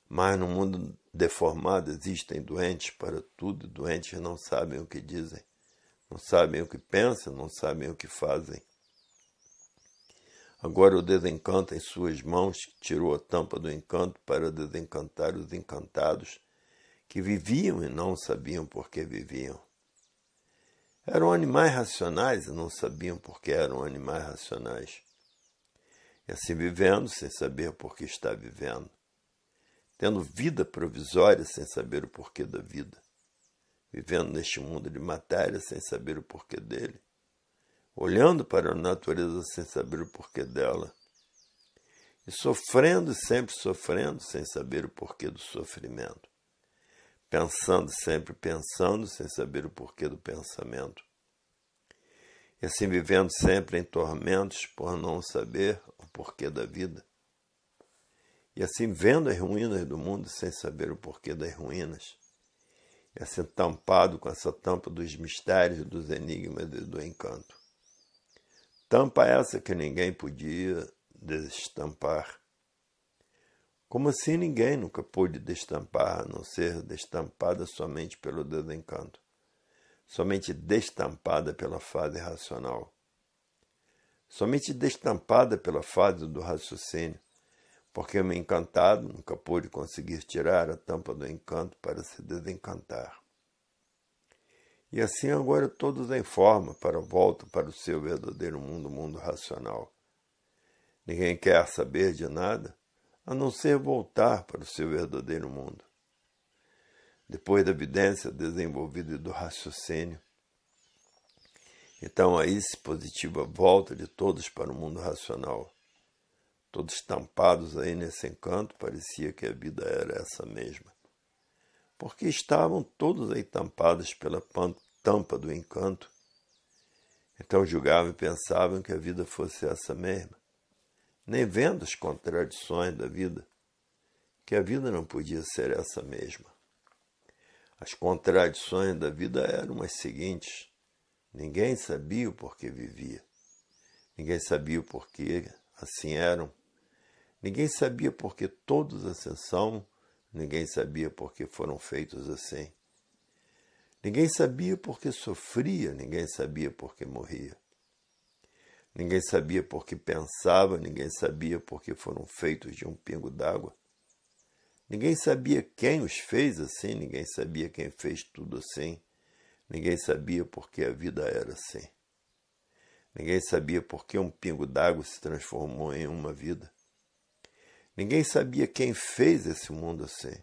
Mas no mundo deformado existem doentes para tudo, doentes não sabem o que dizem, não sabem o que pensam, não sabem o que fazem. Agora o desencanto em suas mãos tirou a tampa do encanto para desencantar os encantados que viviam e não sabiam por que viviam. Eram animais racionais e não sabiam por que eram animais racionais assim vivendo sem saber por que está vivendo, tendo vida provisória sem saber o porquê da vida, vivendo neste mundo de matéria sem saber o porquê dele, olhando para a natureza sem saber o porquê dela, e sofrendo e sempre sofrendo sem saber o porquê do sofrimento, pensando sempre pensando sem saber o porquê do pensamento, e assim vivendo sempre em tormentos por não saber porquê da vida. E assim, vendo as ruínas do mundo sem saber o porquê das ruínas, e assim tampado com essa tampa dos mistérios, dos enigmas e do encanto. Tampa essa que ninguém podia destampar. Como assim ninguém nunca pôde destampar, a não ser destampada somente pelo desencanto, somente destampada pela fase racional somente destampada pela fase do raciocínio, porque o encantado nunca pôde conseguir tirar a tampa do encanto para se desencantar. E assim agora todos em forma para a volta para o seu verdadeiro mundo, mundo racional. Ninguém quer saber de nada a não ser voltar para o seu verdadeiro mundo. Depois da evidência desenvolvida e do raciocínio, então aí se positiva volta de todos para o mundo racional. Todos tampados aí nesse encanto, parecia que a vida era essa mesma. Porque estavam todos aí tampados pela tampa do encanto. Então julgavam e pensavam que a vida fosse essa mesma, nem vendo as contradições da vida, que a vida não podia ser essa mesma. As contradições da vida eram as seguintes: Ninguém sabia o porquê vivia. Ninguém sabia o porquê assim eram. Ninguém sabia porquê todos assim são. Ninguém sabia porquê foram feitos assim. Ninguém sabia porquê sofria, ninguém sabia porquê morria. Ninguém sabia porquê pensava, ninguém sabia porquê foram feitos de um pingo d'água. Ninguém sabia quem os fez assim, ninguém sabia quem fez tudo assim. Ninguém sabia porque a vida era assim. Ninguém sabia por que um pingo d'água se transformou em uma vida. Ninguém sabia quem fez esse mundo assim.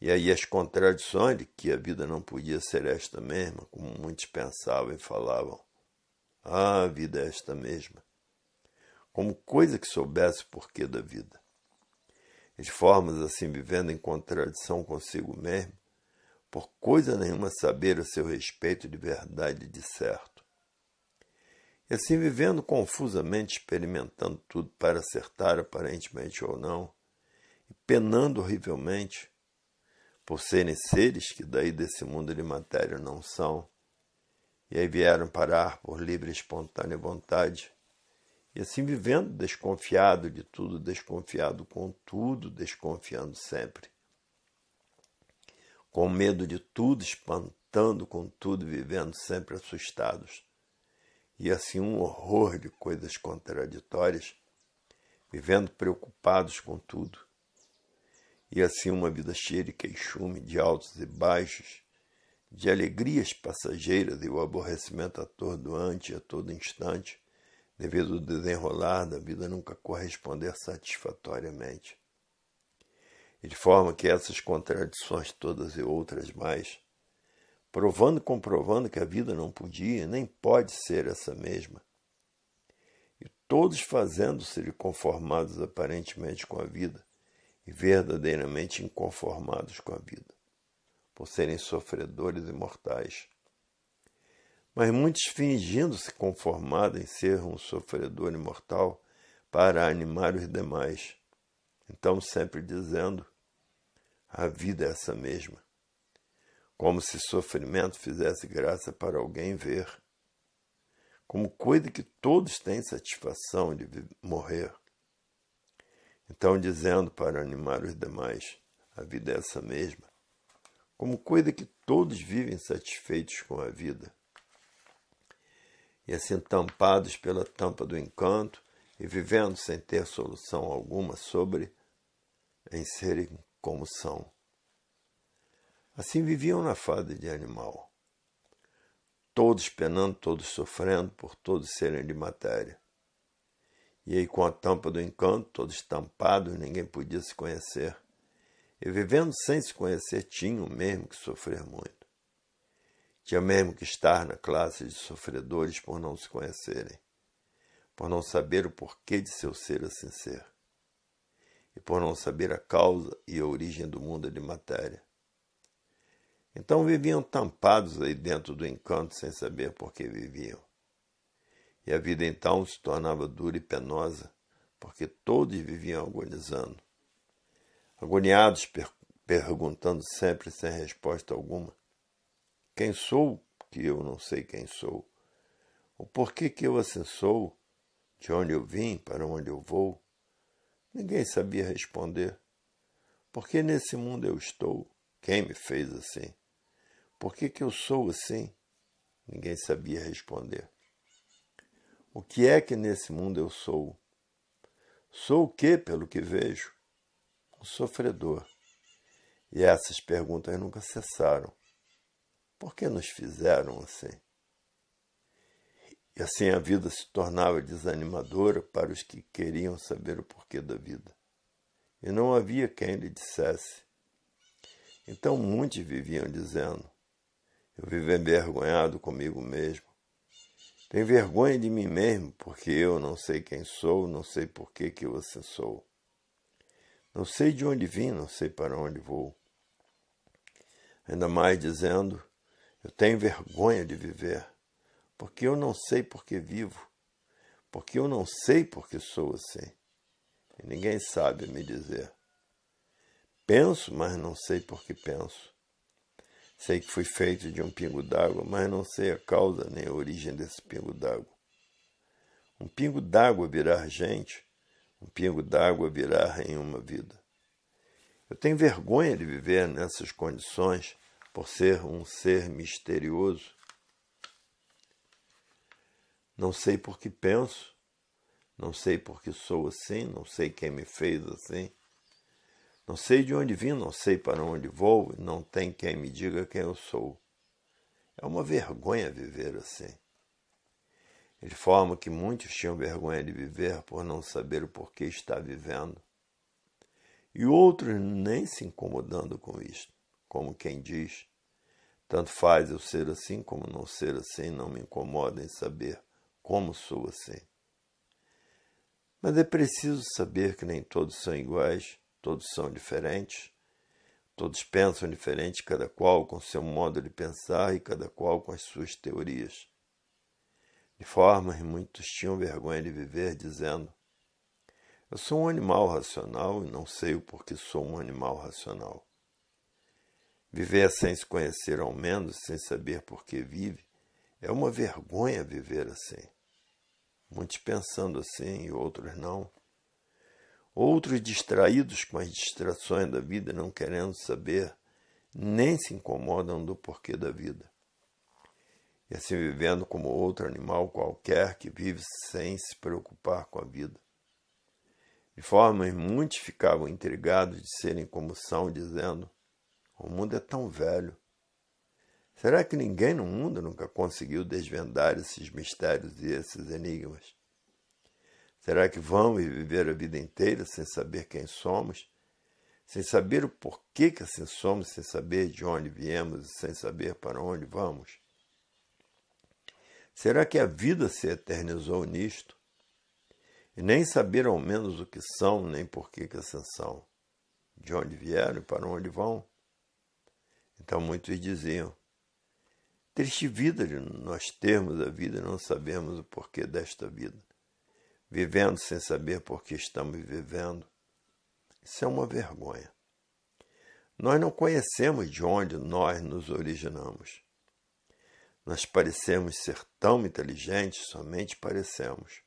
E aí as contradições de que a vida não podia ser esta mesma, como muitos pensavam e falavam. Ah, a vida é esta mesma. Como coisa que soubesse o porquê da vida. As formas assim vivendo em contradição consigo mesmo, por coisa nenhuma saber a seu respeito de verdade de certo. E assim vivendo confusamente, experimentando tudo para acertar, aparentemente ou não, e penando horrivelmente, por serem seres que daí desse mundo de matéria não são, e aí vieram parar por livre e espontânea vontade, e assim vivendo desconfiado de tudo, desconfiado com tudo, desconfiando sempre com medo de tudo, espantando com tudo, vivendo sempre assustados. E assim um horror de coisas contraditórias, vivendo preocupados com tudo. E assim uma vida cheia de queixume, de altos e baixos, de alegrias passageiras e o aborrecimento atordoante a todo instante, devido ao desenrolar da vida nunca corresponder satisfatoriamente de forma que essas contradições todas e outras mais, provando e comprovando que a vida não podia nem pode ser essa mesma, e todos fazendo-se conformados aparentemente com a vida e verdadeiramente inconformados com a vida, por serem sofredores e mortais. Mas muitos fingindo-se conformados em ser um sofredor imortal para animar os demais então, sempre dizendo: a vida é essa mesma. Como se sofrimento fizesse graça para alguém ver. Como coisa que todos têm satisfação de morrer. Então, dizendo para animar os demais: a vida é essa mesma. Como coisa que todos vivem satisfeitos com a vida. E assim, tampados pela tampa do encanto e vivendo sem ter solução alguma sobre em serem como são. Assim viviam na fada de animal, todos penando, todos sofrendo, por todos serem de matéria. E aí, com a tampa do encanto, todos tampados, ninguém podia se conhecer. E vivendo sem se conhecer, tinham mesmo que sofrer muito. Tinha mesmo que estar na classe de sofredores por não se conhecerem, por não saber o porquê de seu ser assim ser e por não saber a causa e a origem do mundo de matéria. Então viviam tampados aí dentro do encanto sem saber por que viviam. E a vida então se tornava dura e penosa, porque todos viviam agonizando. Agoniados, per perguntando sempre sem resposta alguma: Quem sou que eu não sei quem sou? O porquê que eu assim sou? De onde eu vim? Para onde eu vou? Ninguém sabia responder. Por que nesse mundo eu estou? Quem me fez assim? Por que, que eu sou assim? Ninguém sabia responder. O que é que nesse mundo eu sou? Sou o que, pelo que vejo? Um sofredor. E essas perguntas nunca cessaram. Por que nos fizeram assim? E assim a vida se tornava desanimadora para os que queriam saber o porquê da vida. E não havia quem lhe dissesse. Então muitos viviam dizendo: Eu vivo envergonhado comigo mesmo. Tenho vergonha de mim mesmo, porque eu não sei quem sou, não sei por que, que eu assim sou. Não sei de onde vim, não sei para onde vou. Ainda mais dizendo, eu tenho vergonha de viver porque eu não sei porque vivo, porque eu não sei porque sou assim. E ninguém sabe me dizer. Penso, mas não sei porque penso. Sei que fui feito de um pingo d'água, mas não sei a causa nem a origem desse pingo d'água. Um pingo d'água virar gente, um pingo d'água virar em uma vida. Eu tenho vergonha de viver nessas condições por ser um ser misterioso não sei por que penso, não sei por que sou assim, não sei quem me fez assim. Não sei de onde vim, não sei para onde vou, não tem quem me diga quem eu sou. É uma vergonha viver assim. De forma que muitos tinham vergonha de viver por não saber o porquê está vivendo. E outros nem se incomodando com isto, como quem diz: tanto faz eu ser assim como não ser assim, não me incomoda em saber como sou assim. Mas é preciso saber que nem todos são iguais, todos são diferentes, todos pensam diferente, cada qual com seu modo de pensar e cada qual com as suas teorias. De forma que muitos tinham vergonha de viver dizendo: Eu sou um animal racional e não sei o porquê sou um animal racional. Viver sem se conhecer ao menos, sem saber por que vive, é uma vergonha viver assim muitos pensando assim e outros não. Outros distraídos com as distrações da vida, não querendo saber, nem se incomodam do porquê da vida. E assim vivendo como outro animal qualquer que vive sem se preocupar com a vida. De forma muitos ficavam intrigados de serem como são, dizendo: O mundo é tão velho, Será que ninguém no mundo nunca conseguiu desvendar esses mistérios e esses enigmas? Será que vamos viver a vida inteira sem saber quem somos, sem saber o porquê que assim somos, sem saber de onde viemos e sem saber para onde vamos? Será que a vida se eternizou nisto? E nem saber ao menos o que são, nem porquê que assim são, de onde vieram e para onde vão? Então muitos diziam: Triste vida de nós termos a vida e não sabemos o porquê desta vida. Vivendo sem saber por que estamos vivendo. Isso é uma vergonha. Nós não conhecemos de onde nós nos originamos. Nós parecemos ser tão inteligentes, somente parecemos.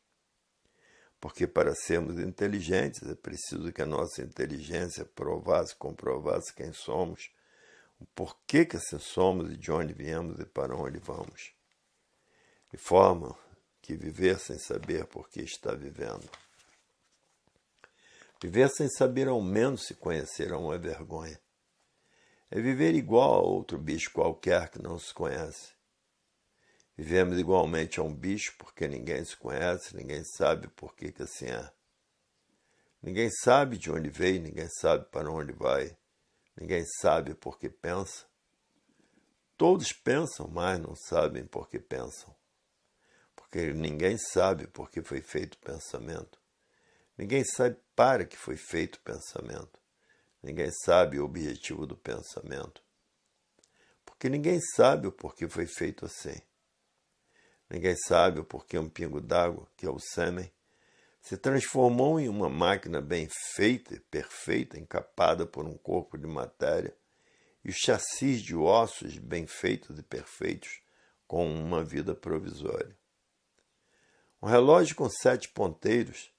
Porque para sermos inteligentes é preciso que a nossa inteligência provasse, comprovasse quem somos o que, que assim somos e de onde viemos e para onde vamos, de forma que viver sem saber por que está vivendo. Viver sem saber ao menos se conhecer é uma vergonha. É viver igual a outro bicho qualquer que não se conhece. Vivemos igualmente a um bicho porque ninguém se conhece, ninguém sabe por que, que assim é. Ninguém sabe de onde veio, ninguém sabe para onde vai. Ninguém sabe por que pensa. Todos pensam, mas não sabem por que pensam. Porque ninguém sabe por que foi feito o pensamento. Ninguém sabe para que foi feito o pensamento. Ninguém sabe o objetivo do pensamento. Porque ninguém sabe o porquê foi feito assim. Ninguém sabe o porquê um pingo d'água, que é o sêmen, se transformou em uma máquina bem feita, perfeita, encapada por um corpo de matéria, e os chassis de ossos bem feitos e perfeitos com uma vida provisória. Um relógio com sete ponteiros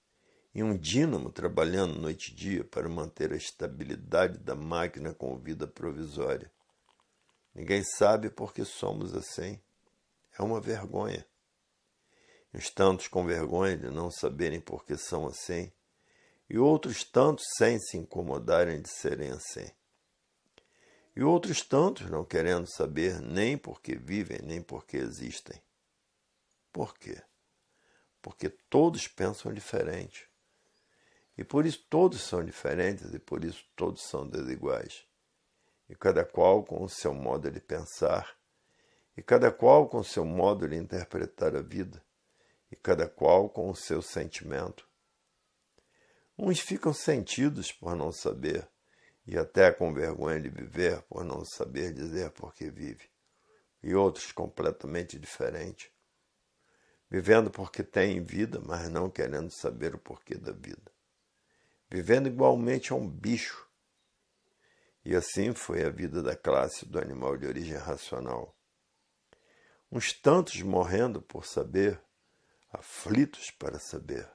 e um dínamo trabalhando noite e dia para manter a estabilidade da máquina com vida provisória. Ninguém sabe por que somos assim. É uma vergonha uns tantos com vergonha de não saberem por que são assim, e outros tantos sem se incomodarem de serem assim. E outros tantos não querendo saber nem por que vivem, nem por que existem. Por quê? Porque todos pensam diferente. E por isso todos são diferentes e por isso todos são desiguais. E cada qual com o seu modo de pensar, e cada qual com o seu modo de interpretar a vida e cada qual com o seu sentimento. Uns ficam sentidos por não saber, e até com vergonha de viver por não saber dizer por que vive, e outros completamente diferentes, vivendo porque têm vida, mas não querendo saber o porquê da vida, vivendo igualmente a um bicho. E assim foi a vida da classe do animal de origem racional. Uns tantos morrendo por saber, aflitos para saber.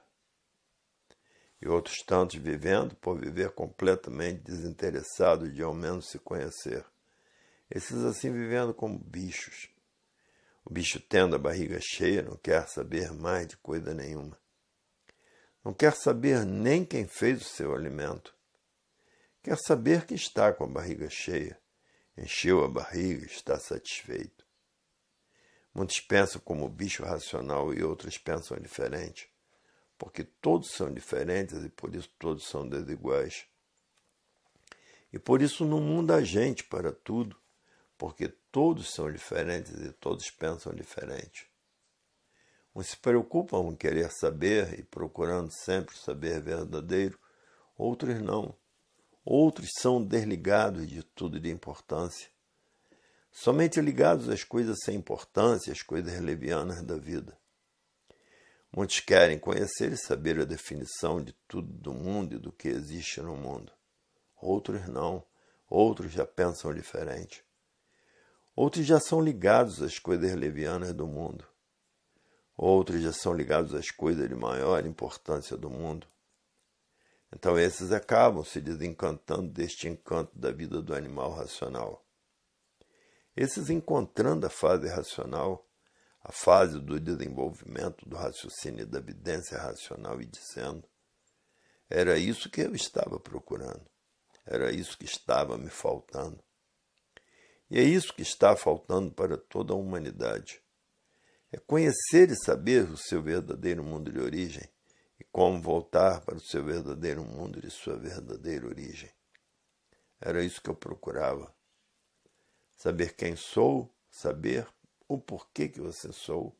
E outros tantos vivendo por viver completamente desinteressados de ao menos se conhecer. Esses assim vivendo como bichos. O bicho tendo a barriga cheia não quer saber mais de coisa nenhuma. Não quer saber nem quem fez o seu alimento. Quer saber que está com a barriga cheia. Encheu a barriga e está satisfeito. Muitos pensam como o bicho racional e outros pensam diferente, porque todos são diferentes e por isso todos são desiguais. E por isso no mundo há gente para tudo, porque todos são diferentes e todos pensam diferente. Uns se preocupam em querer saber e procurando sempre saber verdadeiro, outros não. Outros são desligados de tudo de importância somente ligados às coisas sem importância, às coisas levianas da vida. Muitos querem conhecer e saber a definição de tudo do mundo e do que existe no mundo. Outros não, outros já pensam diferente. Outros já são ligados às coisas levianas do mundo. Outros já são ligados às coisas de maior importância do mundo. Então esses acabam se desencantando deste encanto da vida do animal racional. Esses encontrando a fase racional, a fase do desenvolvimento do raciocínio e da evidência racional e dizendo: era isso que eu estava procurando, era isso que estava me faltando. E é isso que está faltando para toda a humanidade. É conhecer e saber o seu verdadeiro mundo de origem e como voltar para o seu verdadeiro mundo de sua verdadeira origem. Era isso que eu procurava saber quem sou, saber o porquê que você sou,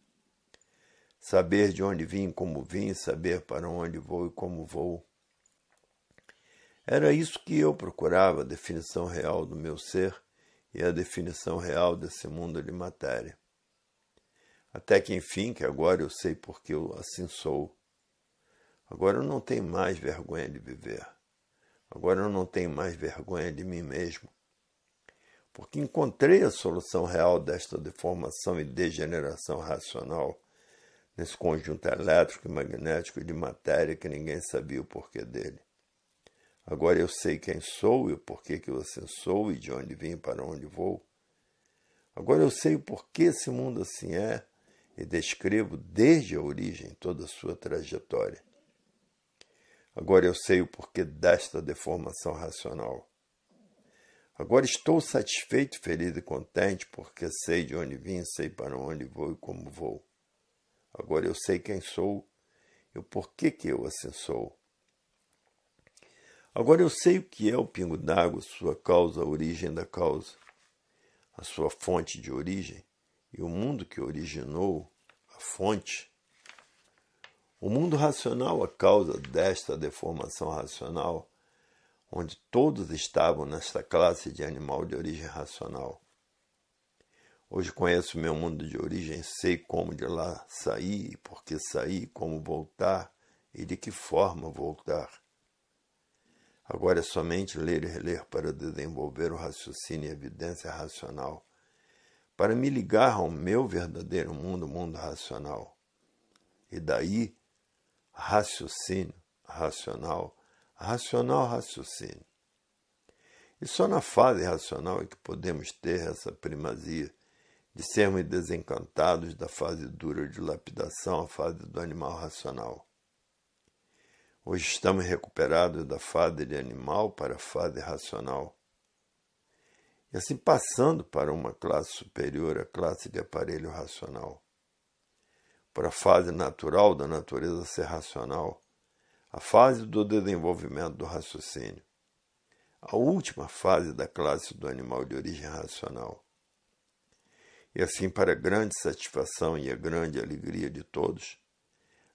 saber de onde vim, como vim, saber para onde vou e como vou. Era isso que eu procurava, a definição real do meu ser e a definição real desse mundo de matéria. Até que enfim, que agora eu sei porque eu assim sou. Agora eu não tenho mais vergonha de viver. Agora eu não tenho mais vergonha de mim mesmo porque encontrei a solução real desta deformação e degeneração racional nesse conjunto elétrico e magnético de matéria que ninguém sabia o porquê dele. Agora eu sei quem sou e o porquê que você sou e de onde vim e para onde vou. Agora eu sei o porquê esse mundo assim é e descrevo desde a origem toda a sua trajetória. Agora eu sei o porquê desta deformação racional. Agora estou satisfeito, feliz e contente, porque sei de onde vim, sei para onde vou e como vou. Agora eu sei quem sou e o porquê que eu assim sou. Agora eu sei o que é o pingo d'água, sua causa, a origem da causa, a sua fonte de origem e o mundo que originou a fonte. O mundo racional, a causa desta deformação racional, onde todos estavam nesta classe de animal de origem racional. Hoje conheço meu mundo de origem, sei como de lá sair, por que sair, como voltar e de que forma voltar. Agora é somente ler e reler para desenvolver o raciocínio e evidência racional, para me ligar ao meu verdadeiro mundo, mundo racional. E daí, raciocínio racional racional raciocínio. E só na fase racional é que podemos ter essa primazia de sermos desencantados da fase dura de lapidação, à fase do animal racional. Hoje estamos recuperados da fase de animal para a fase racional. E assim passando para uma classe superior, a classe de aparelho racional. Para a fase natural da natureza ser racional a fase do desenvolvimento do raciocínio, a última fase da classe do animal de origem racional. E assim, para grande satisfação e a grande alegria de todos,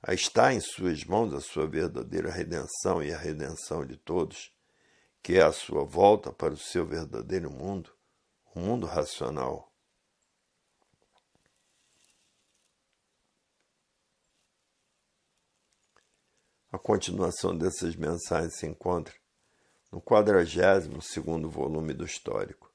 a estar em suas mãos a sua verdadeira redenção e a redenção de todos, que é a sua volta para o seu verdadeiro mundo, o mundo racional. A continuação dessas mensagens se encontra no 42 segundo volume do Histórico.